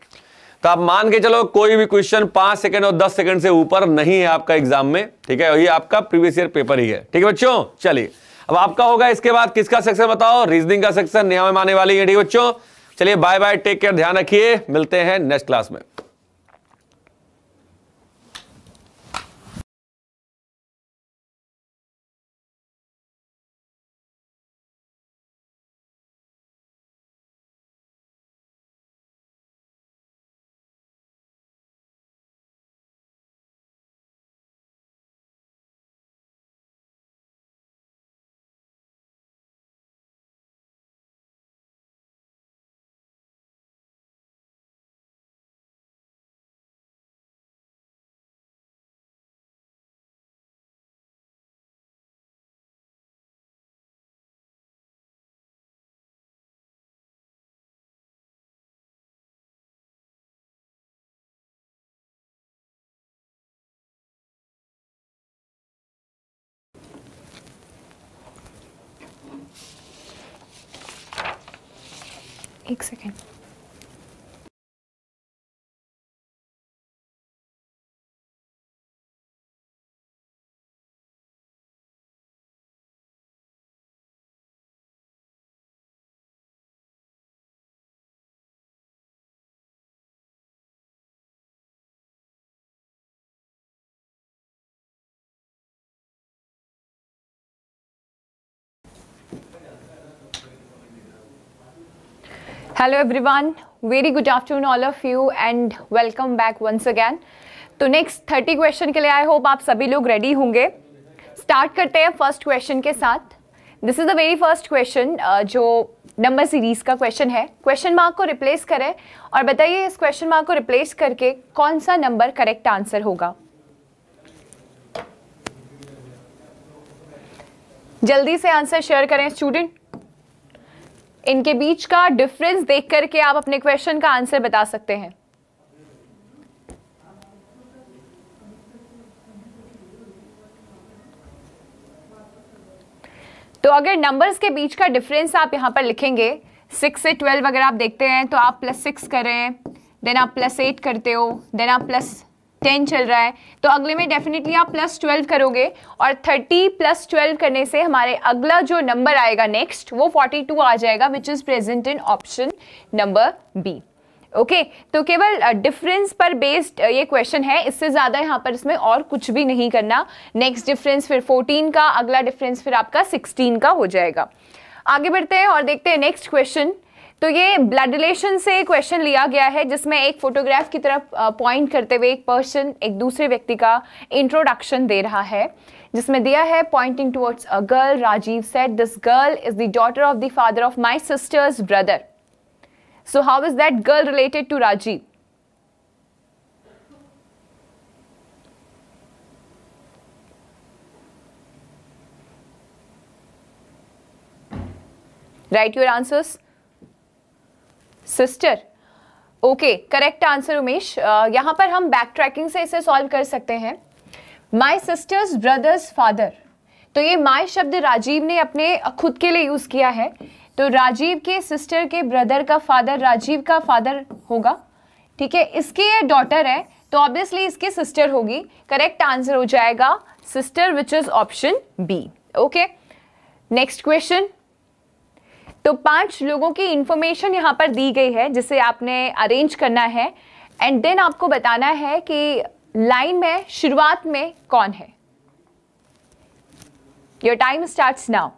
तो आप मान के चलो कोई भी क्वेश्चन पांच सेकंड और दस सेकंड से ऊपर नहीं है आपका एग्जाम में ठीक है ये आपका प्रीवियस ईयर पेपर ही है ठीक है बच्चों चलिए अब आपका होगा इसके बाद किसका सेक्शन बताओ रीजनिंग का सेक्शन नियम माने वाली है ठीक है बच्चों चलिए बाय बाय टेक केयर ध्यान रखिए मिलते हैं नेक्स्ट क्लास में Take a second. Hello everyone very good afternoon all of you and welcome back once again तो नेक्स्ट थर्टी क्वेश्चन के लिए आई होप आप सभी लोग रेडी होंगे स्टार्ट करते हैं फर्स्ट क्वेश्चन के साथ this is the very first question जो नंबर सीरीज का क्वेश्चन है क्वेश्चन मार्क को रिप्लेस करें और बताइए इस क्वेश्चन मार्क को रिप्लेस करके कौन सा नंबर करेक्ट आंसर होगा जल्दी से आंसर शेयर करें स्टूडेंट इनके बीच का डिफरेंस देख करके आप अपने क्वेश्चन का आंसर बता सकते हैं तो अगर नंबर्स के बीच का डिफरेंस आप यहां पर लिखेंगे सिक्स से ट्वेल्व अगर आप देखते हैं तो आप प्लस सिक्स कर रहे हैं देन आप प्लस एट करते हो देन आप प्लस टेन चल रहा है तो अगले में डेफिनेटली आप प्लस ट्वेल्व करोगे और थर्टी प्लस ट्वेल्व करने से हमारे अगला जो नंबर आएगा नेक्स्ट वो फोर्टी टू आ जाएगा which is present in option number B okay तो केवल डिफरेंस पर बेस्ड ये क्वेश्चन है इससे ज़्यादा यहाँ पर इसमें और कुछ भी नहीं करना नेक्स्ट डिफरेंस फिर फोर्टीन का अगला डिफरेंस फिर आपका सिक्सटीन का हो जाएगा आगे बढ़ते हैं और देखते हैं नेक्स्ट क्वेश्चन तो ये ब्लड रिलेशन से क्वेश्चन लिया गया है जिसमें एक फोटोग्राफ की तरफ पॉइंट करते हुए एक पर्सन एक दूसरे व्यक्ति का इंट्रोडक्शन दे रहा है जिसमें दिया है pointing towards a girl Rajiv said this girl is the daughter of the father of my sister's brother so how is that girl related to Rajiv Write your answers. Sister okay correct answer Umesh यहाँ पर हम back tracking से इसे solve कर सकते हैं माई sisters brothers father तो ये माय शब्द राजीव ने अपने खुद के लिए यूज़ किया है तो राजीव के सिस्टर के ब्रदर का फादर राजीव का फादर होगा ठीक है इसकी ये डॉटर है तो ऑब्वियसली इसकी सिस्टर होगी करेक्ट आंसर हो जाएगा sister which is option B okay next question तो पांच लोगों की इन्फॉर्मेशन यहाँ पर दी गई है जिसे आपने अरेंज करना है एंड देन आपको बताना है कि लाइन में शुरुआत में कौन है your time start now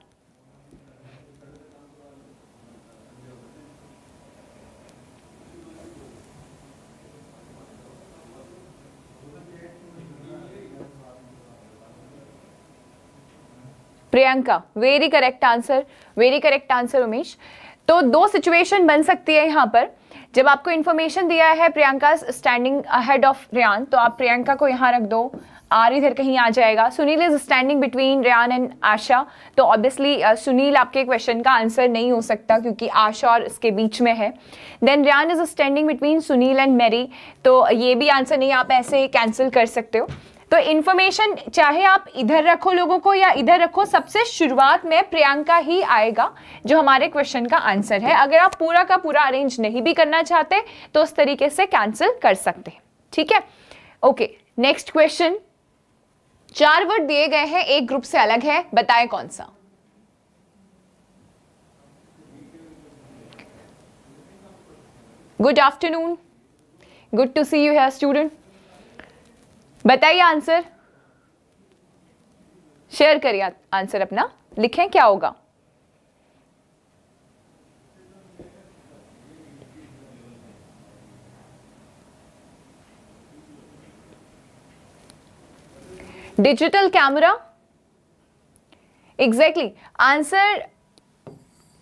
Priyanka very correct answer very correct answer Umesh तो दो सिचुएशन बन सकती है यहाँ पर जब आपको इन्फॉर्मेशन दिया है Priyanka standing ahead of Riyan तो आप प्रियंका को यहाँ रख दो आर इधर कहीं आ जाएगा Sunil is standing between Riyan and Asha तो ऑब्वियसली सुनील आपके क्वेश्चन का आंसर नहीं हो सकता क्योंकि आशा और इसके बीच में है then Riyan is standing between Sunil and Mary तो ये भी आंसर नहीं आप ऐसे कैंसिल कर सकते हो तो इन्फॉर्मेशन चाहे आप इधर रखो लोगों को या इधर रखो सबसे शुरुआत में प्रियंका ही आएगा जो हमारे क्वेश्चन का आंसर है अगर आप पूरा का पूरा अरेंज नहीं भी करना चाहते तो उस तरीके से कैंसिल कर सकते हैं ठीक है ओके नेक्स्ट क्वेश्चन चार वर्ड दिए गए हैं एक ग्रुप से अलग है बताए कौन सा good afternoon good to see you here student बताइए आंसर शेयर करिए आंसर अपना लिखें क्या होगा digital camera exactly answer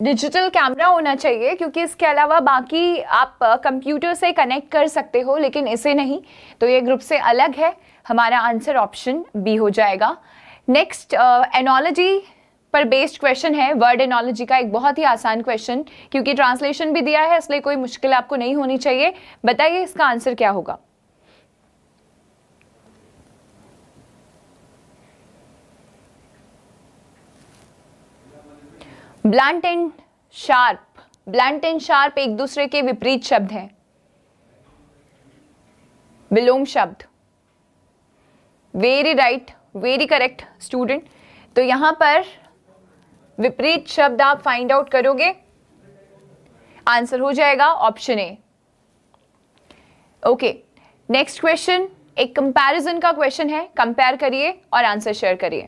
digital camera होना चाहिए क्योंकि इसके अलावा बाकी आप कंप्यूटर से कनेक्ट कर सकते हो लेकिन इसे नहीं तो ये ग्रुप से अलग है हमारा आंसर ऑप्शन बी हो जाएगा नेक्स्ट एनोलॉजी पर बेस्ड क्वेश्चन है वर्ड एनोलॉजी का एक बहुत ही आसान क्वेश्चन क्योंकि ट्रांसलेशन भी दिया है इसलिए कोई मुश्किल आपको नहीं होनी चाहिए बताइए इसका आंसर क्या होगा blunt and sharp blunt and sharp एक दूसरे के विपरीत शब्द हैं विलोम शब्द very right very correct student तो यहां पर विपरीत शब्द आप फाइंड आउट करोगे आंसर हो जाएगा option A okay next question एक कंपैरिजन का क्वेश्चन है कंपेयर करिए और आंसर शेयर करिए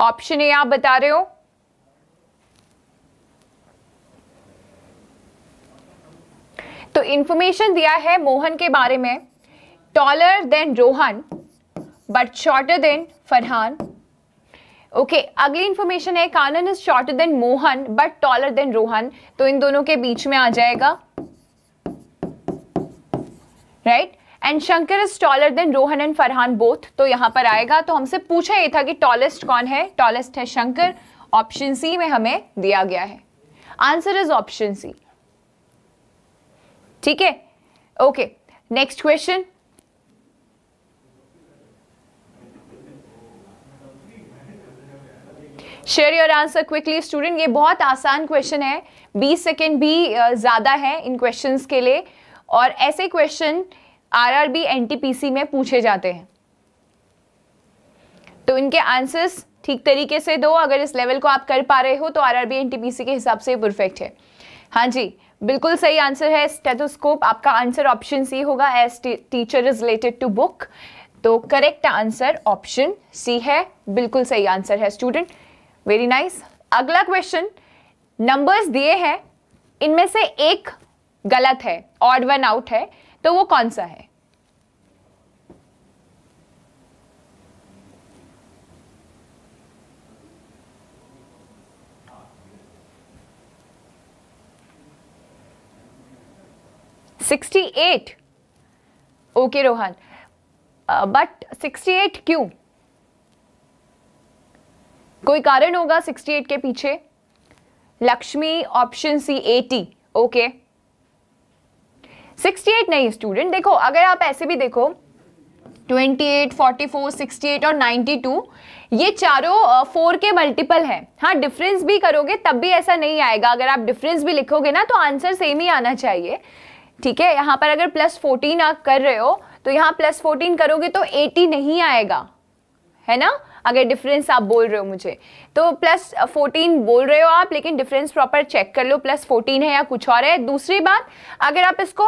ऑप्शन ए आप बता रहे हो तो इंफॉर्मेशन दिया है मोहन के बारे में taller than Rohan but shorter than Farhan okay okay, अगली इंफॉर्मेशन है Kanan is shorter than Mohan but taller than Rohan तो इन दोनों के बीच में आ जाएगा right right? And Shankar is taller than Rohan and Farhan both तो यहाँ पर आएगा तो हमसे पूछा ये था कि टॉलेस्ट कौन है टॉलेस्ट है शंकर ऑप्शन सी में हमें दिया गया है आंसर इज ऑप्शन सी ठीक है okay next question share your answer quickly student ये बहुत आसान क्वेश्चन है 20 सेकेंड भी ज़्यादा है इन क्वेश्चंस के लिए और ऐसे क्वेश्चन आरआरबी एनटीपीसी में पूछे जाते हैं तो इनके आंसर्स ठीक तरीके से दो अगर इस लेवल को आप कर पा रहे हो तो आरआरबी एनटीपीसी के हिसाब से परफेक्ट है हाँ जी बिल्कुल सही आंसर है स्टेथोस्कोप आपका आंसर ऑप्शन सी होगा as teacher is related to book तो करेक्ट आंसर ऑप्शन सी है बिल्कुल सही आंसर है स्टूडेंट वेरी नाइस अगला क्वेश्चन नंबर्स दिए हैं इनमें से एक गलत है ऑड वन आउट है तो वो कौन सा है sixty eight okay Rohan but sixty eight क्यों कोई कारण होगा सिक्सटी एट के पीछे Lakshmi option C eighty okay 68 नहीं स्टूडेंट देखो अगर आप ऐसे भी देखो 28, 44, 68 और 92 ये चारों फोर के मल्टीपल हैं हाँ डिफरेंस भी करोगे तब भी ऐसा नहीं आएगा अगर आप डिफरेंस भी लिखोगे ना तो आंसर सेम ही आना चाहिए ठीक है यहाँ पर अगर प्लस फोर्टीन आप कर रहे हो तो यहाँ प्लस फोर्टीन करोगे तो एटी नहीं आएगा है ना अगर डिफरेंस आप बोल रहे हो मुझे तो प्लस फोर्टीन बोल रहे हो आप लेकिन डिफरेंस प्रॉपर चेक कर लो प्लस फोर्टीन है या कुछ और है दूसरी बात अगर आप इसको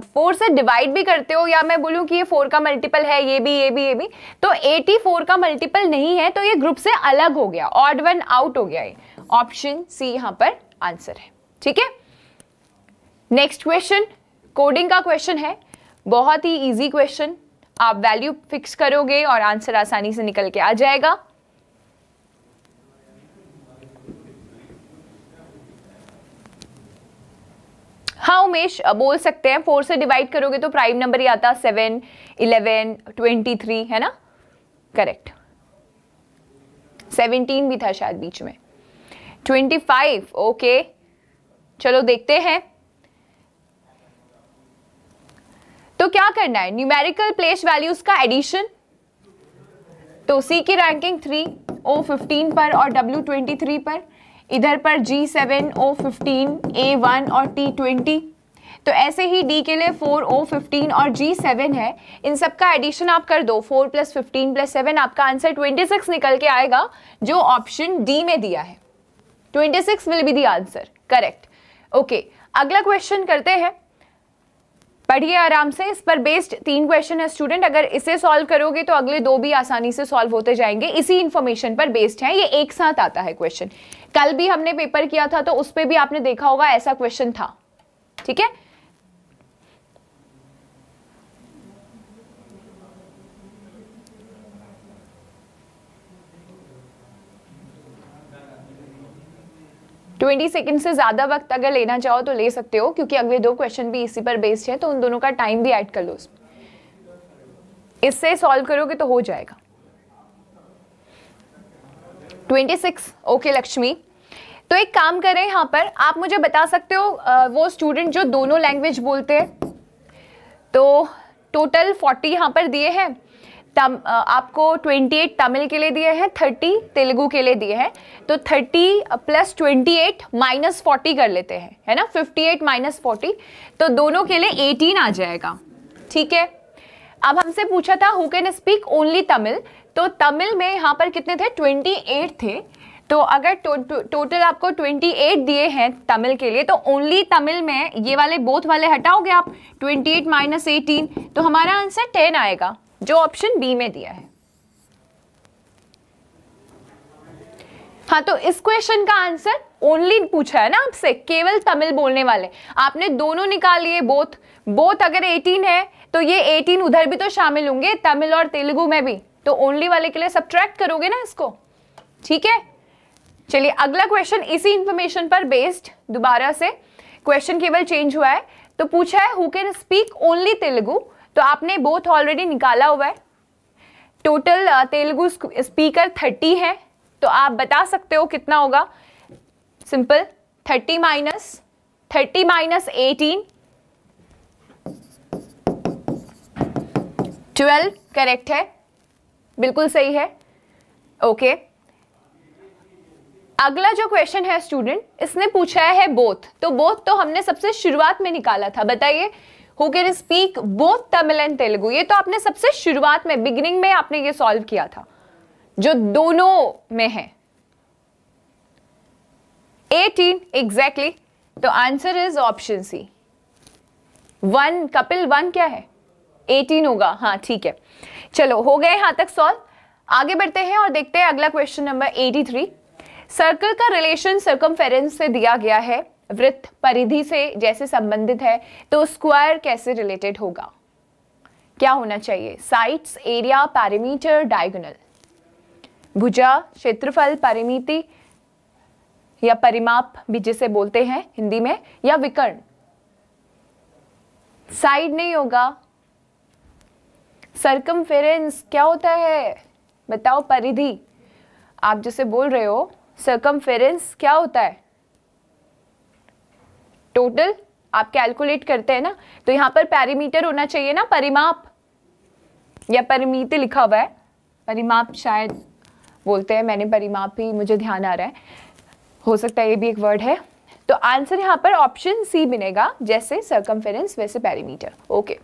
फोर से डिवाइड भी करते हो या मैं बोलूँ कि ये फोर का मल्टीपल है ये भी ये भी ये भी तो एटी फोर का मल्टीपल नहीं है तो ये ग्रुप से अलग हो गया ऑड वन आउट हो गया ये ऑप्शन सी यहाँ पर आंसर है ठीक है नेक्स्ट क्वेश्चन कोडिंग का क्वेश्चन है बहुत ही इजी क्वेश्चन आप वैल्यू फिक्स करोगे और आंसर आसानी से निकल के आ जाएगा हाँ उमेश बोल सकते हैं फोर से डिवाइड करोगे तो प्राइम नंबर ही आता सेवन इलेवन ट्वेंटी थ्री है ना करेक्ट सेवनटीन भी था शायद बीच में ट्वेंटी फाइव ओके चलो देखते हैं तो क्या करना है न्यूमेरिकल प्लेस वैल्यूज का एडिशन तो सी की रैंकिंग थ्री ओ फिफ्टीन पर और डब्ल्यू ट्वेंटी थ्री पर इधर पर G seven O fifteen A one और टी ट्वेंटी तो ऐसे ही डी के लिए फोर ओ फिफ्टीन और जी सेवन है इन सब का एडिशन आप कर दो four plus fifteen plus seven आपका आंसर ट्वेंटी सिक्स निकल के आएगा जो ऑप्शन डी में दिया है twenty six will be the answer correct okay अगला क्वेश्चन करते हैं पढ़िए आराम से इस पर बेस्ड तीन क्वेश्चन है स्टूडेंट अगर इसे सॉल्व करोगे तो अगले दो भी आसानी से सॉल्व होते जाएंगे इसी इन्फॉर्मेशन पर बेस्ड है ये एक साथ आता है क्वेश्चन कल भी हमने पेपर किया था तो उस पर भी आपने देखा होगा ऐसा क्वेश्चन था ठीक है ट्वेंटी सेकेंड से ज़्यादा वक्त अगर लेना चाहो तो ले सकते हो क्योंकि अगले दो क्वेश्चन भी इसी पर बेस्ड हैं तो उन दोनों का टाइम भी ऐड कर लो उसमें इससे सॉल्व करोगे तो हो जाएगा 26 ओके लक्ष्मी तो एक काम करें यहाँ पर आप मुझे बता सकते हो वो स्टूडेंट जो दोनों लैंग्वेज बोलते हैं तो टोटल 40 यहाँ पर दिए हैं तम, आपको 28 तमिल के लिए दिए हैं 30 तेलुगु के लिए दिए हैं तो 30 प्लस 28 माइनस 40 कर लेते हैं है ना 58 माइनस फोर्टी तो दोनों के लिए 18 आ जाएगा ठीक है अब हमसे पूछा था who can speak only Tamil तो तमिल में यहाँ पर कितने थे 28 थे तो अगर टो, टो, टोटल आपको 28 दिए हैं तमिल के लिए तो ओनली तमिल में ये वाले बोथ वाले हटाओगे आप 28 एट माइनस एटीन तो हमारा आंसर 10 आएगा जो ऑप्शन बी में दिया है हाँ तो इस क्वेश्चन का आंसर ओनली पूछा है ना आपसे केवल तमिल बोलने वाले आपने दोनों निकाल लिए बोथ बोथ अगर 18 है तो ये 18 उधर भी तो शामिल होंगे तमिल और तेलुगु में भी तो ओनली वाले के लिए सब्ट्रैक्ट करोगे ना इसको ठीक है चलिए अगला क्वेश्चन इसी इंफॉर्मेशन पर बेस्ड दोबारा से क्वेश्चन केवल चेंज हुआ है तो पूछा है who can speak only Telugu तो आपने बोथ ऑलरेडी निकाला हुआ है total uh, Telugu speaker thirty है तो आप बता सकते हो कितना होगा simple thirty minus thirty minus eighteen twelve correct है बिल्कुल सही है ओके okay. अगला जो क्वेश्चन है स्टूडेंट इसने पूछा है बोथ तो बोथ तो हमने सबसे शुरुआत में निकाला था बताइए who can speak both Tamil and Telugu ये तो आपने सबसे शुरुआत में बिगिनिंग में आपने ये सॉल्व किया था जो दोनों में है 18 एग्जैक्टली तो answer is option C one Kapil one क्या है 18 होगा हाँ ठीक है चलो हो गए यहां तक सॉल्व आगे बढ़ते हैं और देखते हैं अगला क्वेश्चन नंबर 83 सर्कल का रिलेशन सर्कम से दिया गया है वृत्त परिधि से जैसे संबंधित है तो स्क्वायर कैसे रिलेटेड होगा क्या होना चाहिए साइट्स एरिया पैरामीटर डायगोनल भुजा क्षेत्रफल परिमिति या परिमाप भी जिसे बोलते हैं हिंदी में या विकर्ण साइड नहीं होगा सरकम क्या होता है बताओ परिधि आप जिसे बोल रहे हो सरकम क्या होता है टोटल आप कैलकुलेट करते हैं ना तो यहां पर पैरीमीटर होना चाहिए ना परिमाप या परिमित लिखा हुआ है परिमाप शायद बोलते हैं मैंने परिमाप ही मुझे ध्यान आ रहा है हो सकता है ये भी एक वर्ड है तो आंसर यहां पर ऑप्शन सी बनेगा जैसे सर्कमफेरेंस वैसे perimeter okay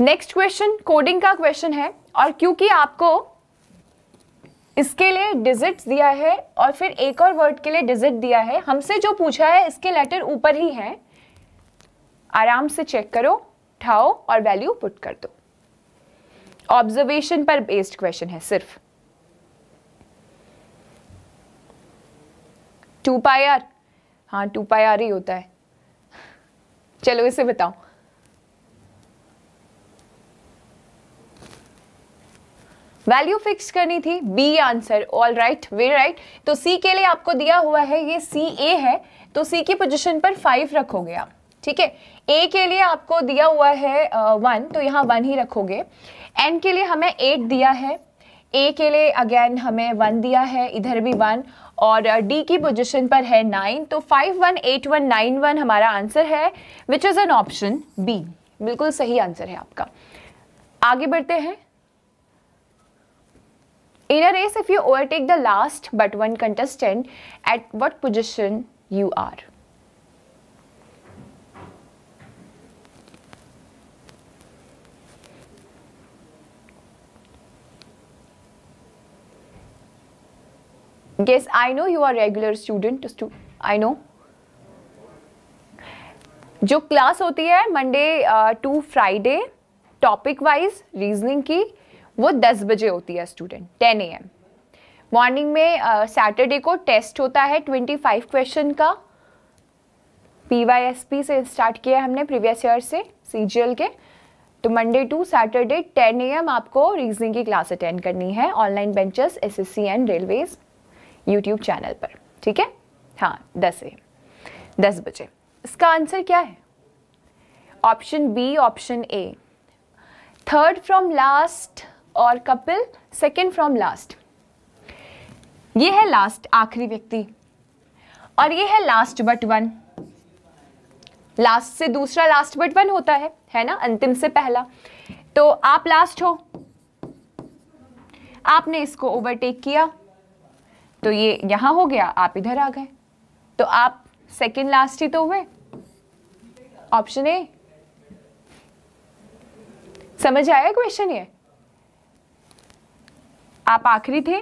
next question coding का क्वेश्चन है और क्योंकि आपको इसके लिए डिजिट दिया है और फिर एक और वर्ड के लिए डिजिट दिया है हमसे जो पूछा है इसके लेटर ऊपर ही हैं आराम से चेक करो उठाओ और वैल्यू पुट कर दो ऑब्जर्वेशन पर बेस्ड क्वेश्चन है सिर्फ टू पाई आर हाँ टू पाई आर ही होता है चलो इसे बताओ वैल्यू फिक्स करनी थी B answer all right very right तो सी के लिए आपको दिया हुआ है ये सी ए है तो सी की पोजिशन पर फाइव रखोगे आप ठीक है ए के लिए आपको दिया हुआ है वन uh, तो यहाँ वन ही रखोगे एन के लिए हमें एट दिया है ए के लिए अगेन हमें वन दिया है इधर भी वन और डी uh, की पोजीशन पर है nine two five one eight one nine one हमारा आंसर है which is an option B बिल्कुल सही आंसर है आपका आगे बढ़ते हैं In a race, if you overtake the last but one contestant, at what position you are? Guess I know you are regular student, stu I know. जो class होती है Monday to Friday topic wise reasoning की वो दस बजे होती है student ten A M morning में सैटरडे uh, को टेस्ट होता है ट्वेंटी फाइव क्वेश्चन का पी वाई एस पी से स्टार्ट किया हमने प्रीवियस ईयर से सी जी एल के तो Monday to Saturday ten A M आपको रीजनिंग की क्लास अटेंड करनी है online benches S S C and railways YouTube channel पर ठीक है हाँ दस ए दस बजे इसका आंसर क्या है option B option A third from last और कपिल सेकेंड फ्रॉम लास्ट ये है लास्ट आखिरी व्यक्ति और ये है लास्ट बट वन लास्ट से दूसरा लास्ट बट वन होता है है ना अंतिम से पहला तो आप लास्ट हो आपने इसको ओवरटेक किया तो ये यहां हो गया आप इधर आ गए तो आप सेकंड लास्ट ही तो हुए ऑप्शन ए समझ आया क्वेश्चन ये आप आखिरी थे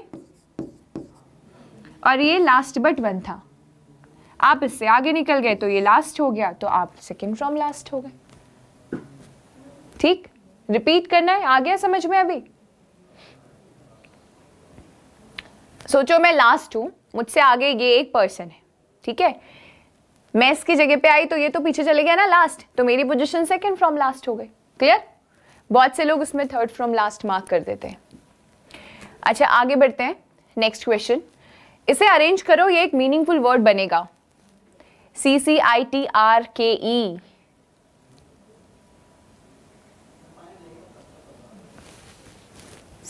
और ये लास्ट बट वन था आप इससे आगे निकल गए तो ये लास्ट हो गया तो आप सेकंड फ्रॉम लास्ट हो गए ठीक रिपीट करना है आ गया समझ में अभी सोचो मैं लास्ट हूं मुझसे आगे ये एक पर्सन है ठीक है मैं इसकी जगह पे आई तो ये तो पीछे चले गया ना लास्ट तो मेरी पोजीशन सेकंड फ्रॉम लास्ट हो गई क्लियर बहुत से लोग इसमें थर्ड फ्रॉम लास्ट मार्क कर देते हैं अच्छा आगे बढ़ते हैं नेक्स्ट क्वेश्चन इसे अरेंज करो ये एक मीनिंगफुल वर्ड बनेगा सी सी आई टी आर के ई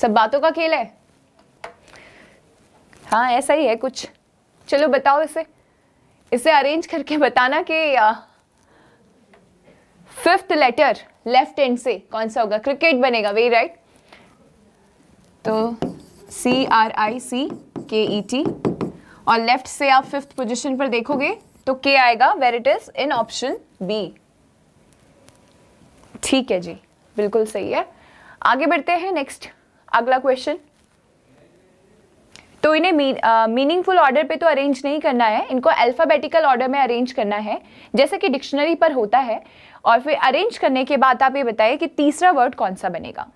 सब बातों का खेल है हाँ ऐसा ही है कुछ चलो बताओ इसे इसे अरेंज करके बताना कि फिफ्थ लेटर लेफ्ट एंड से कौन सा होगा क्रिकेट बनेगा वेरी राइट right? तो सी आर आई सी के ई टी और लेफ्ट से आप फिफ्थ पोजीशन पर देखोगे तो के आएगा where it is in option B ठीक है जी बिल्कुल सही है आगे बढ़ते हैं नेक्स्ट अगला क्वेश्चन तो इन्हें मीनिंगफुल ऑर्डर पे तो अरेंज नहीं करना है इनको अल्फ़ाबेटिकल ऑर्डर में अरेंज करना है जैसे कि डिक्शनरी पर होता है और फिर अरेंज करने के बाद आप ये बताइए कि तीसरा वर्ड कौन सा बनेगा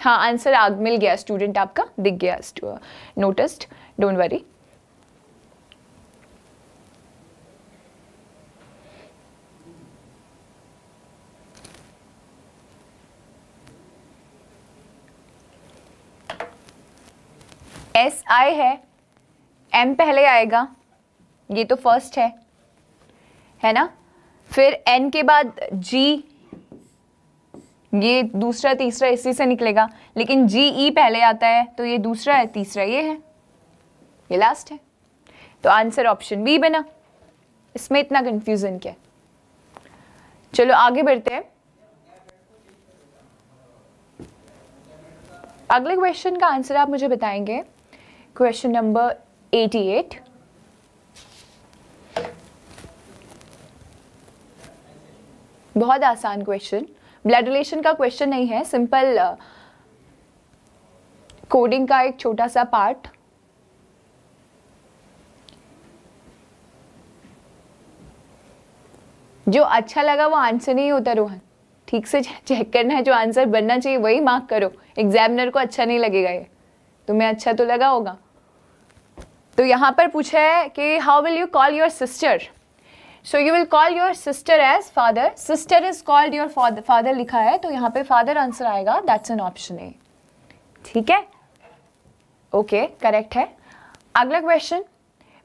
हाँ आंसर आग मिल गया स्टूडेंट आपका दिख गया noticed don't worry S I है एम पहले आएगा ये तो फर्स्ट है है ना फिर एन के बाद जी ये दूसरा तीसरा इसी से निकलेगा लेकिन जी ई e पहले आता है तो ये दूसरा है तीसरा ये है ये लास्ट है तो आंसर ऑप्शन बी बना इसमें इतना कंफ्यूजन क्या है चलो आगे बढ़ते हैं अगले क्वेश्चन का आंसर आप मुझे बताएंगे क्वेश्चन नंबर 88 बहुत आसान क्वेश्चन ब्लड रिलेशन का क्वेश्चन नहीं है सिंपल कोडिंग uh, का एक छोटा सा पार्ट जो अच्छा लगा वो आंसर नहीं होता रोहन ठीक से चेक करना है जो आंसर बनना चाहिए वही मार्क करो एग्जामिनर को अच्छा नहीं लगेगा ये तुम्हें अच्छा तो लगा होगा तो यहाँ पर पूछा है कि how will you call your sister so you will call your sister as father sister is called your father लिखा है तो यहाँ पे फादर आंसर आएगा दैट्स एन ऑप्शन ए ठीक है ओके okay, करेक्ट है अगला क्वेश्चन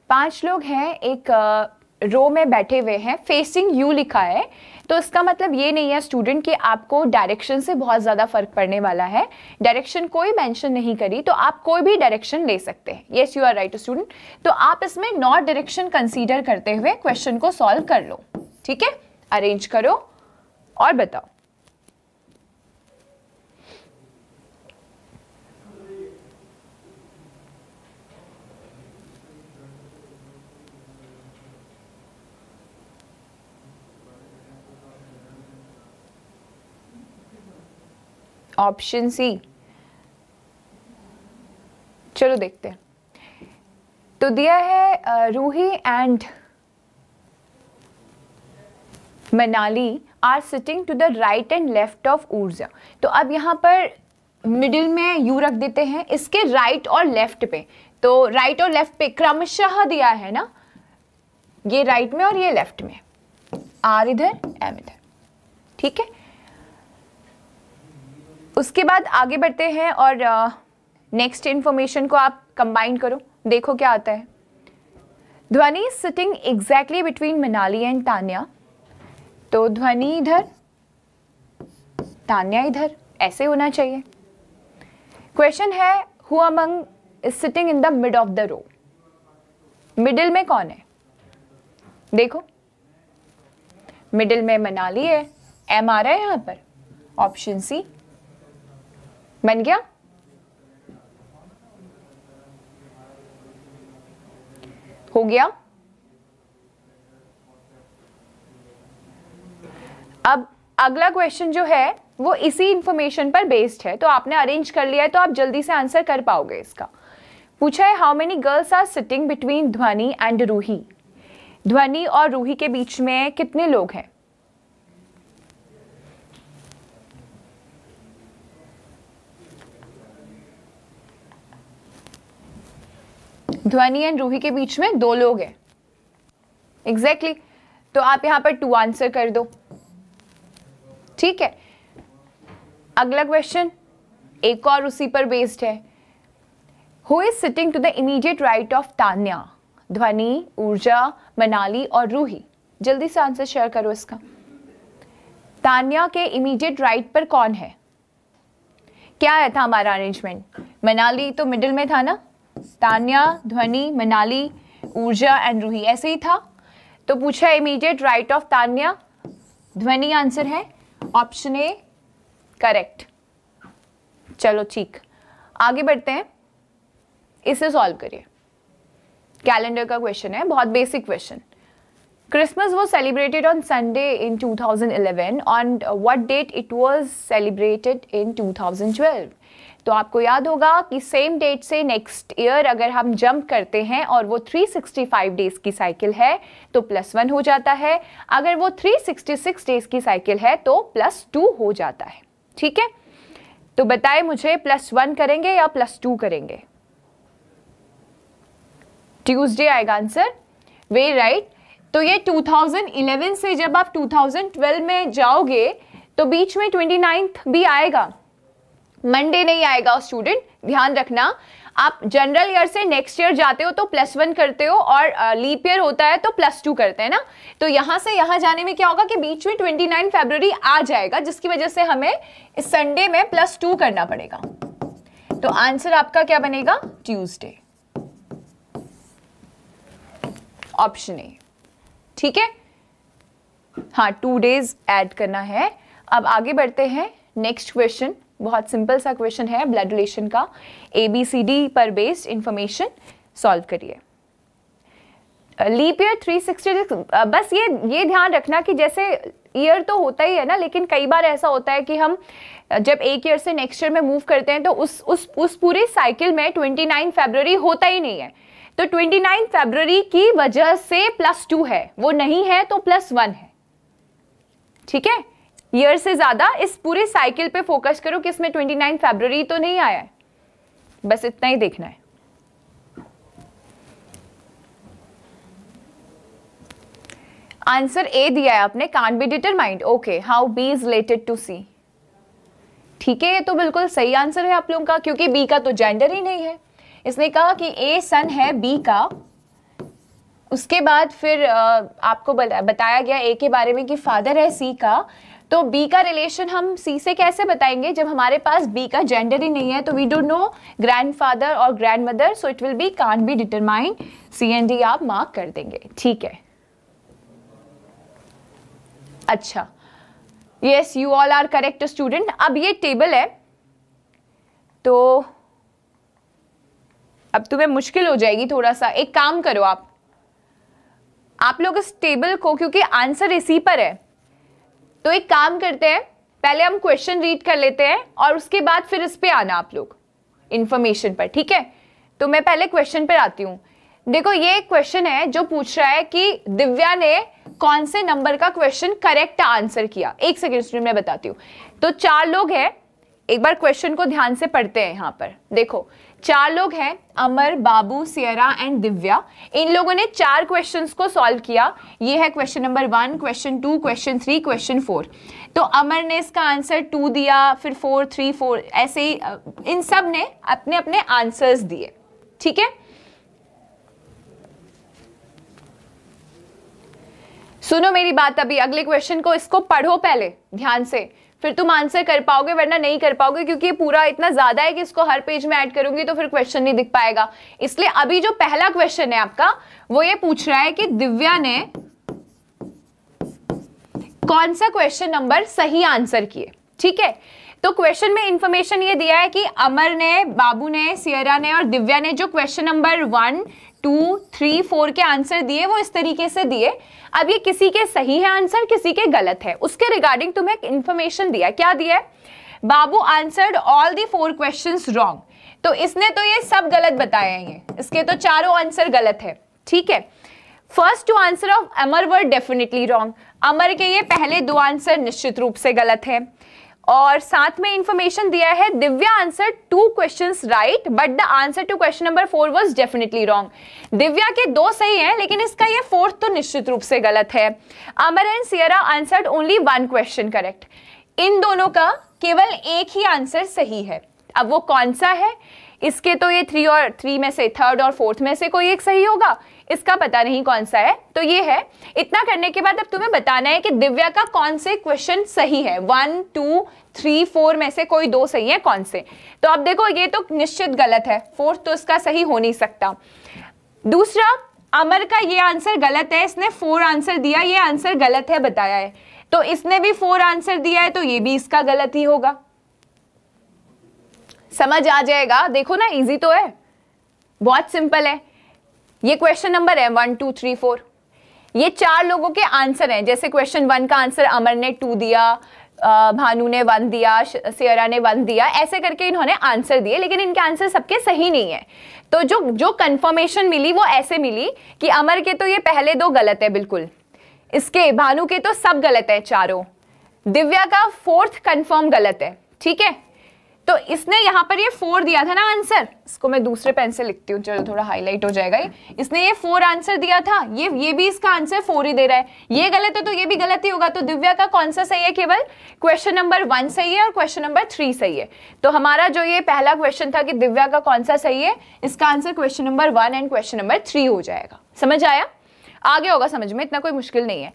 पांच लोग हैं एक रो में बैठे हुए हैं फेसिंग यू लिखा है तो इसका मतलब ये नहीं है स्टूडेंट कि आपको डायरेक्शन से बहुत ज़्यादा फर्क पड़ने वाला है डायरेक्शन कोई मैंशन नहीं करी तो आप कोई भी डायरेक्शन ले सकते हैं yes you are right student तो आप इसमें नॉट डायरेक्शन कंसीडर करते हुए क्वेश्चन को सॉल्व कर लो ठीक है अरेंज करो और बताओ ऑप्शन सी चलो देखते हैं तो दिया है Ruhi and Manali are sitting to the right and left of Urja तो अब यहाँ पर मिडिल में यू रख देते हैं इसके राइट और लेफ्ट पे तो राइट और लेफ्ट पे क्रमशः दिया है ना ये राइट में और ये लेफ्ट में आर इधर एम इधर ठीक है उसके बाद आगे बढ़ते हैं और नेक्स्ट इन्फॉर्मेशन को आप कंबाइन करो देखो क्या आता है Dhwani sitting exactly between Manali and Tanya तो ध्वनि इधर तान्या इधर ऐसे होना चाहिए क्वेश्चन है who among is sitting in the mid of the row middle में कौन है देखो मिडिल में मनाली है एम आ रहा है यहां पर ऑप्शन सी बन गया हो गया अब अगला क्वेश्चन जो है वो इसी इंफॉर्मेशन पर बेस्ड है तो आपने अरेंज कर लिया है तो आप जल्दी से आंसर कर पाओगे इसका पूछा है how many girls are sitting between Dhwani and Ruhi Dhwani और रूही के बीच में कितने लोग हैं ध्वनि एंड रूही के बीच में दो लोग हैं एग्जैक्टली exactly. तो आप यहां पर टू आंसर कर दो ठीक है अगला क्वेश्चन एक और उसी पर बेस्ड है who is sitting to the immediate right of Tanya Dhwani Urja Manali और रूही जल्दी से आंसर शेयर करो इसका तान्या के इमीडिएट राइट पर कौन है क्या है था हमारा अरेंजमेंट मनाली तो मिडिल में था ना तानिया ध्वनि मनाली ऊर्जा एंड रूही ऐसे ही था तो पूछा इमीडिएट राइट ऑफ तान्या ध्वनि आंसर है ऑप्शन ए करेक्ट चलो ठीक आगे बढ़ते हैं इसे सॉल्व करिए कैलेंडर का क्वेश्चन है बहुत basic question Christmas was celebrated on Sunday in 2011. On what date it was celebrated in 2012? तो आपको याद होगा कि सेम डेट से नेक्स्ट ईयर अगर हम जंप करते हैं और वो 365 डेज की साइकिल है तो प्लस वन हो जाता है अगर वो 366 डेज की साइकिल है तो प्लस टू हो जाता है ठीक है तो बताए मुझे प्लस वन करेंगे या प्लस टू करेंगे ट्यूसडे आएगा आंसर वे राइट तो ये 2011 से जब आप 2012 में जाओगे तो बीच में ट्वेंटी भी आएगा मंडे नहीं आएगा स्टूडेंट ध्यान रखना आप जनरल ईयर से नेक्स्ट ईयर जाते हो तो प्लस वन करते हो और लीप ईयर होता है तो प्लस टू करते हैं ना तो यहाँ से यहाँ जाने में क्या होगा कि बीच में ट्वेंटी नाइन फेब्रवरी आ जाएगा जिसकी वजह से हमें इस संडे में प्लस टू करना पड़ेगा तो आंसर आपका क्या बनेगा ट्यूजडे ऑप्शन ए ठीक है हाँ टू डेज ऐड करना है अब आगे बढ़ते हैं नेक्स्ट क्वेश्चन बहुत सिंपल सा क्वेश्चन है ब्लड रिलेशन का ए बी सी डी पर बेस्ड इंफॉर्मेशन सॉल्व करिए लीप ईयर 366 बस ये ये ध्यान रखना कि जैसे ईयर तो होता ही है ना लेकिन कई बार ऐसा होता है कि हम uh, जब एक ईयर से नेक्स्ट ईयर में मूव करते हैं तो उस उस उस पूरे साइकिल में 29 फरवरी होता ही नहीं है तो 29 फरवरी की वजह से प्लस टू है वो नहीं है तो प्लस वन है ठीक है ईयर से ज़्यादा इस पूरे साइकिल पे फोकस करो कि इसमें 29 फरवरी तो नहीं आया है बस इतना ही देखना है आंसर ए दिया है आपने can't be determined okay how B is related to C ठीक है ये तो बिल्कुल सही आंसर है आप लोगों का क्योंकि बी का तो जेंडर ही नहीं है इसने कहा कि ए सन है बी का उसके बाद फिर आपको बताया गया ए के बारे में कि फादर है सी का तो बी का रिलेशन हम सी से कैसे बताएंगे जब हमारे पास बी का जेंडर ही नहीं है तो वी डोंट नो ग्रैंडफादर और grandmother so it will be can be determine C and D आप मार्क कर देंगे ठीक है अच्छा yes you all are correct student अब ये टेबल है तो अब तुम्हें मुश्किल हो जाएगी थोड़ा सा एक काम करो आप आप लोग इस टेबल को क्योंकि आंसर इसी पर है तो एक काम करते हैं पहले हम क्वेश्चन रीड कर लेते हैं और उसके बाद फिर इस पर आना आप लोग इन्फॉर्मेशन पर ठीक है तो मैं पहले क्वेश्चन पर आती हूँ देखो ये क्वेश्चन है जो पूछ रहा है कि दिव्या ने कौन से नंबर का क्वेश्चन करेक्ट आंसर किया एक सेकेंड स्टूडेंट मैं बताती हूँ तो चार लोग हैं एक बार क्वेश्चन को ध्यान से पढ़ते हैं यहाँ पर देखो चार लोग हैं अमर बाबू सियरा एंड दिव्या इन लोगों ने चार क्वेश्चंस को सॉल्व किया ये है question number one question two question three question four तो अमर ने इसका आंसर टू दिया फिर फोर थ्री फोर ऐसे ही इन सब ने अपने अपने आंसर्स दिए ठीक है सुनो मेरी बात अभी अगले क्वेश्चन को इसको पढ़ो पहले ध्यान से फिर तुम आंसर कर पाओगे वरना नहीं कर पाओगे क्योंकि ये पूरा इतना ज़्यादा है कि इसको हर पेज में ऐड करूंगी तो फिर क्वेश्चन नहीं दिख पाएगा इसलिए अभी जो पहला क्वेश्चन है आपका वो ये पूछ रहा है कि दिव्या ने कौन सा क्वेश्चन नंबर सही आंसर किए ठीक है तो क्वेश्चन में इंफॉर्मेशन ये दिया है कि अमर ने बाबू ने सियरा ने और दिव्या ने जो question number one two three four के आंसर दिए वो इस तरीके से दिए अब ये किसी के सही है आंसर किसी के गलत है उसके रिगार्डिंग तुम्हें इंफॉर्मेशन दिया क्या दिया Babu answered all the four question wrong तो इसने तो ये सब गलत बताए हैं ये इसके तो चारों आंसर गलत है ठीक है first two answer of Amar were definitely wrong Amar के ये पहले दो आंसर निश्चित रूप से गलत है और साथ में इंफॉर्मेशन दिया है Divya answer two questions right but the answer to question number four was definitely wrong Divya के दो सही हैं लेकिन इसका ये फोर्थ तो निश्चित रूप से गलत है Amar and Sierra answer only one question correct इन दोनों का केवल एक ही आंसर सही है अब वो कौन सा है इसके तो ये थ्री और थ्री में से थर्ड और फोर्थ में से कोई एक सही होगा इसका पता नहीं कौन सा है तो ये है इतना करने के बाद अब तुम्हें बताना है कि दिव्या का कौन से क्वेश्चन सही है वन टू थ्री फोर में से कोई दो सही है कौन से तो अब देखो ये तो निश्चित गलत है फोर्थ तो इसका सही हो नहीं सकता दूसरा अमर का ये आंसर गलत है इसने फोर आंसर दिया ये आंसर गलत है बताया है तो इसने भी फोर आंसर दिया है तो ये भी इसका गलत ही होगा समझ आ जाएगा देखो ना इजी तो है बहुत सिंपल है ये क्वेश्चन नंबर है वन टू थ्री फोर ये चार लोगों के आंसर हैं जैसे क्वेश्चन वन का आंसर अमर ने टू दिया भानु ने वन दिया सियरा ने वन दिया ऐसे करके इन्होंने आंसर दिए लेकिन इनके आंसर सबके सही नहीं है तो जो जो कंफर्मेशन मिली वो ऐसे मिली कि अमर के तो ये पहले दो गलत है बिल्कुल इसके भानु के तो सब गलत है चारों दिव्या का फोर्थ कंफर्म गलत है ठीक है तो इसने यहाँ पर ये फोर दिया था ना आंसर इसको मैं दूसरे पेन से लिखती हूँ चलो थोड़ा हाईलाइट हो जाएगा ये इसने ये फोर आंसर दिया था ये ये भी इसका आंसर फोर ही दे रहा है ये गलत है तो ये भी गलत ही होगा तो दिव्या का कौन सा सही है केवल क्वेश्चन नंबर वन सही है और क्वेश्चन नंबर थ्री सही है तो हमारा जो ये पहला क्वेश्चन था कि दिव्या का कौन सा सही है इसका answer question number one and question number three हो जाएगा समझ आया आगे होगा समझ में इतना कोई मुश्किल नहीं है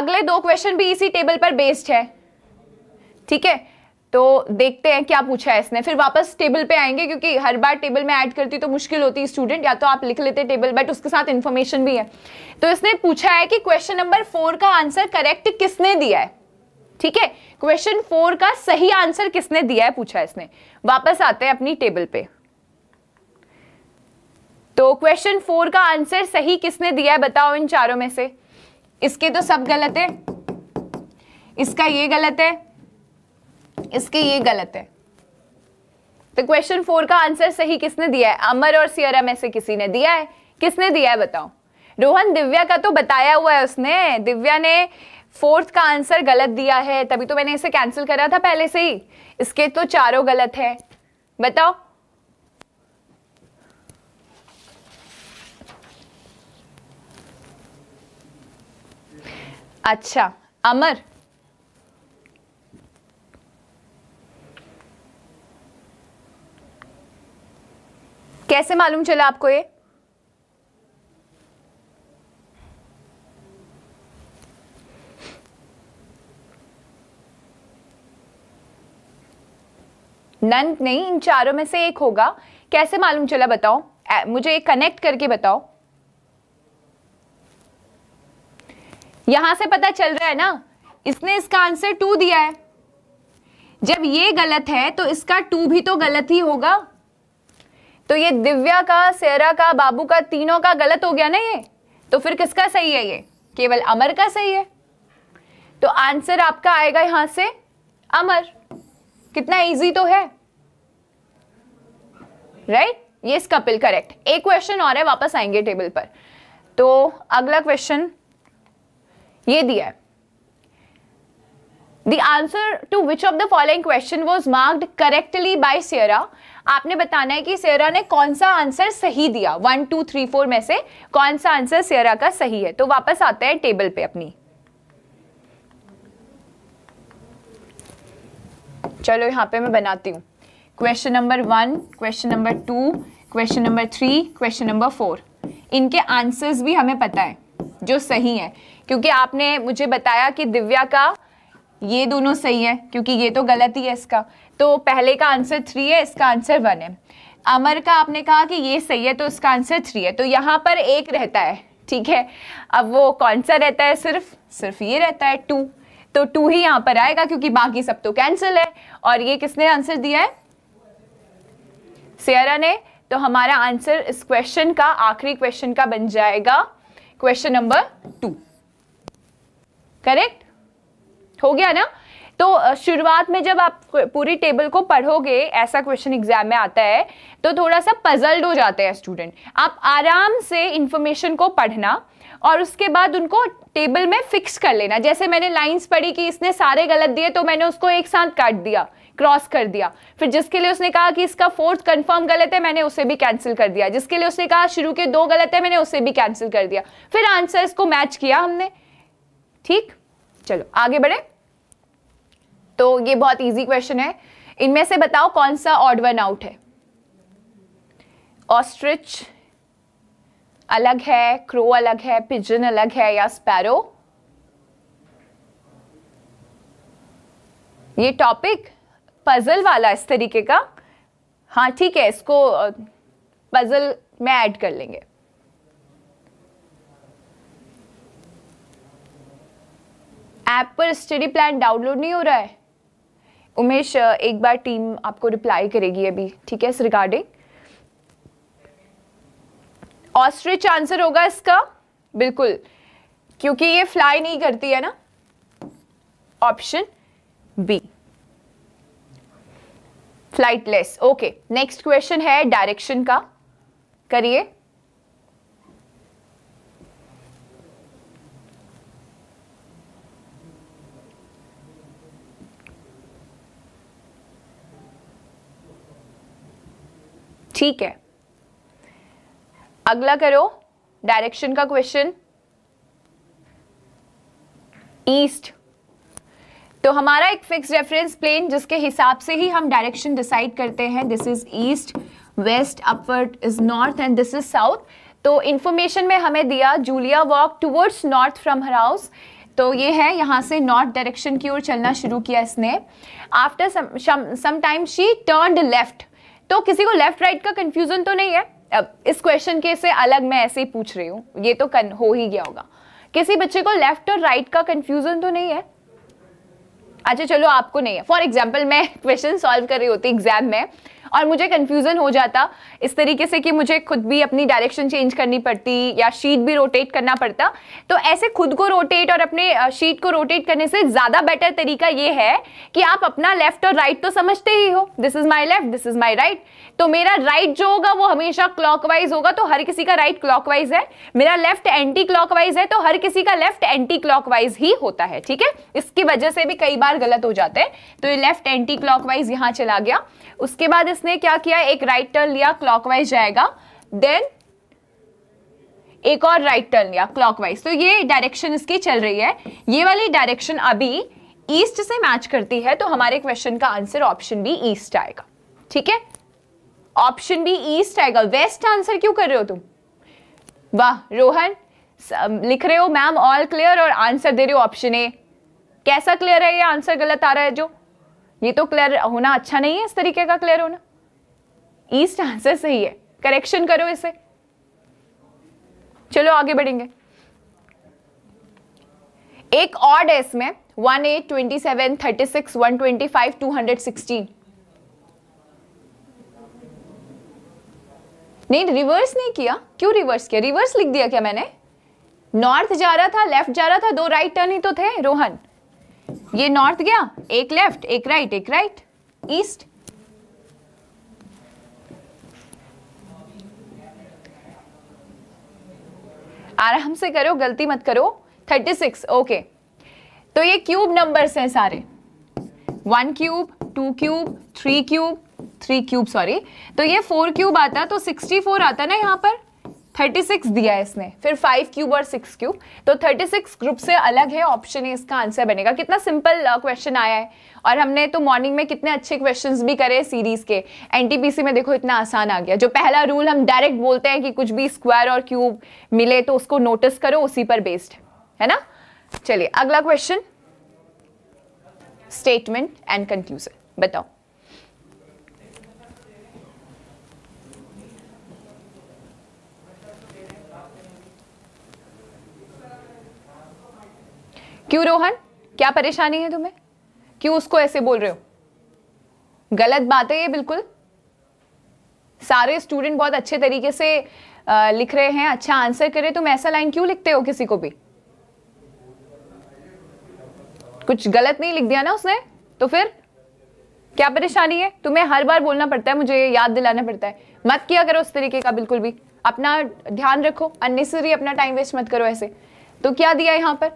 अगले दो क्वेश्चन भी इसी टेबल पर बेस्ड है ठीक है तो देखते हैं क्या पूछा है इसने फिर वापस टेबल पे आएंगे क्योंकि हर बार टेबल में ऐड करती तो मुश्किल होती है स्टूडेंट या तो आप लिख लेते टेबल बट उसके साथ इन्फॉर्मेशन भी है तो इसने पूछा है कि क्वेश्चन नंबर फोर का आंसर करेक्ट किसने दिया है ठीक है क्वेश्चन फोर का सही आंसर किसने दिया है पूछा है इसने वापस आते हैं अपनी टेबल पे तो क्वेश्चन फोर का आंसर सही किसने दिया है बताओ इन चारों में से इसके तो सब गलत है इसका ये गलत है इसके ये गलत है तो क्वेश्चन फोर का आंसर सही किसने दिया है अमर और सियरा में से किसी ने दिया है किसने दिया है बताओ रोहन दिव्या का तो बताया हुआ है उसने दिव्या ने फोर्थ का आंसर गलत दिया है तभी तो मैंने इसे कैंसिल करा था पहले से ही इसके तो चारों गलत है बताओ अच्छा अमर कैसे मालूम चला आपको ये नन नहीं इन चारों में से एक होगा कैसे मालूम चला बताओ मुझे कनेक्ट करके बताओ यहां से पता चल रहा है ना इसने इसका आंसर टू दिया है जब ये गलत है तो इसका टू भी तो गलत ही होगा तो ये दिव्या का सेरा का बाबू का तीनों का गलत हो गया ना ये तो फिर किसका सही है ये केवल अमर का सही है तो आंसर आपका आएगा यहां से अमर कितना इजी तो है राइट ये कपिल करेक्ट एक क्वेश्चन और है वापस आएंगे टेबल पर तो अगला क्वेश्चन ये दिया है The answer to which of the following question was marked correctly by Sierra आपने बताना है कि सेरा ने कौन सा आंसर सही दिया वन टू थ्री फोर में से कौन सा आंसर सेरा का सही है तो वापस आते हैं टेबल पे अपनी चलो यहाँ पे मैं बनाती हूँ question number one question number two question number three question number four इनके आंसर्स भी हमें पता है जो सही है क्योंकि आपने मुझे बताया कि दिव्या का ये दोनों सही है क्योंकि ये तो गलत ही है इसका तो पहले का आंसर थ्री है इसका आंसर वन है अमर का आपने कहा कि ये सही है तो इसका आंसर थ्री है तो यहाँ पर एक रहता है ठीक है अब वो कौन सा रहता है सिर्फ सिर्फ ये रहता है टू तो टू ही यहाँ पर आएगा क्योंकि बाकी सब तो कैंसिल है और ये किसने आंसर दिया है सियरा ने तो हमारा आंसर इस क्वेश्चन का आखिरी क्वेश्चन का बन जाएगा क्वेश्चन नंबर टू करेक्ट हो गया ना तो शुरुआत में जब आप पूरी टेबल को पढ़ोगे ऐसा क्वेश्चन एग्जाम में आता है तो थोड़ा सा पजल्ड हो जाते हैं स्टूडेंट आप आराम से इंफॉर्मेशन को पढ़ना और उसके बाद उनको टेबल में फिक्स कर लेना जैसे मैंने लाइंस पढ़ी कि इसने सारे गलत दिए तो मैंने उसको एक साथ काट दिया क्रॉस कर दिया फिर जिसके लिए उसने कहा कि इसका फोर्थ कंफर्म गलत है मैंने उसे भी कैंसिल कर दिया जिसके लिए उसने कहा शुरू के दो गलत है मैंने उसे भी कैंसिल कर दिया फिर आंसर्स को मैच किया हमने ठीक चलो आगे बढ़े तो ये बहुत इजी क्वेश्चन है इनमें से बताओ कौन सा ऑड वन आउट है ऑस्ट्रिच अलग है क्रो अलग है पिजन अलग है या स्पैरो ये टॉपिक पजल वाला इस तरीके का हाँ ठीक है इसको पजल में ऐड कर लेंगे ऐप पर स्टडी प्लान डाउनलोड नहीं हो रहा है उमेश एक बार टीम आपको रिप्लाई करेगी अभी ठीक है इस रिगार्डिंग ऑस्ट्रिच आंसर होगा इसका बिल्कुल क्योंकि ये फ्लाई नहीं करती है ना option B flightless okay next question है डायरेक्शन का करिए ठीक है अगला करो डायरेक्शन का क्वेश्चन ईस्ट तो हमारा एक फिक्स रेफरेंस प्लेन जिसके हिसाब से ही हम डायरेक्शन डिसाइड करते हैं this is east west upward is north and this is south तो इन्फॉर्मेशन में हमें दिया Julia walk towards north from her house तो ये है यहाँ से नॉर्थ डायरेक्शन की ओर चलना शुरू किया इसने after some time she turned left तो किसी को लेफ्ट राइट का कंफ्यूजन तो नहीं है अब इस क्वेश्चन के से अलग मैं ऐसे ही पूछ रही हूँ ये तो कन, हो ही गया होगा किसी बच्चे को लेफ्ट और राइट का कंफ्यूजन तो नहीं है अच्छा चलो आपको नहीं है फॉर एग्जाम्पल मैं क्वेश्चन सॉल्व कर रही होती एग्जाम में और मुझे कन्फ्यूज़न हो जाता इस तरीके से कि मुझे खुद भी अपनी डायरेक्शन चेंज करनी पड़ती या शीट भी रोटेट करना पड़ता तो ऐसे खुद को रोटेट और अपने शीट को रोटेट करने से ज़्यादा बेटर तरीका ये है कि आप अपना लेफ्ट और राइट right तो समझते ही हो this is my left this is my right तो मेरा राइट जो होगा वो हमेशा क्लॉकवाइज होगा तो हर किसी का राइट क्लॉकवाइज है मेरा लेफ्ट एंटी क्लॉकवाइज है तो हर किसी का लेफ्ट एंटी क्लॉकवाइज ही होता है ठीक है इसकी वजह से भी कई बार गलत हो जाते हैं तो ये लेफ्ट एंटी क्लॉकवाइज यहां चला गया उसके बाद इसने क्या किया एक राइट टर्न लिया क्लॉकवाइज जाएगा देन एक और राइट टर्न लिया क्लॉकवाइज तो ये डायरेक्शन इसकी चल रही है ये वाली डायरेक्शन अभी ईस्ट से मैच करती है तो हमारे क्वेश्चन का आंसर ऑप्शन बी ईस्ट आएगा ठीक है ऑप्शन बी ईस्ट आएगा वेस्ट आंसर क्यों कर रहे हो तुम वाह रोहन लिख रहे हो मैम ऑल क्लियर और आंसर दे रहे हो ऑप्शन ए कैसा क्लियर है ये आंसर गलत आ रहा है जो ये तो क्लियर होना अच्छा नहीं है इस तरीके का क्लियर होना ईस्ट आंसर सही है करेक्शन करो इसे चलो आगे बढ़ेंगे एक ऑड है इसमें one eight twenty seven thirty six one twenty five two hundred sixteen नहीं रिवर्स नहीं किया क्यों रिवर्स किया रिवर्स लिख दिया क्या मैंने नॉर्थ जा रहा था लेफ्ट जा रहा था दो राइट टर्न ही तो थे रोहन ये नॉर्थ गया एक लेफ्ट एक राइट एक राइट ईस्ट आराम से करो गलती मत करो 36 ओके तो ये क्यूब नंबर्स हैं सारे one cube two cube three cube three cube sorry तो ये फोर क्यूब आता तो सिक्सटी फोर आता ना यहाँ पर थर्टी सिक्स दिया है इसने फिर फाइव क्यूब और सिक्स क्यूब तो थर्टी सिक्स ग्रुप से अलग है ऑप्शन इसका आंसर बनेगा कितना सिंपल क्वेश्चन uh, आया है और हमने तो मॉर्निंग में कितने अच्छे क्वेश्चंस भी करे सीरीज के एनटीपीसी में देखो इतना आसान आ गया जो पहला रूल हम डायरेक्ट बोलते हैं कि कुछ भी स्क्वायर और क्यूब मिले तो उसको नोटिस करो उसी पर बेस्ड है ना चलिए अगला क्वेश्चन स्टेटमेंट एंड कंक्लूजन बताओ क्यों रोहन क्या परेशानी है तुम्हें क्यों उसको ऐसे बोल रहे हो गलत बात है ये बिल्कुल सारे स्टूडेंट बहुत अच्छे तरीके से लिख रहे हैं अच्छा आंसर करे तुम ऐसा लाइन क्यों लिखते हो किसी को भी कुछ गलत नहीं लिख दिया ना उसने तो फिर क्या परेशानी है तुम्हें हर बार बोलना पड़ता है मुझे याद दिलाना पड़ता है मत किया करो उस तरीके का बिल्कुल भी अपना ध्यान रखो अननेसेसरी अपना टाइम वेस्ट मत करो ऐसे तो क्या दिया यहाँ पर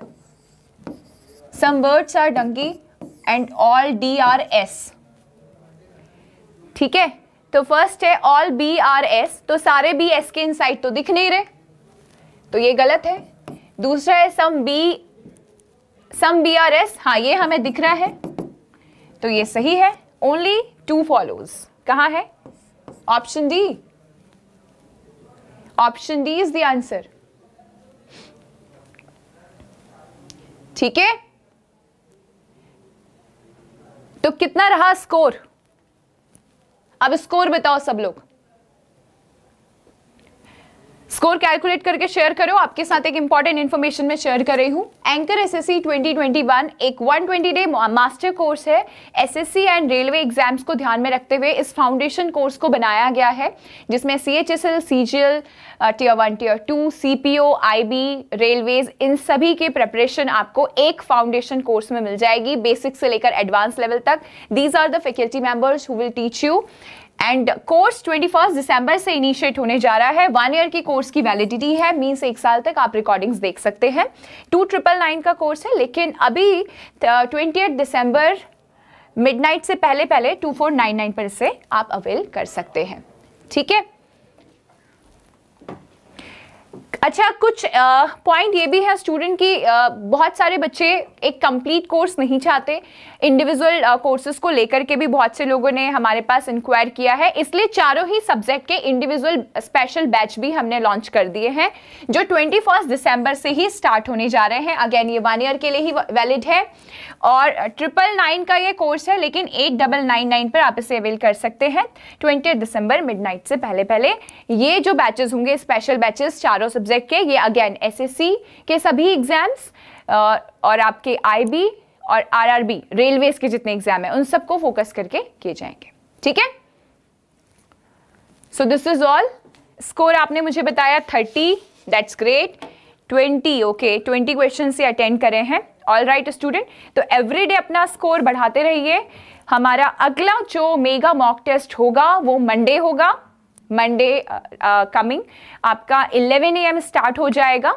some words are donkey and all D are S ठीक है तो फर्स्ट है ऑल बी आर एस तो सारे बी एस के इनसाइड तो दिख नहीं रहे तो ये गलत है दूसरा है some B some B are S हाँ ये हमें दिख रहा है तो ये सही है ओनली टू फॉलोज कहा है option D option D is the answer ठीक है तो कितना रहा स्कोर अब स्कोर बताओ सब लोग स्कोर कैलकुलेट करके शेयर करो आपके साथ एक इंपॉर्टेंट इन्फॉर्मेशन में शेयर कर रही हूँ एंकर एसएससी 2021 एक 120 डे मास्टर कोर्स है एसएससी एंड रेलवे एग्जाम्स को ध्यान में रखते हुए इस फाउंडेशन कोर्स को बनाया गया है जिसमें C H S L C G L tier one tier two C P O I B railways इन सभी के प्रेपरेशन आपको एक फाउंडेशन कोर्स में मिल जाएगी बेसिक से लेकर एडवांस लेवल तक these are the faculty members who will teach you and course twenty first दिसंबर से इनिशिएट होने जा रहा है वन ईयर की कोर्स की वैलिडिटी है मीन्स एक साल तक आप रिकॉर्डिंग्स देख सकते हैं टू ट्रिपल नाइन का कोर्स है लेकिन अभी ट्वेंटी दिसंबर मिडनाइट से पहले पहले टू फोर नाइन नाइन पर से आप अवेल कर सकते हैं ठीक है अच्छा कुछ पॉइंट uh, ये भी है स्टूडेंट की आ, uh, बहुत सारे बच्चे एक कंप्लीट कोर्स नहीं चाहते इंडिविजुअल कोर्सेज uh, को लेकर के भी बहुत से लोगों ने हमारे पास इंक्वायर किया है इसलिए चारों ही सब्जेक्ट के इंडिविजुअल स्पेशल बैच भी हमने लॉन्च कर दिए हैं जो ट्वेंटी दिसंबर से ही स्टार्ट होने जा रहे हैं अगेन ये वन ईयर के लिए ही वैलिड है और ट्रिपल uh, नाइन का ये कोर्स है लेकिन एट डबल नाइन नाइन पर आप इसे अवेल कर सकते हैं ट्वेंटी दिसंबर मिडनाइट से पहले पहले ये जो बैचेस होंगे स्पेशल बैचेस चारों सब्जेक्ट के ये अगेन एसएससी के सभी एग्जाम्स uh, और आपके आईबी और आरआरबी रेलवेज के जितने एग्जाम है उन सबको फोकस करके किए जाएंगे ठीक है so this is all score आपने मुझे बताया thirty that's great twenty okay twenty question से अटेंड करे हैं ऑल राइट स्टूडेंट तो एवरीडे अपना स्कोर बढ़ाते रहिए हमारा अगला जो मेगा मॉक टेस्ट होगा वो मंडे होगा मंडे कमिंग uh, uh, आपका 11 एम स्टार्ट हो जाएगा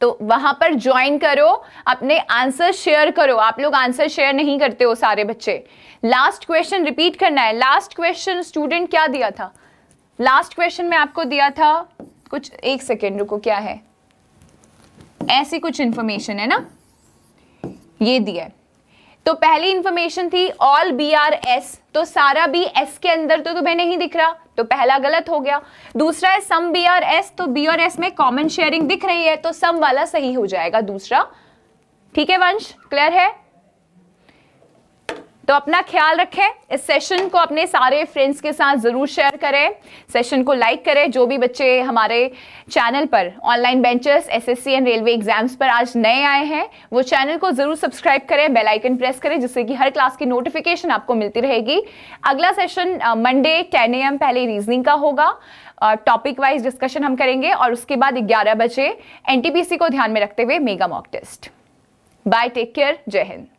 तो वहां पर ज्वाइन करो अपने आंसर शेयर करो आप लोग आंसर शेयर नहीं करते हो सारे बच्चे लास्ट क्वेश्चन रिपीट करना है लास्ट क्वेश्चन स्टूडेंट क्या दिया था लास्ट क्वेश्चन में आपको दिया था कुछ एक सेकेंड रुको क्या है ऐसी कुछ इंफॉर्मेशन है ना ये दिया है तो पहली इंफॉर्मेशन थी ऑल बी आर एस तो सारा बी एस के अंदर तो तुम्हें नहीं दिख रहा तो पहला गलत हो गया दूसरा है सम बी आर एस तो बी और एस में कॉमन शेयरिंग दिख रही है तो सम वाला सही हो जाएगा दूसरा ठीक है वंश क्लियर है तो अपना ख्याल रखें इस सेशन को अपने सारे फ्रेंड्स के साथ ज़रूर शेयर करें सेशन को लाइक करें जो भी बच्चे हमारे चैनल पर online benches SSC and railway exams पर आज नए आए हैं वो चैनल को ज़रूर सब्सक्राइब करें बेल आइकन प्रेस करें जिससे कि हर क्लास की नोटिफिकेशन आपको मिलती रहेगी अगला सेशन मंडे टेन ए पहले रीजनिंग का होगा टॉपिक वाइज डिस्कशन हम करेंगे और उसके बाद ग्यारह बजे एन को ध्यान में रखते हुए mega mock test bye take care Jai Hind